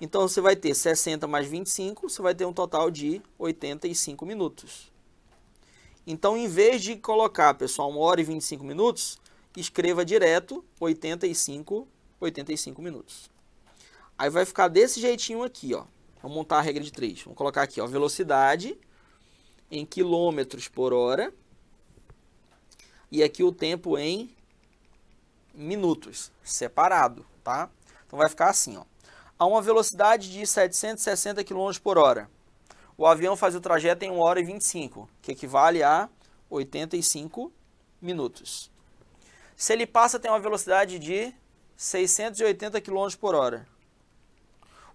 Então você vai ter 60 mais 25, você vai ter um total de 85 minutos. Então, em vez de colocar, pessoal, 1 hora e 25 minutos, escreva direto 85, 85 minutos. Aí vai ficar desse jeitinho aqui, ó. Vamos montar a regra de 3. Vamos colocar aqui, ó, velocidade em quilômetros por hora. E aqui o tempo em minutos, separado, tá? Então vai ficar assim, ó. A uma velocidade de 760 km por hora, o avião faz o trajeto em 1 hora e 25, que equivale a 85 minutos. Se ele passa, tem uma velocidade de 680 km por hora.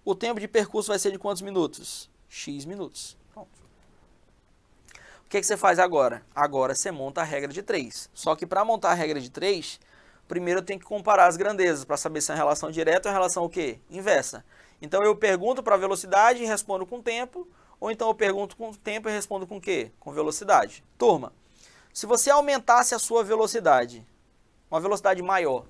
O tempo de percurso vai ser de quantos minutos? X minutos. Pronto. O que, é que você faz agora? Agora você monta a regra de 3. Só que para montar a regra de 3, primeiro eu tenho que comparar as grandezas para saber se é uma relação direta ou relação o quê? Inversa. Então eu pergunto para a velocidade e respondo com tempo. Ou então eu pergunto com tempo e respondo com o quê? Com velocidade. Turma, se você aumentasse a sua velocidade, uma velocidade maior,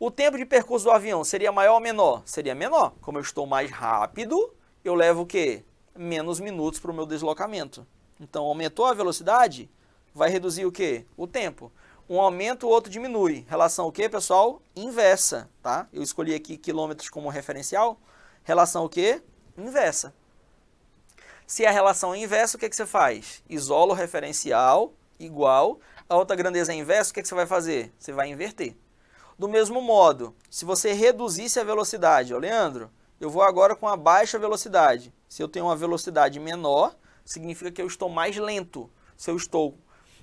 o tempo de percurso do avião seria maior ou menor? Seria menor. Como eu estou mais rápido, eu levo o quê? Menos minutos para o meu deslocamento. Então, aumentou a velocidade, vai reduzir o quê? O tempo. Um aumenta, o outro diminui. Relação o quê, pessoal? Inversa, tá? Eu escolhi aqui quilômetros como referencial. Relação o quê? Inversa. Se é a relação é inversa, o que, é que você faz? Isola o referencial igual. A outra grandeza é inversa, o que, é que você vai fazer? Você vai inverter. Do mesmo modo, se você reduzisse a velocidade, ó, Leandro, eu vou agora com a baixa velocidade. Se eu tenho uma velocidade menor, significa que eu estou mais lento. Se eu estou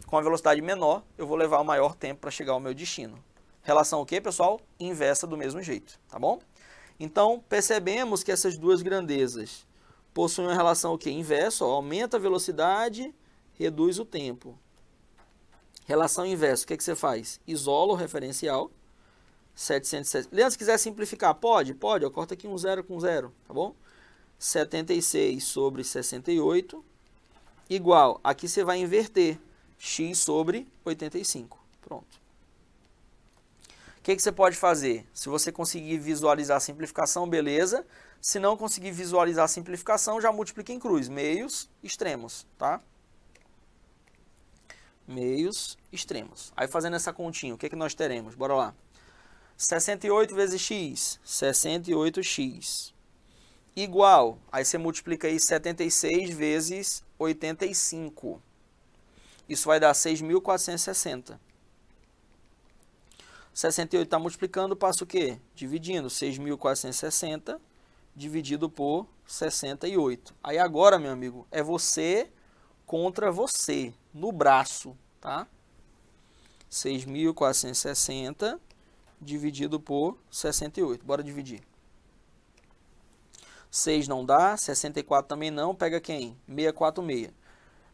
com a velocidade menor, eu vou levar o maior tempo para chegar ao meu destino. Relação o quê, pessoal? Inversa do mesmo jeito, tá bom? Então, percebemos que essas duas grandezas, possui uma relação o quê? Inverso, ó, aumenta a velocidade, reduz o tempo. Relação inversa, o que, é que você faz? Isola o referencial, 707. Leandro, se quiser simplificar, pode? Pode, eu corto aqui um zero com zero, tá bom? 76 sobre 68 igual, aqui você vai inverter, x sobre 85, pronto. O que, é que você pode fazer? Se você conseguir visualizar a simplificação, beleza. Se não conseguir visualizar a simplificação, já multiplica em cruz. Meios, extremos, tá? Meios, extremos. Aí fazendo essa continha, o que, é que nós teremos? Bora lá. 68 vezes x, 68x. Igual, aí você multiplica aí 76 vezes 85. Isso vai dar 6.460. 68 está multiplicando, passa o quê? Dividindo, 6.460 dividido por 68. Aí agora, meu amigo, é você contra você no braço, tá? 6.460 dividido por 68. Bora dividir. 6 não dá, 64 também não, pega quem? 646.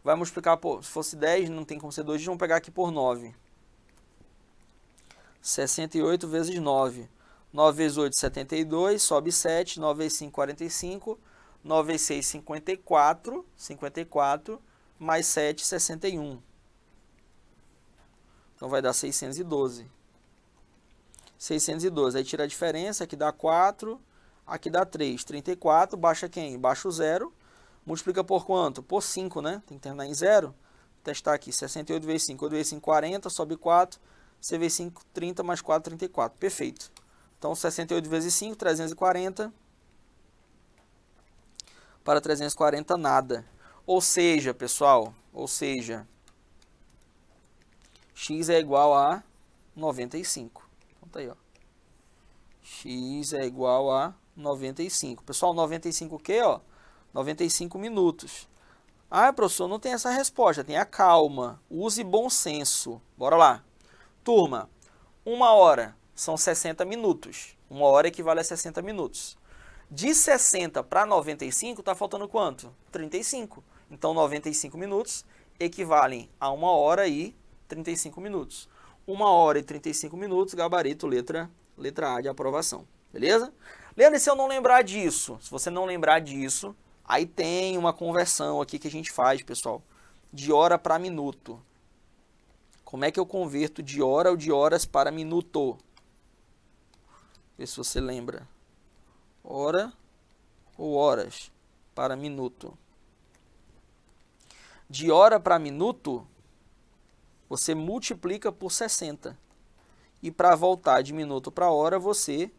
Vai multiplicar por, se fosse 10, não tem como ser 2, vamos pegar aqui por 9. 68 vezes 9. 9 vezes 8, 72, sobe 7, 9 vezes 5, 45, 9 vezes 6, 54, 54, mais 7, 61. Então vai dar 612. 612, aí tira a diferença, aqui dá 4, aqui dá 3, 34, baixa quem? Baixa o 0, multiplica por quanto? Por 5, né? Tem que terminar em 0. testar aqui, 68 vezes 5, 8 vezes 5, 40, sobe 4, C vezes 5, 30, mais 4, 34, perfeito. Então, 68 vezes 5, 340. Para 340, nada. Ou seja, pessoal, ou seja, x é igual a 95. Então, tá aí, ó. x é igual a 95. Pessoal, 95 o quê, ó? 95 minutos. Ah, professor, não tem essa resposta. Tenha calma. Use bom senso. Bora lá. Turma, uma hora são 60 minutos. Uma hora equivale a 60 minutos. De 60 para 95, está faltando quanto? 35. Então, 95 minutos equivalem a 1 hora e 35 minutos. 1 hora e 35 minutos, gabarito, letra, letra A de aprovação. Beleza? Lembra se eu não lembrar disso? Se você não lembrar disso, aí tem uma conversão aqui que a gente faz, pessoal, de hora para minuto. Como é que eu converto de hora ou de horas para minuto? Vê se você lembra. Hora ou horas para minuto. De hora para minuto, você multiplica por 60. E para voltar de minuto para hora, você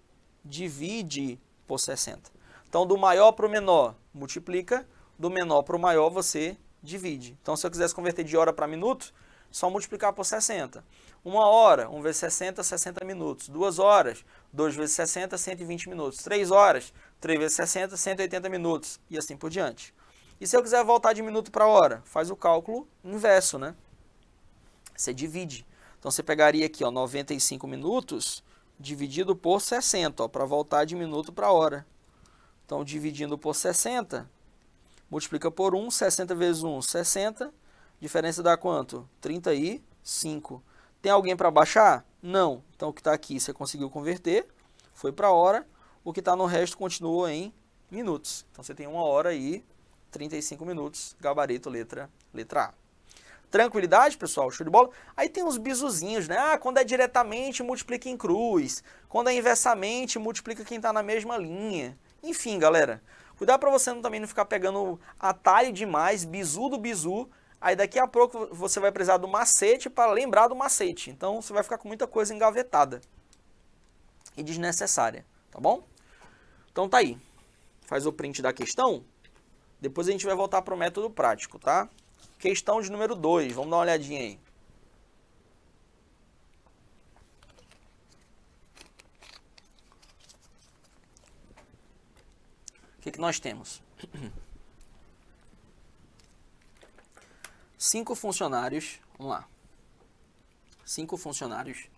divide por 60. Então, do maior para o menor, multiplica. Do menor para o maior, você divide. Então, se eu quisesse converter de hora para minuto, só multiplicar por 60. Uma hora, 1 vezes 60, 60 minutos. Duas horas, 2 vezes 60, 120 minutos. 3 horas, 3 vezes 60, 180 minutos. E assim por diante. E se eu quiser voltar de minuto para hora? Faz o cálculo inverso, né? Você divide. Então você pegaria aqui, ó, 95 minutos dividido por 60, para voltar de minuto para hora. Então dividindo por 60, multiplica por 1, 60 vezes 1, 60. Diferença dá quanto? 35. Tem alguém para baixar? Não. Então o que está aqui você conseguiu converter, foi para hora. O que está no resto continua em minutos. Então você tem uma hora e 35 minutos, gabarito, letra, letra A. Tranquilidade, pessoal, show de bola. Aí tem uns bizuzinhos, né? Ah, quando é diretamente, multiplica em cruz. Quando é inversamente, multiplica quem está na mesma linha. Enfim, galera. Cuidar para você também não ficar pegando atalho demais, bizu do bizu, Aí daqui a pouco você vai precisar do macete para lembrar do macete. Então você vai ficar com muita coisa engavetada e desnecessária, tá bom? Então tá aí. Faz o print da questão. Depois a gente vai voltar para o método prático, tá? Questão de número 2, vamos dar uma olhadinha aí. O que, que nós temos? cinco funcionários, vamos lá, cinco funcionários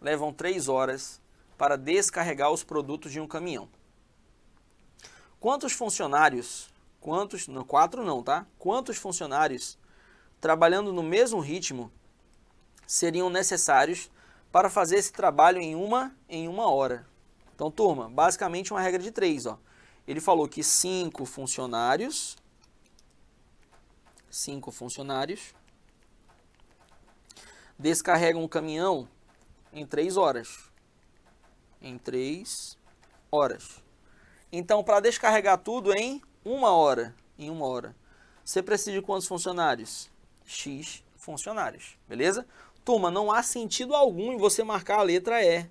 levam três horas para descarregar os produtos de um caminhão. Quantos funcionários, quantos, quatro não, tá? Quantos funcionários trabalhando no mesmo ritmo seriam necessários para fazer esse trabalho em uma, em uma hora? Então, turma, basicamente uma regra de três, ó. Ele falou que cinco funcionários cinco funcionários, descarregam um caminhão em três horas. Em três horas. Então, para descarregar tudo em uma hora, em uma hora, você precisa de quantos funcionários? X funcionários, beleza? Turma, não há sentido algum em você marcar a letra E.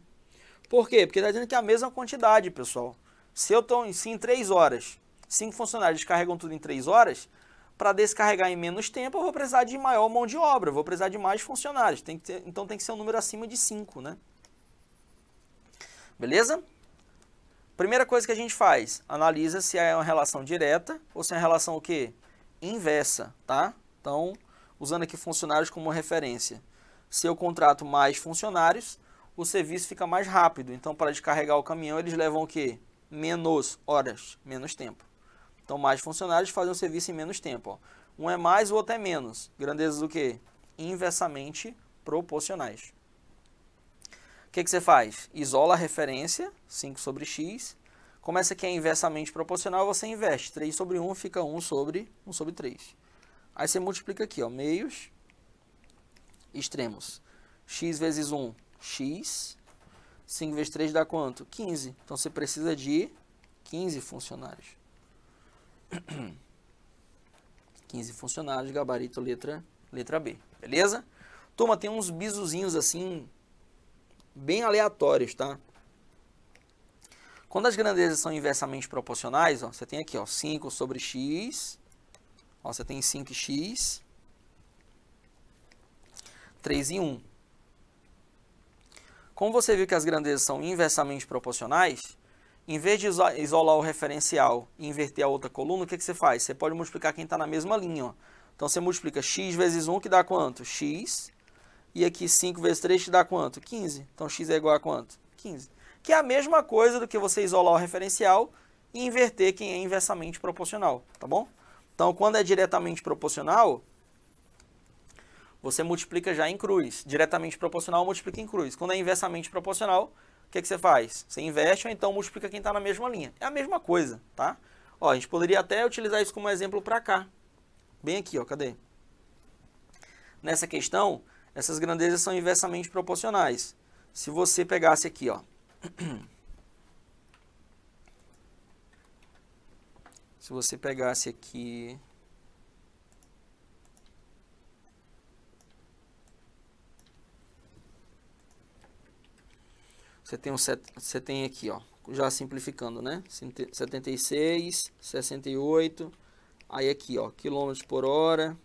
Por quê? Porque está dizendo que é a mesma quantidade, pessoal. Se eu estou em 3 horas, 5 funcionários descarregam tudo em 3 horas, para descarregar em menos tempo, eu vou precisar de maior mão de obra, vou precisar de mais funcionários. Tem ter, então tem que ser um número acima de 5, né? Beleza? Primeira coisa que a gente faz, analisa se é uma relação direta ou se é uma relação o quê? Inversa, tá? Então, usando aqui funcionários como referência. Se eu contrato mais funcionários, o serviço fica mais rápido. Então, para descarregar o caminhão, eles levam o quê? Menos horas, menos tempo. Então, mais funcionários fazem o serviço em menos tempo. Ó. Um é mais, o outro é menos. Grandezas do quê? Inversamente proporcionais. O que, que você faz? Isola a referência, 5 sobre x. Como essa aqui é inversamente proporcional, você investe. 3 sobre 1 fica 1 sobre, 1 sobre 3. Aí você multiplica aqui, ó, meios, extremos. x vezes 1, x. 5 vezes 3 dá quanto? 15. Então você precisa de 15 funcionários. 15 funcionários, gabarito letra, letra B, beleza? Turma, tem uns bizuzinhos assim, bem aleatórios, tá? Quando as grandezas são inversamente proporcionais, ó, você tem aqui ó, 5 sobre x, ó, você tem 5x, 3 e 1. Como você viu que as grandezas são inversamente proporcionais, em vez de isolar o referencial e inverter a outra coluna, o que, que você faz? Você pode multiplicar quem está na mesma linha. Ó. Então você multiplica x vezes 1, que dá quanto? x. E aqui 5 vezes 3 te dá quanto? 15. Então x é igual a quanto? 15. Que é a mesma coisa do que você isolar o referencial e inverter quem é inversamente proporcional, tá bom? Então quando é diretamente proporcional, você multiplica já em cruz. Diretamente proporcional multiplica em cruz. Quando é inversamente proporcional, o que, é que você faz? Você investe ou então multiplica quem está na mesma linha. É a mesma coisa, tá? Ó, a gente poderia até utilizar isso como exemplo para cá. Bem aqui, ó, cadê? Nessa questão, essas grandezas são inversamente proporcionais. Se você pegasse aqui, ó. Se você pegasse aqui Você tem, um set, você tem aqui, ó, já simplificando, né? 76, 68, aí aqui, ó, quilômetros por hora,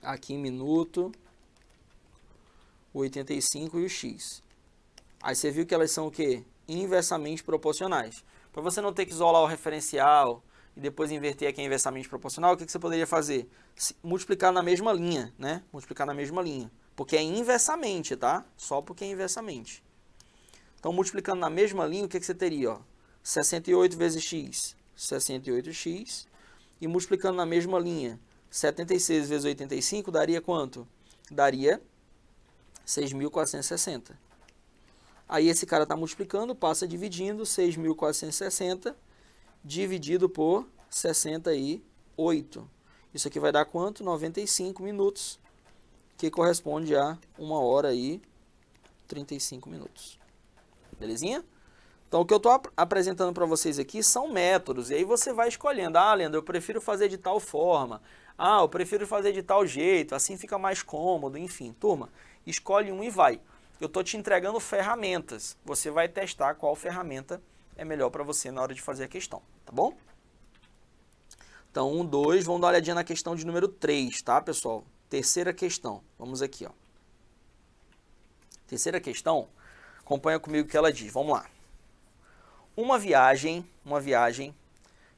aqui em minuto, 85 e o x. Aí você viu que elas são o quê? Inversamente proporcionais. Para você não ter que isolar o referencial e depois inverter aqui inversamente proporcional, o que, que você poderia fazer? Se multiplicar na mesma linha, né? Multiplicar na mesma linha. Porque é inversamente, tá? Só porque é inversamente. Então, multiplicando na mesma linha, o que, é que você teria? Ó? 68 vezes x, 68x. E multiplicando na mesma linha, 76 vezes 85 daria quanto? Daria 6.460. Aí esse cara está multiplicando, passa dividindo 6.460 dividido por 68. Isso aqui vai dar quanto? 95 minutos, que corresponde a 1 hora e 35 minutos. Belezinha? Então, o que eu estou ap apresentando para vocês aqui são métodos. E aí você vai escolhendo. Ah, Leandro, eu prefiro fazer de tal forma. Ah, eu prefiro fazer de tal jeito. Assim fica mais cômodo. Enfim, turma, escolhe um e vai. Eu estou te entregando ferramentas. Você vai testar qual ferramenta é melhor para você na hora de fazer a questão. Tá bom? Então, um, dois. Vamos dar uma olhadinha na questão de número 3, tá, pessoal? Terceira questão. Vamos aqui, ó. Terceira questão Acompanha comigo o que ela diz. Vamos lá. Uma viagem, uma viagem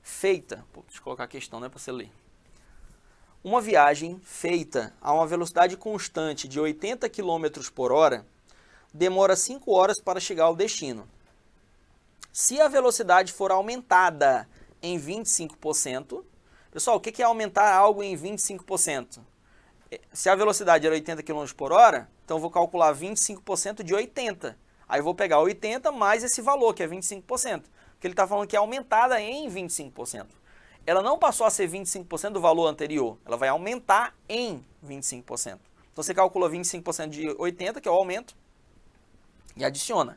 feita. Pô, deixa eu colocar a questão, né, para você ler. Uma viagem feita a uma velocidade constante de 80 km por hora demora 5 horas para chegar ao destino. Se a velocidade for aumentada em 25%, pessoal, o que é aumentar algo em 25%? É, se a velocidade era 80 km por hora, então vou calcular 25% de 80. Aí vou pegar 80 mais esse valor, que é 25%. Porque ele está falando que é aumentada em 25%. Ela não passou a ser 25% do valor anterior, ela vai aumentar em 25%. Então você calcula 25% de 80, que é o aumento, e adiciona.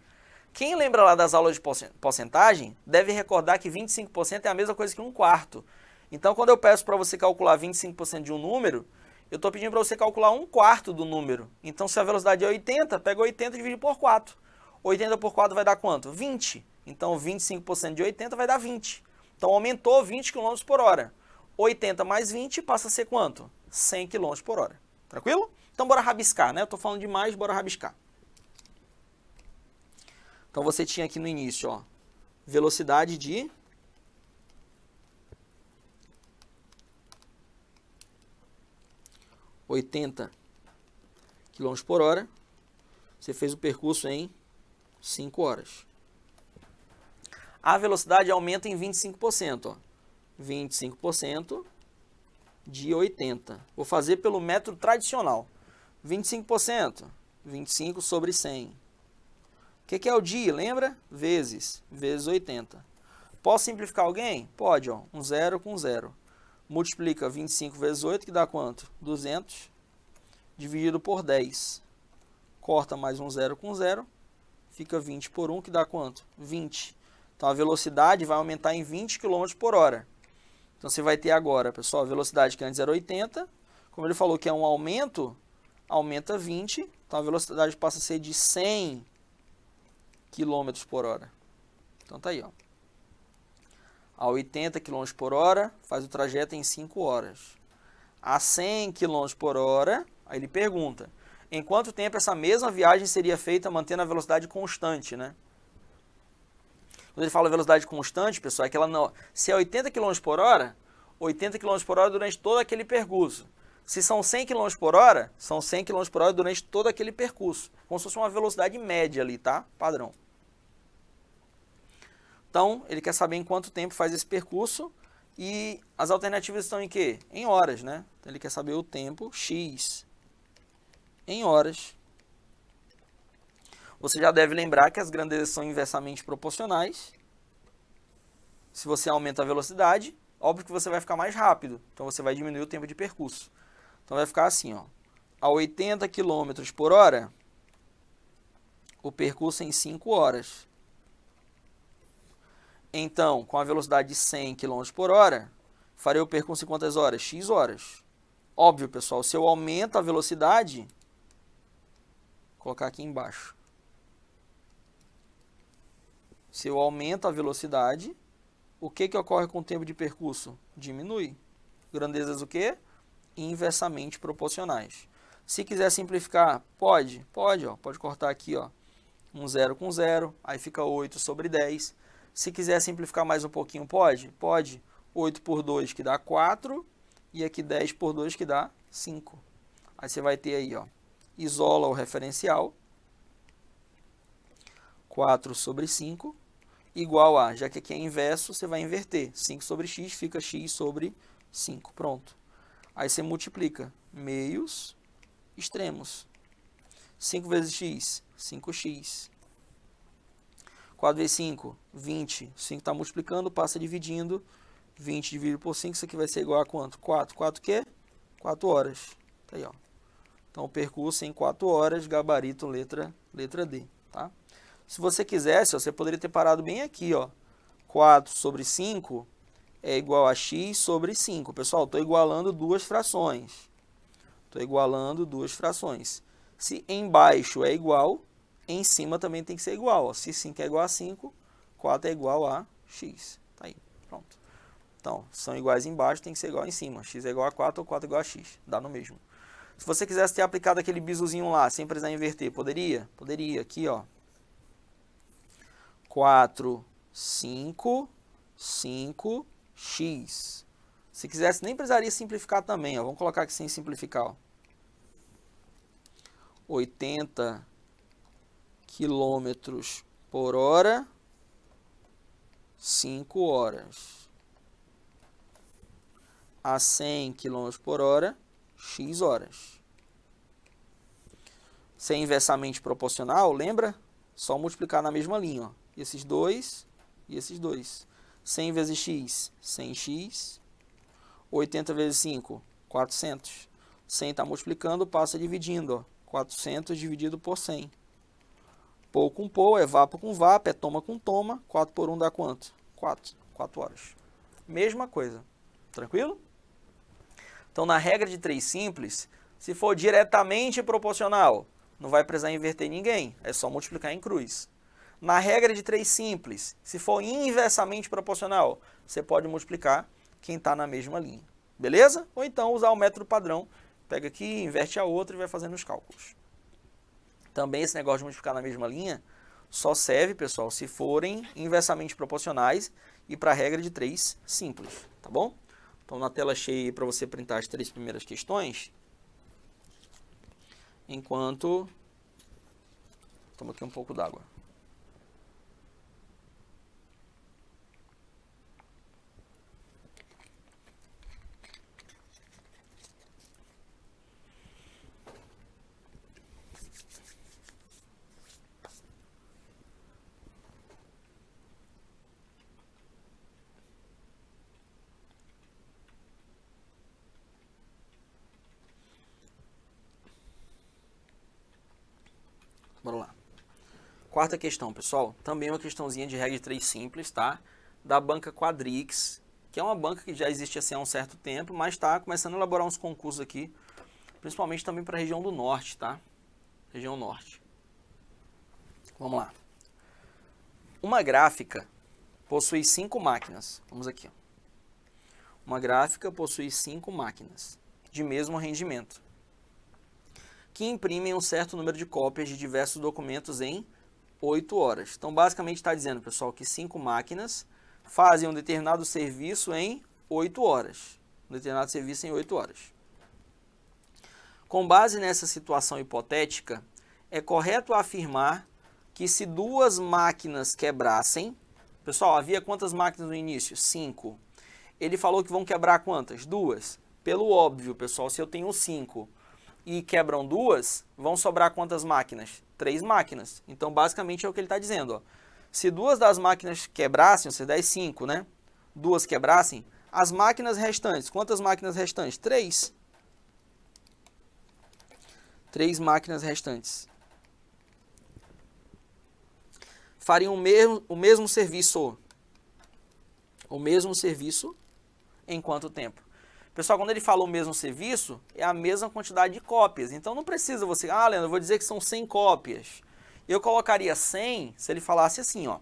Quem lembra lá das aulas de porcentagem deve recordar que 25% é a mesma coisa que um quarto. Então, quando eu peço para você calcular 25% de um número, eu estou pedindo para você calcular um quarto do número. Então, se a velocidade é 80, pega 80 e divide por 4. 80 por 4 vai dar quanto? 20. Então 25% de 80 vai dar 20. Então aumentou 20 km por hora. 80 mais 20 passa a ser quanto? 100 km por hora. Tranquilo? Então bora rabiscar, né? Eu estou falando demais, bora rabiscar. Então você tinha aqui no início, ó, velocidade de ...80 km por hora. Você fez o percurso em 5 horas. A velocidade aumenta em 25%. Ó. 25% de 80. Vou fazer pelo método tradicional. 25%, 25 sobre 100. O que, que, é o dia, lembra? Vezes, vezes 80. Posso simplificar alguém? Pode, ó, um zero com zero. Multiplica 25 vezes 8, que dá quanto? 200, dividido por 10. Corta mais um zero com zero, fica 20 por 1, que dá quanto? 20. Então a velocidade vai aumentar em 20 km por hora. Então você vai ter agora, pessoal, a velocidade que antes era 80, como ele falou que é um aumento, aumenta 20, então a velocidade passa a ser de 100 km por hora. Então tá aí, ó. A 80 km por hora, faz o trajeto em 5 horas. A 100 km por hora, aí ele pergunta, em quanto tempo essa mesma viagem seria feita mantendo a velocidade constante, né? Quando ele fala velocidade constante, pessoal, é que ela não... Se é 80 km por hora, 80 km por hora durante todo aquele percurso. Se são 100 km por hora, são 100 km por hora durante todo aquele percurso. Como se fosse uma velocidade média ali, tá? Padrão. Então, ele quer saber em quanto tempo faz esse percurso e as alternativas estão em quê? Em horas, né? Então, ele quer saber o tempo x em horas. Você já deve lembrar que as grandezas são inversamente proporcionais. Se você aumenta a velocidade, óbvio que você vai ficar mais rápido. Então você vai diminuir o tempo de percurso. Então vai ficar assim, ó. A 80 km por hora, o percurso é em 5 horas. Então, com a velocidade de 100 km por hora, farei o percurso em quantas horas? X horas. Óbvio, pessoal, se eu aumento a velocidade, colocar aqui embaixo. Se eu aumento a velocidade, o que, que ocorre com o tempo de percurso? Diminui. Grandezas o quê? Inversamente proporcionais. Se quiser simplificar, pode, pode, ó, pode cortar aqui, ó, um zero com zero, aí fica 8 sobre 10. Se quiser simplificar mais um pouquinho, pode? Pode. 8 por 2 que dá 4 e aqui 10 por 2 que dá 5. Aí você vai ter aí, ó, isola o referencial, 4 sobre 5, igual a, já que aqui é inverso, você vai inverter. 5 sobre x fica x sobre 5, pronto. Aí você multiplica meios, extremos. 5 vezes x, 5x. 4 vezes 5, 20. 5 está multiplicando, passa dividindo. 20 dividido por 5, isso aqui vai ser igual a quanto? 4. 4 o quê? 4 horas. Tá aí, ó. Então, percurso em 4 horas, gabarito letra, letra D. Tá? Se você quisesse, ó, você poderia ter parado bem aqui. Ó. 4 sobre 5 é igual a x sobre 5. Pessoal, estou igualando duas frações. Estou igualando duas frações. Se embaixo é igual, em cima também tem que ser igual. Ó. Se 5 é igual a 5, 4 é igual a x. Tá aí, pronto. Então, são iguais embaixo, tem que ser igual em cima. x é igual a 4 ou 4 é igual a x. Dá no mesmo. Se você quisesse ter aplicado aquele bizuzinho lá, sem precisar inverter, poderia? Poderia, aqui ó. 4, 5, 5, x. Se quisesse, nem precisaria simplificar também, ó. Vamos colocar aqui sem simplificar, ó. 80 km por hora, 5 horas. A 100 km por hora, X horas. Se é inversamente proporcional, lembra? Só multiplicar na mesma linha. Ó. Esses dois e esses dois. 100 vezes x, 100x. 80 vezes 5, 400. 100 está multiplicando, passa dividindo. Ó. 400 dividido por 100. Pou com pou, é vapo com vapo, é toma com toma. 4 por 1 dá quanto? 4. 4 horas. Mesma coisa. Tranquilo? Então, na regra de três simples, se for diretamente proporcional, não vai precisar inverter ninguém, é só multiplicar em cruz. Na regra de três simples, se for inversamente proporcional, você pode multiplicar quem está na mesma linha. Beleza? Ou então usar o método padrão, pega aqui, inverte a outra e vai fazendo os cálculos. Também esse negócio de multiplicar na mesma linha só serve, pessoal, se forem inversamente proporcionais e para a regra de três simples, tá bom? Então, na tela cheia para você printar as três primeiras questões. Enquanto... Toma aqui um pouco d'água. quarta questão, pessoal, também uma questãozinha de regra três simples, tá? Da banca Quadrix, que é uma banca que já existe assim, há um certo tempo, mas está começando a elaborar uns concursos aqui, principalmente também para a região do norte, tá? Região norte. Vamos lá. Uma gráfica possui cinco máquinas. Vamos aqui. Ó. Uma gráfica possui cinco máquinas de mesmo rendimento que imprimem um certo número de cópias de diversos documentos em 8 horas. Então, basicamente está dizendo, pessoal, que cinco máquinas fazem um determinado serviço em 8 horas. Um determinado serviço em 8 horas. Com base nessa situação hipotética, é correto afirmar que se duas máquinas quebrassem, pessoal, havia quantas máquinas no início? Cinco. Ele falou que vão quebrar quantas? Duas. Pelo óbvio, pessoal, se eu tenho cinco e quebram duas, vão sobrar quantas máquinas? Três máquinas. Então, basicamente, é o que ele está dizendo. Ó. Se duas das máquinas quebrassem, ou seja, 10, 5, né? Duas quebrassem, as máquinas restantes, quantas máquinas restantes? Três. Três máquinas restantes. Fariam o mesmo, o mesmo serviço. O mesmo serviço em quanto tempo? Pessoal, quando ele falou o mesmo serviço, é a mesma quantidade de cópias. Então não precisa você, ah, Leandro, eu vou dizer que são 100 cópias. Eu colocaria 100 se ele falasse assim, ó,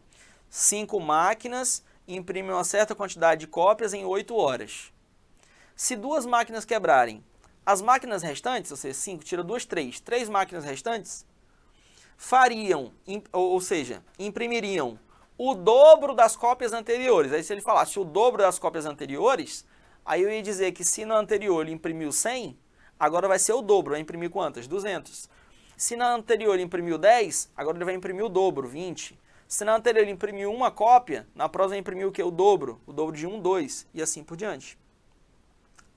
5 máquinas imprimem uma certa quantidade de cópias em 8 horas. Se duas máquinas quebrarem, as máquinas restantes, ou seja, 5, tira duas, três, três máquinas restantes, fariam, ou seja, imprimiriam o dobro das cópias anteriores. Aí se ele falasse o dobro das cópias anteriores, Aí eu ia dizer que se na anterior ele imprimiu 100, agora vai ser o dobro, vai imprimir quantas? 200. Se na anterior ele imprimiu 10, agora ele vai imprimir o dobro, 20. Se na anterior ele imprimiu uma cópia, na próxima ele imprimiu o que? O dobro, o dobro de 1, 2 e assim por diante.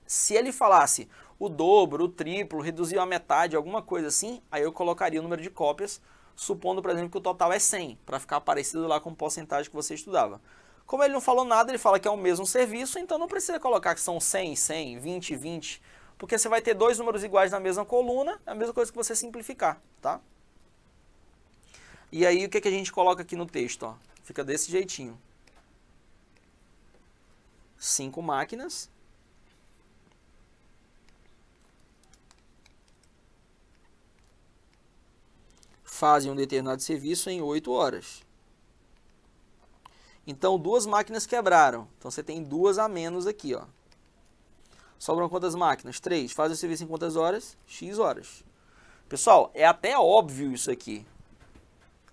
Se ele falasse o dobro, o triplo, reduziu a metade, alguma coisa assim, aí eu colocaria o número de cópias, supondo, por exemplo, que o total é 100, para ficar parecido lá com o porcentagem que você estudava. Como ele não falou nada, ele fala que é o mesmo serviço, então não precisa colocar que são 100, 100, 20, 20, porque você vai ter dois números iguais na mesma coluna, é a mesma coisa que você simplificar, tá? E aí o que, é que a gente coloca aqui no texto, ó? Fica desse jeitinho. Cinco máquinas. Fazem um determinado serviço em oito horas. Então, duas máquinas quebraram. Então, você tem duas a menos aqui, ó. Sobram quantas máquinas? Três. Faz o serviço em quantas horas? X horas. Pessoal, é até óbvio isso aqui.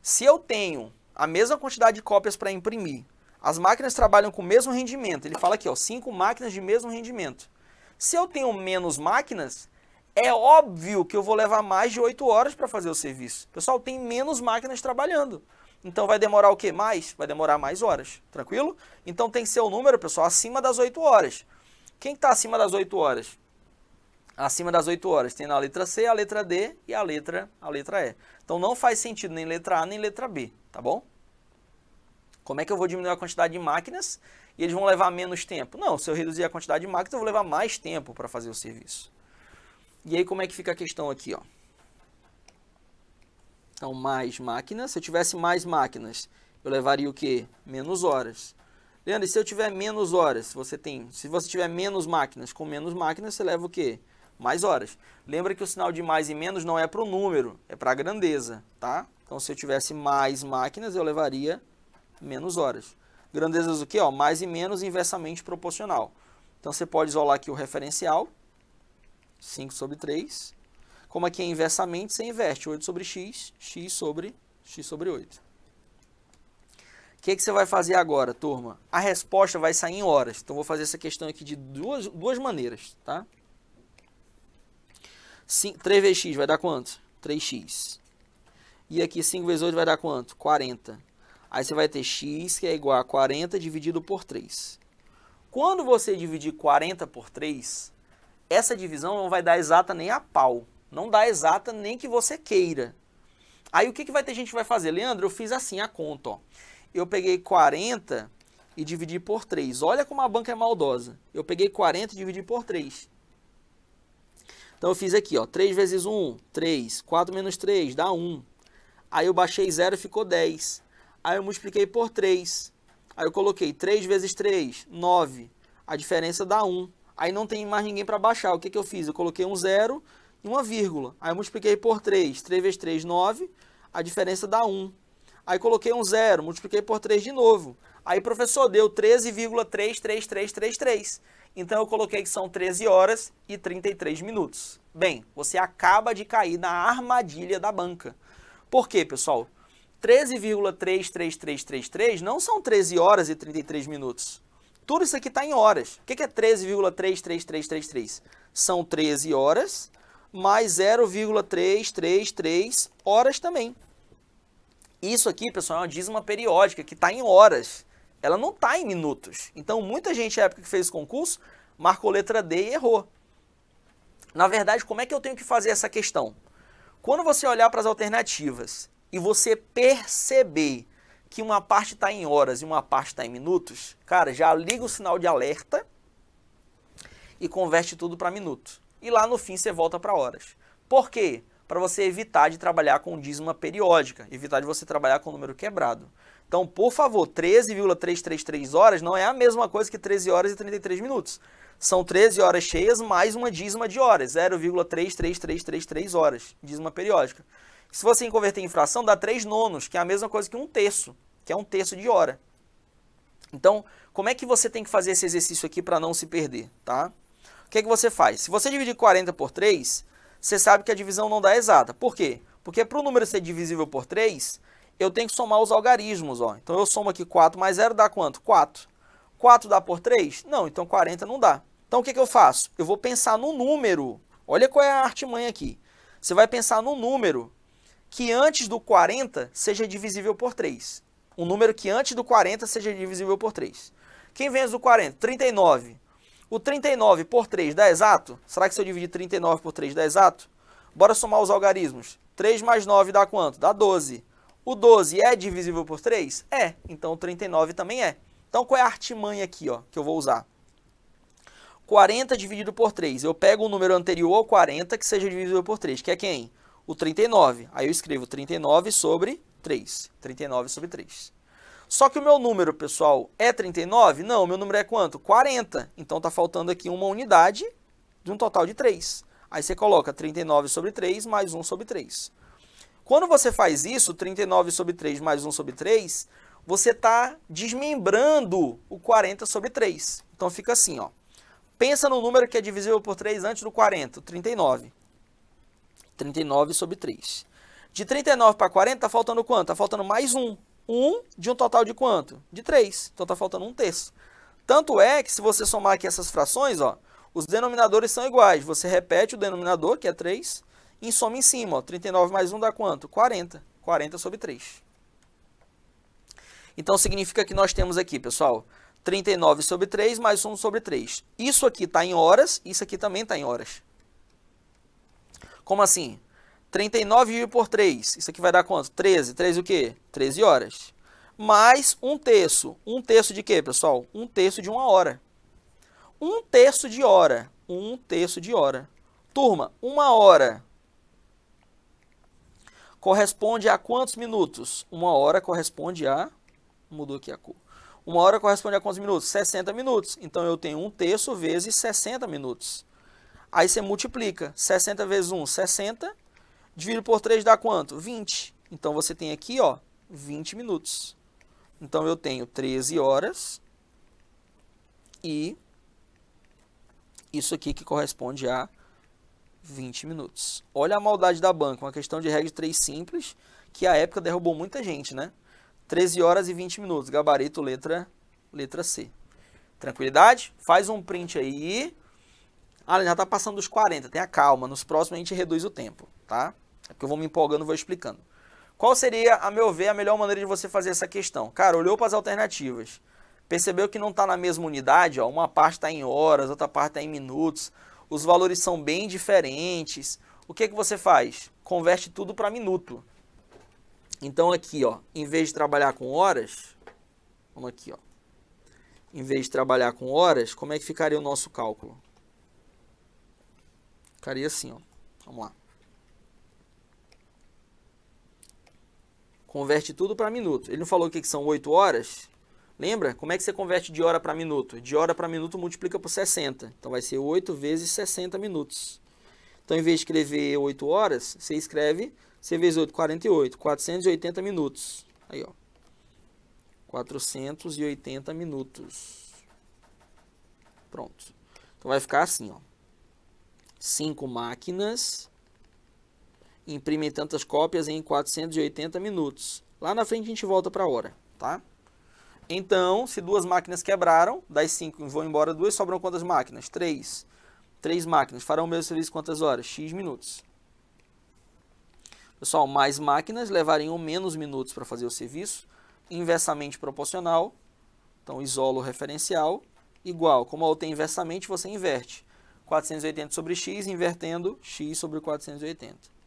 Se eu tenho a mesma quantidade de cópias para imprimir, as máquinas trabalham com o mesmo rendimento. Ele fala aqui, ó, cinco máquinas de mesmo rendimento. Se eu tenho menos máquinas, é óbvio que eu vou levar mais de oito horas para fazer o serviço. Pessoal, tem menos máquinas trabalhando. Então vai demorar o que mais? Vai demorar mais horas, tranquilo? Então tem que ser o número, pessoal, acima das 8 horas. Quem está acima das 8 horas? Acima das 8 horas tem a letra C, a letra D e a letra, a letra E. Então não faz sentido nem letra A nem letra B, tá bom? Como é que eu vou diminuir a quantidade de máquinas e eles vão levar menos tempo? Não, se eu reduzir a quantidade de máquinas, eu vou levar mais tempo para fazer o serviço. E aí como é que fica a questão aqui, ó? Então, mais máquinas. Se eu tivesse mais máquinas, eu levaria o quê? Menos horas. Leandro, e se eu tiver menos horas, você tem, se você tiver menos máquinas, com menos máquinas, você leva o quê? Mais horas. Lembra que o sinal de mais e menos não é para o número, é para a grandeza, tá? Então, se eu tivesse mais máquinas, eu levaria menos horas. Grandezas o quê? Ó, mais e menos inversamente proporcional. Então, você pode isolar aqui o referencial, 5 sobre 3, como aqui é inversamente, você inverte 8 sobre x, x sobre x sobre 8. O que, é que você vai fazer agora, turma? A resposta vai sair em horas. Então, vou fazer essa questão aqui de duas, duas maneiras, tá? 5, 3 vezes x vai dar quanto? 3x. E aqui 5 vezes 8 vai dar quanto? 40. Aí você vai ter x que é igual a 40 dividido por 3. Quando você dividir 40 por 3, essa divisão não vai dar exata nem a pau. Não dá exata nem que você queira. Aí o que, que vai ter gente que vai fazer? Leandro, eu fiz assim a conta, ó. Eu peguei 40 e dividi por 3. Olha como a banca é maldosa. Eu peguei 40 e dividi por 3. Então eu fiz aqui, ó, 3 vezes 1, 3. 4 menos 3 dá 1. Aí eu baixei 0 e ficou 10. Aí eu multipliquei por 3. Aí eu coloquei 3 vezes 3, 9. A diferença dá 1. Aí não tem mais ninguém para baixar. O que, que eu fiz? Eu coloquei um 0, e uma vírgula. Aí eu multipliquei por 3, 3 vezes 3, 9, a diferença dá 1. Aí coloquei um zero, multipliquei por 3 de novo. Aí, professor, deu 13,33333. Então, eu coloquei que são 13 horas e 33 minutos. Bem, você acaba de cair na armadilha da banca. Por quê, pessoal? 13,33333 não são 13 horas e 33 minutos. Tudo isso aqui está em horas. O que é 13,33333? São 13 horas mais 0,333 horas também. Isso aqui, pessoal, é uma dízima periódica que está em horas. Ela não está em minutos. Então, muita gente na época que fez o concurso marcou letra D e errou. Na verdade, como é que eu tenho que fazer essa questão? Quando você olhar para as alternativas e você perceber que uma parte está em horas e uma parte está em minutos, cara, já liga o sinal de alerta e converte tudo para minuto e lá no fim você volta para horas. Por quê? Para você evitar de trabalhar com dízima periódica, evitar de você trabalhar com número quebrado. Então, por favor, 13,333 horas não é a mesma coisa que 13 horas e 33 minutos. São 13 horas cheias mais uma dízima de horas, 0,33333 horas, dízima periódica. Se você converter em fração, dá 3 nonos, que é a mesma coisa que um terço, que é um terço de hora. Então, como é que você tem que fazer esse exercício aqui para não se perder, tá? o que, é que você faz? Se você dividir 40 por 3, você sabe que a divisão não dá exata. Por quê? Porque para o número ser divisível por 3, eu tenho que somar os algarismos. Ó. Então eu somo aqui 4 mais 0 dá quanto? 4. 4 dá por 3? Não, então 40 não dá. Então o que, que eu faço? Eu vou pensar no número. Olha qual é a artimanha aqui. Você vai pensar no número que antes do 40 seja divisível por 3. Um número que antes do 40 seja divisível por 3. Quem vem antes do 40? 39. O 39 por 3 dá exato? Será que se eu dividir 39 por 3 dá exato? Bora somar os algarismos. 3 mais 9 dá quanto? Dá 12. O 12 é divisível por 3? É. Então o 39 também é. Então qual é a artimanha aqui ó, que eu vou usar? 40 dividido por 3. Eu pego o número anterior ao 40 que seja divisível por 3, que é quem? O 39. Aí eu escrevo 39 sobre 3. 39 sobre 3. Só que o meu número, pessoal, é 39? Não, meu número é quanto? 40. Então está faltando aqui uma unidade de um total de 3. Aí você coloca 39 sobre 3 mais 1 sobre 3. Quando você faz isso, 39 sobre 3 mais 1 sobre 3, você está desmembrando o 40 sobre 3. Então fica assim, ó. Pensa no número que é divisível por 3 antes do 40, 39. 39 sobre 3. De 39 para 40 está faltando quanto? Está faltando mais 1. 1 de um total de quanto? De 3. Então está faltando um terço. Tanto é que se você somar aqui essas frações, ó, os denominadores são iguais. Você repete o denominador, que é 3, e soma em cima. Ó, 39 mais 1 dá quanto? 40. 40 sobre 3. Então significa que nós temos aqui, pessoal, 39 sobre 3 mais 1 sobre 3. Isso aqui está em horas, isso aqui também está em horas. Como assim? 39 dividido por 3, isso aqui vai dar quanto? 13, 13 o quê? 13 horas. Mais um terço. Um terço de quê, pessoal? Um terço de uma hora. Um terço de hora. Um terço de hora. Turma, uma hora corresponde a quantos minutos? Uma hora corresponde a... Mudou aqui a cor. Uma hora corresponde a quantos minutos? 60 minutos. Então, eu tenho um terço vezes 60 minutos. Aí você multiplica. 60 vezes 1, 60. Divido por 3 dá quanto? 20. Então você tem aqui, ó, 20 minutos. Então eu tenho 13 horas e isso aqui que corresponde a 20 minutos. Olha a maldade da banca, uma questão de regra 3 simples, que a época derrubou muita gente, né? 13 horas e 20 minutos, gabarito letra letra C. Tranquilidade? Faz um print aí. Ah, já tá passando dos 40, tenha calma, nos próximos a gente reduz o tempo, tá? É porque eu vou me empolgando, vou explicando. Qual seria, a meu ver, a melhor maneira de você fazer essa questão? Cara, olhou para as alternativas, percebeu que não está na mesma unidade, ó, uma parte está em horas, outra parte está em minutos, os valores são bem diferentes. O que, é que você faz? Converte tudo para minuto. Então aqui, ó, em vez de trabalhar com horas, vamos aqui, ó. Em vez de trabalhar com horas, como é que ficaria o nosso cálculo? Ficaria assim, ó. Vamos lá. Converte tudo para minuto. Ele não falou o que, são 8 horas? Lembra? Como é que você converte de hora para minuto? De hora para minuto multiplica por 60. Então vai ser 8 vezes 60 minutos. Então em vez de escrever 8 horas, você escreve C vezes 8, 48. 480 minutos. Aí, ó. 480 minutos. Pronto. Então vai ficar assim, ó. 5 máquinas imprimir tantas cópias em 480 minutos. Lá na frente a gente volta para a hora, tá? Então, se duas máquinas quebraram, das cinco vão embora duas, sobram quantas máquinas? Três. Três máquinas farão o mesmo serviço quantas horas? X minutos. Pessoal, mais máquinas levariam menos minutos para fazer o serviço, inversamente proporcional. Então, isolo o referencial, igual. Como a outra é inversamente, você inverte. 480 sobre x, invertendo x sobre 480.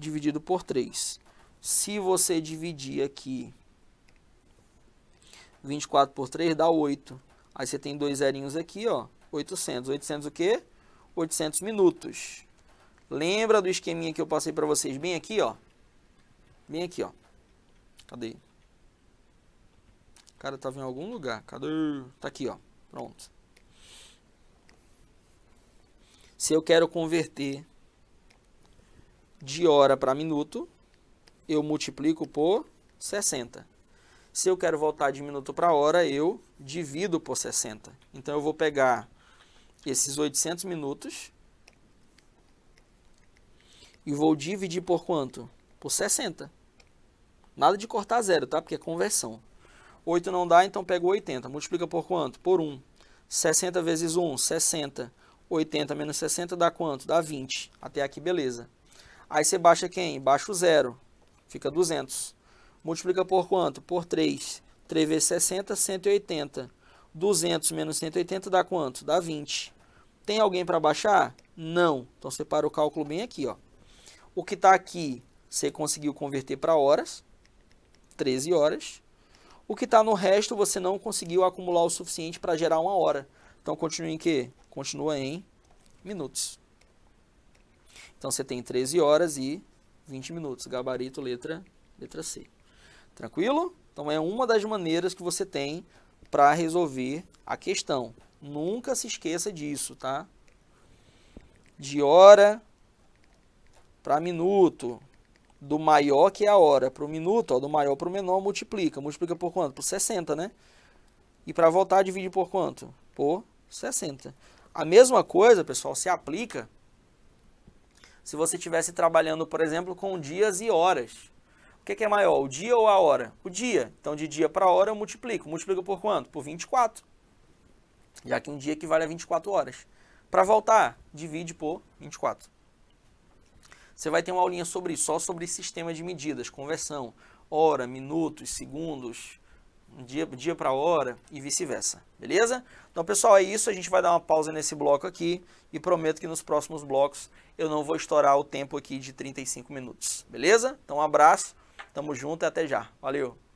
dividido por 3. Se você dividir aqui 24 por 3 dá 8. Aí você tem dois zerinhos aqui, ó, 800. 800 o quê? 800 minutos. Lembra do esqueminha que eu passei para vocês bem aqui, ó? Bem aqui, ó. Cadê? O cara estava em algum lugar. Cadê? Tá aqui, ó. Pronto. Se eu quero converter de hora para minuto, eu multiplico por 60. Se eu quero voltar de minuto para hora, eu divido por 60. Então, eu vou pegar esses 800 minutos e vou dividir por quanto? Por 60. Nada de cortar zero, tá? Porque é conversão. 8 não dá, então pego 80. Multiplica por quanto? Por 1. 60 vezes 1, 60. 80 menos 60 dá quanto? Dá 20. Até aqui, beleza. Aí você baixa quem? Baixa o zero. Fica 200. Multiplica por quanto? Por 3. 3 vezes 60, 180. 200 menos 180 dá quanto? Dá 20. Tem alguém para baixar? Não. Então você para o cálculo bem aqui. Ó. O que está aqui você conseguiu converter para horas. 13 horas. O que está no resto você não conseguiu acumular o suficiente para gerar uma hora. Então continua em quê? Continua em minutos. Então você tem 13 horas e 20 minutos. Gabarito, letra, letra C. Tranquilo? Então é uma das maneiras que você tem para resolver a questão. Nunca se esqueça disso, tá? De hora para minuto. Do maior que é a hora para o minuto, ó, do maior para o menor, multiplica. Multiplica por quanto? Por 60, né? E para voltar, divide por quanto? Por 60. A mesma coisa, pessoal, se aplica se você estivesse trabalhando, por exemplo, com dias e horas. O que é maior, o dia ou a hora? O dia. Então, de dia para hora eu multiplico. Multiplico por quanto? Por 24. Já que um dia equivale a 24 horas. Para voltar, divide por 24. Você vai ter uma aulinha sobre isso, só sobre sistema de medidas, conversão, hora, minutos, segundos, dia, dia para hora e vice-versa, beleza? Então, pessoal, é isso. A gente vai dar uma pausa nesse bloco aqui e prometo que nos próximos blocos eu não vou estourar o tempo aqui de 35 minutos, beleza? Então, um abraço, tamo junto e até já. Valeu!